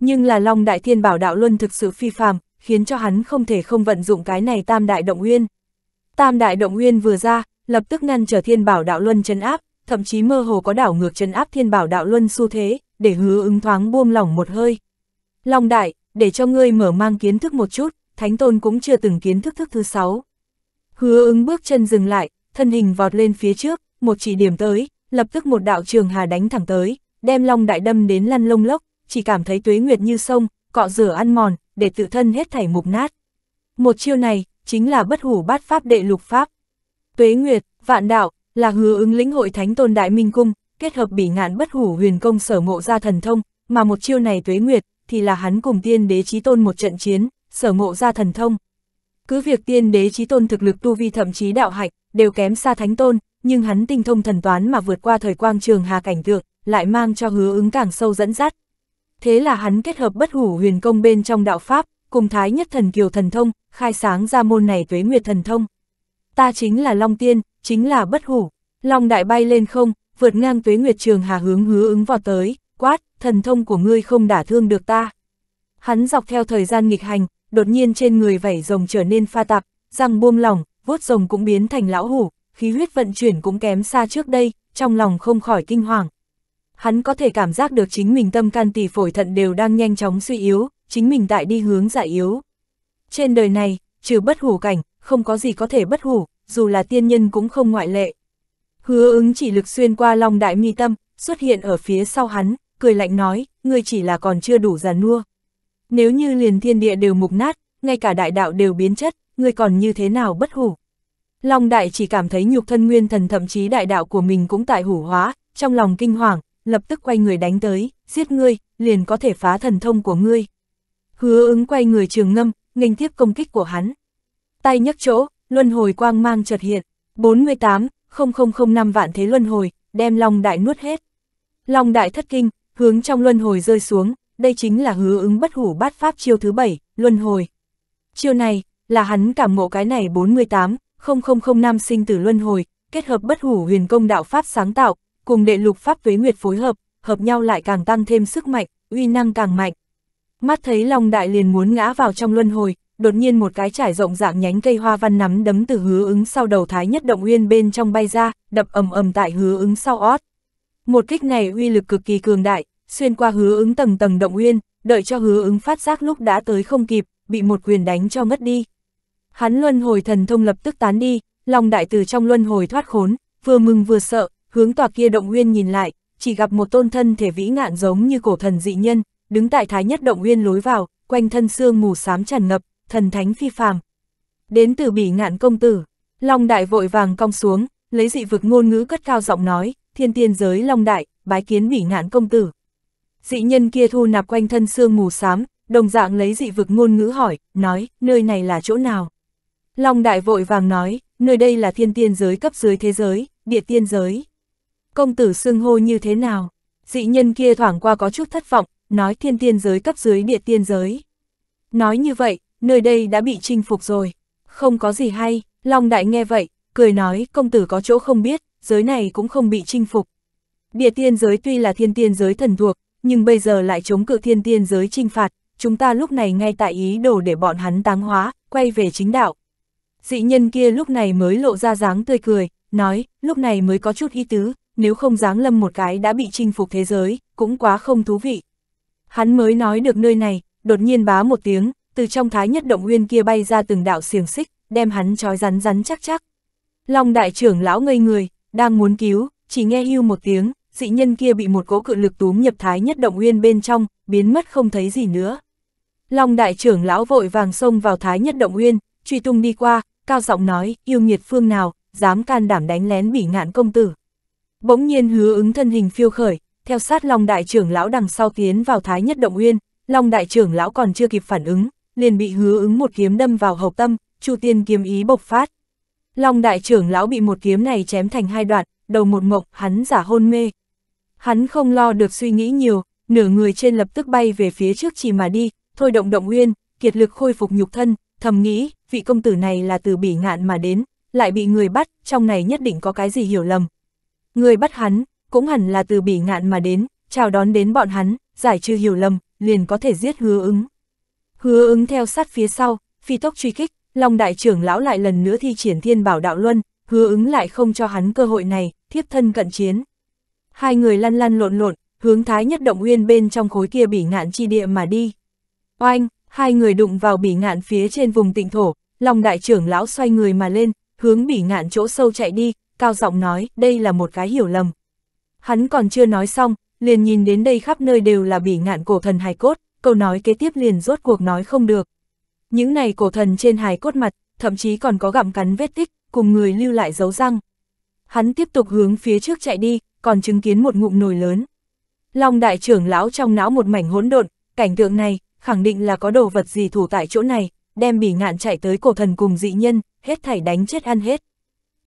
Nhưng là Long Đại Thiên Bảo Đạo Luân thực sự phi phàm, khiến cho hắn không thể không vận dụng cái này tam đại động uyên. Tam đại động uyên vừa ra, lập tức ngăn trở Thiên Bảo Đạo Luân chấn áp, thậm chí mơ hồ có đảo ngược chấn áp Thiên Bảo Đạo Luân xu thế, để hứa ứng thoáng buông lỏng một hơi. Long Đại, để cho ngươi mở mang kiến thức một chút, Thánh Tôn cũng chưa từng kiến thức thức thứ sáu. Hứa ứng bước chân dừng lại, thân hình vọt lên phía trước, một chỉ điểm tới, lập tức một đạo trường hà đánh thẳng tới, đem long đại đâm đến lăn lông lốc, chỉ cảm thấy tuế nguyệt như sông, cọ rửa ăn mòn, để tự thân hết thảy mục nát. Một chiêu này, chính là bất hủ bát pháp đệ lục pháp. Tuế nguyệt, vạn đạo, là hứa ứng lĩnh hội thánh tôn đại minh cung, kết hợp bỉ ngạn bất hủ huyền công sở ngộ ra thần thông, mà một chiêu này tuế nguyệt, thì là hắn cùng tiên đế chí tôn một trận chiến, sở ngộ ra thần thông. Cứ việc tiên đế chí tôn thực lực tu vi thậm chí đạo hạch, đều kém xa Thánh Tôn, nhưng hắn tinh thông thần toán mà vượt qua thời quang trường hà cảnh tượng, lại mang cho hứa ứng càng sâu dẫn dắt. Thế là hắn kết hợp bất hủ huyền công bên trong đạo Pháp, cùng thái nhất thần kiều thần thông, khai sáng ra môn này tuế nguyệt thần thông. Ta chính là Long Tiên, chính là bất hủ. Long đại bay lên không, vượt ngang tuế nguyệt trường hà hướng hứa ứng vào tới, quát, thần thông của ngươi không đả thương được ta. Hắn dọc theo thời gian nghịch hành, đột nhiên trên người vảy rồng trở nên pha tạp, răng buông lỏng, vuốt rồng cũng biến thành lão hủ, khí huyết vận chuyển cũng kém xa trước đây, trong lòng không khỏi kinh hoàng. Hắn có thể cảm giác được chính mình tâm can tỷ phổi thận đều đang nhanh chóng suy yếu, chính mình tại đi hướng giải yếu. Trên đời này, trừ bất hủ cảnh, không có gì có thể bất hủ, dù là tiên nhân cũng không ngoại lệ. Hứa ứng chỉ lực xuyên qua long đại mi tâm, xuất hiện ở phía sau hắn, cười lạnh nói, ngươi chỉ là còn chưa đủ già nua. Nếu như liền thiên địa đều mục nát, ngay cả đại đạo đều biến chất, ngươi còn như thế nào bất hủ. Long đại chỉ cảm thấy nhục thân nguyên thần thậm chí đại đạo của mình cũng tại hủ hóa, trong lòng kinh hoàng, lập tức quay người đánh tới, giết ngươi, liền có thể phá thần thông của ngươi. Hứa ứng quay người trường ngâm, nghênh tiếp công kích của hắn. Tay nhấc chỗ, luân hồi quang mang chợt hiện, 48, 0005 vạn thế luân hồi, đem Long Đại nuốt hết. Long Đại thất kinh, hướng trong luân hồi rơi xuống, đây chính là hứa ứng bất hủ bát pháp chiêu thứ bảy, luân hồi. Chiêu này, là hắn cảm ngộ cái này 48, 0005 sinh tử luân hồi, kết hợp bất hủ huyền công đạo pháp sáng tạo, cùng đệ lục pháp tuế nguyệt phối hợp, hợp nhau lại càng tăng thêm sức mạnh, uy năng càng mạnh. Mắt thấy Long Đại liền muốn ngã vào trong luân hồi, đột nhiên một cái trải rộng dạng nhánh cây hoa văn nắm đấm từ hứa ứng sau đầu thái nhất động uyên bên trong bay ra, đập ầm ầm tại hứa ứng sau ót. Một kích này uy lực cực kỳ cường đại, xuyên qua hứa ứng tầng tầng động uyên, đợi cho hứa ứng phát giác lúc đã tới không kịp, bị một quyền đánh cho mất đi. Hắn luân hồi thần thông lập tức tán đi, lòng đại từ trong luân hồi thoát khốn, vừa mừng vừa sợ, hướng tòa kia động nguyên nhìn lại, chỉ gặp một tôn thân thể vĩ ngạn giống như cổ thần dị nhân, đứng tại thái nhất động nguyên lối vào, quanh thân xương mù xám tràn ngập, thần thánh phi phàm. Đến từ bỉ ngạn công tử, Long Đại vội vàng cong xuống, lấy dị vực ngôn ngữ cất cao giọng nói, thiên tiên giới Long Đại, bái kiến bỉ ngạn công tử. Dị nhân kia thu nạp quanh thân xương mù xám, đồng dạng lấy dị vực ngôn ngữ hỏi, nói, nơi này là chỗ nào? Long Đại vội vàng nói, nơi đây là thiên tiên giới cấp dưới thế giới, địa tiên giới. Công tử xưng hô như thế nào? Dị nhân kia thoảng qua có chút thất vọng, nói thiên tiên giới cấp dưới địa tiên giới. Nói như vậy, nơi đây đã bị chinh phục rồi. Không có gì hay, Long Đại nghe vậy, cười nói công tử có chỗ không biết, giới này cũng không bị chinh phục. Địa tiên giới tuy là thiên tiên giới thần thuộc, nhưng bây giờ lại chống cự thiên tiên giới chinh phạt, chúng ta lúc này ngay tại ý đồ để bọn hắn táng hóa, quay về chính đạo, dị nhân kia lúc này mới lộ ra dáng tươi cười, nói, lúc này mới có chút ý tứ, nếu không dáng lâm một cái đã bị chinh phục thế giới, cũng quá không thú vị. Hắn mới nói được nơi này, đột nhiên bá một tiếng, từ trong thái nhất động nguyên kia bay ra từng đạo xiềng xích, đem hắn trói rắn rắn chắc chắc. Long đại trưởng lão ngây người, đang muốn cứu, chỉ nghe hưu một tiếng, dị nhân kia bị một cỗ cự lực túm nhập thái nhất động nguyên bên trong, biến mất không thấy gì nữa. Long đại trưởng lão vội vàng xông vào thái nhất động nguyên, truy tung đi qua, cao giọng nói, yêu nghiệt phương nào, dám can đảm đánh lén bỉ ngạn công tử. Bỗng nhiên hứa ứng thân hình phiêu khởi, theo sát Long đại trưởng lão đằng sau tiến vào thái nhất động uyên, Long đại trưởng lão còn chưa kịp phản ứng, liền bị hứa ứng một kiếm đâm vào hậu tâm, Chu Tiên kiếm ý bộc phát. Long đại trưởng lão bị một kiếm này chém thành hai đoạn, đầu một mộc, hắn giả hôn mê. Hắn không lo được suy nghĩ nhiều, nửa người trên lập tức bay về phía trước chỉ mà đi, thôi động động uyên, kiệt lực khôi phục nhục thân, thầm nghĩ, vị công tử này là từ bỉ ngạn mà đến, lại bị người bắt, trong này nhất định có cái gì hiểu lầm. Người bắt hắn, cũng hẳn là từ bỉ ngạn mà đến, chào đón đến bọn hắn, giải trừ hiểu lầm, liền có thể giết hứa ứng. Hứa ứng theo sát phía sau, phi tốc truy kích, Long đại trưởng lão lại lần nữa thi triển thiên bảo đạo luân, hứa ứng lại không cho hắn cơ hội này, thiếp thân cận chiến. Hai người lăn lăn lộn lộn, hướng thái nhất động uyên bên trong khối kia bỉ ngạn chi địa mà đi. Oanh, Hai người đụng vào bỉ ngạn phía trên vùng tịnh thổ, lòng đại trưởng lão xoay người mà lên, hướng bỉ ngạn chỗ sâu chạy đi, cao giọng nói, đây là một cái hiểu lầm. Hắn còn chưa nói xong, liền nhìn đến đây khắp nơi đều là bỉ ngạn cổ thần hài cốt, câu nói kế tiếp liền rốt cuộc nói không được. Những này cổ thần trên hài cốt mặt, thậm chí còn có gặm cắn vết tích, cùng người lưu lại dấu răng. Hắn tiếp tục hướng phía trước chạy đi, còn chứng kiến một ngụm nồi lớn. Long đại trưởng lão trong não một mảnh hỗn độn, cảnh tượng này, khẳng định là có đồ vật gì thủ tại chỗ này, đem bỉ ngạn chạy tới cổ thần cùng dị nhân, hết thảy đánh chết ăn hết.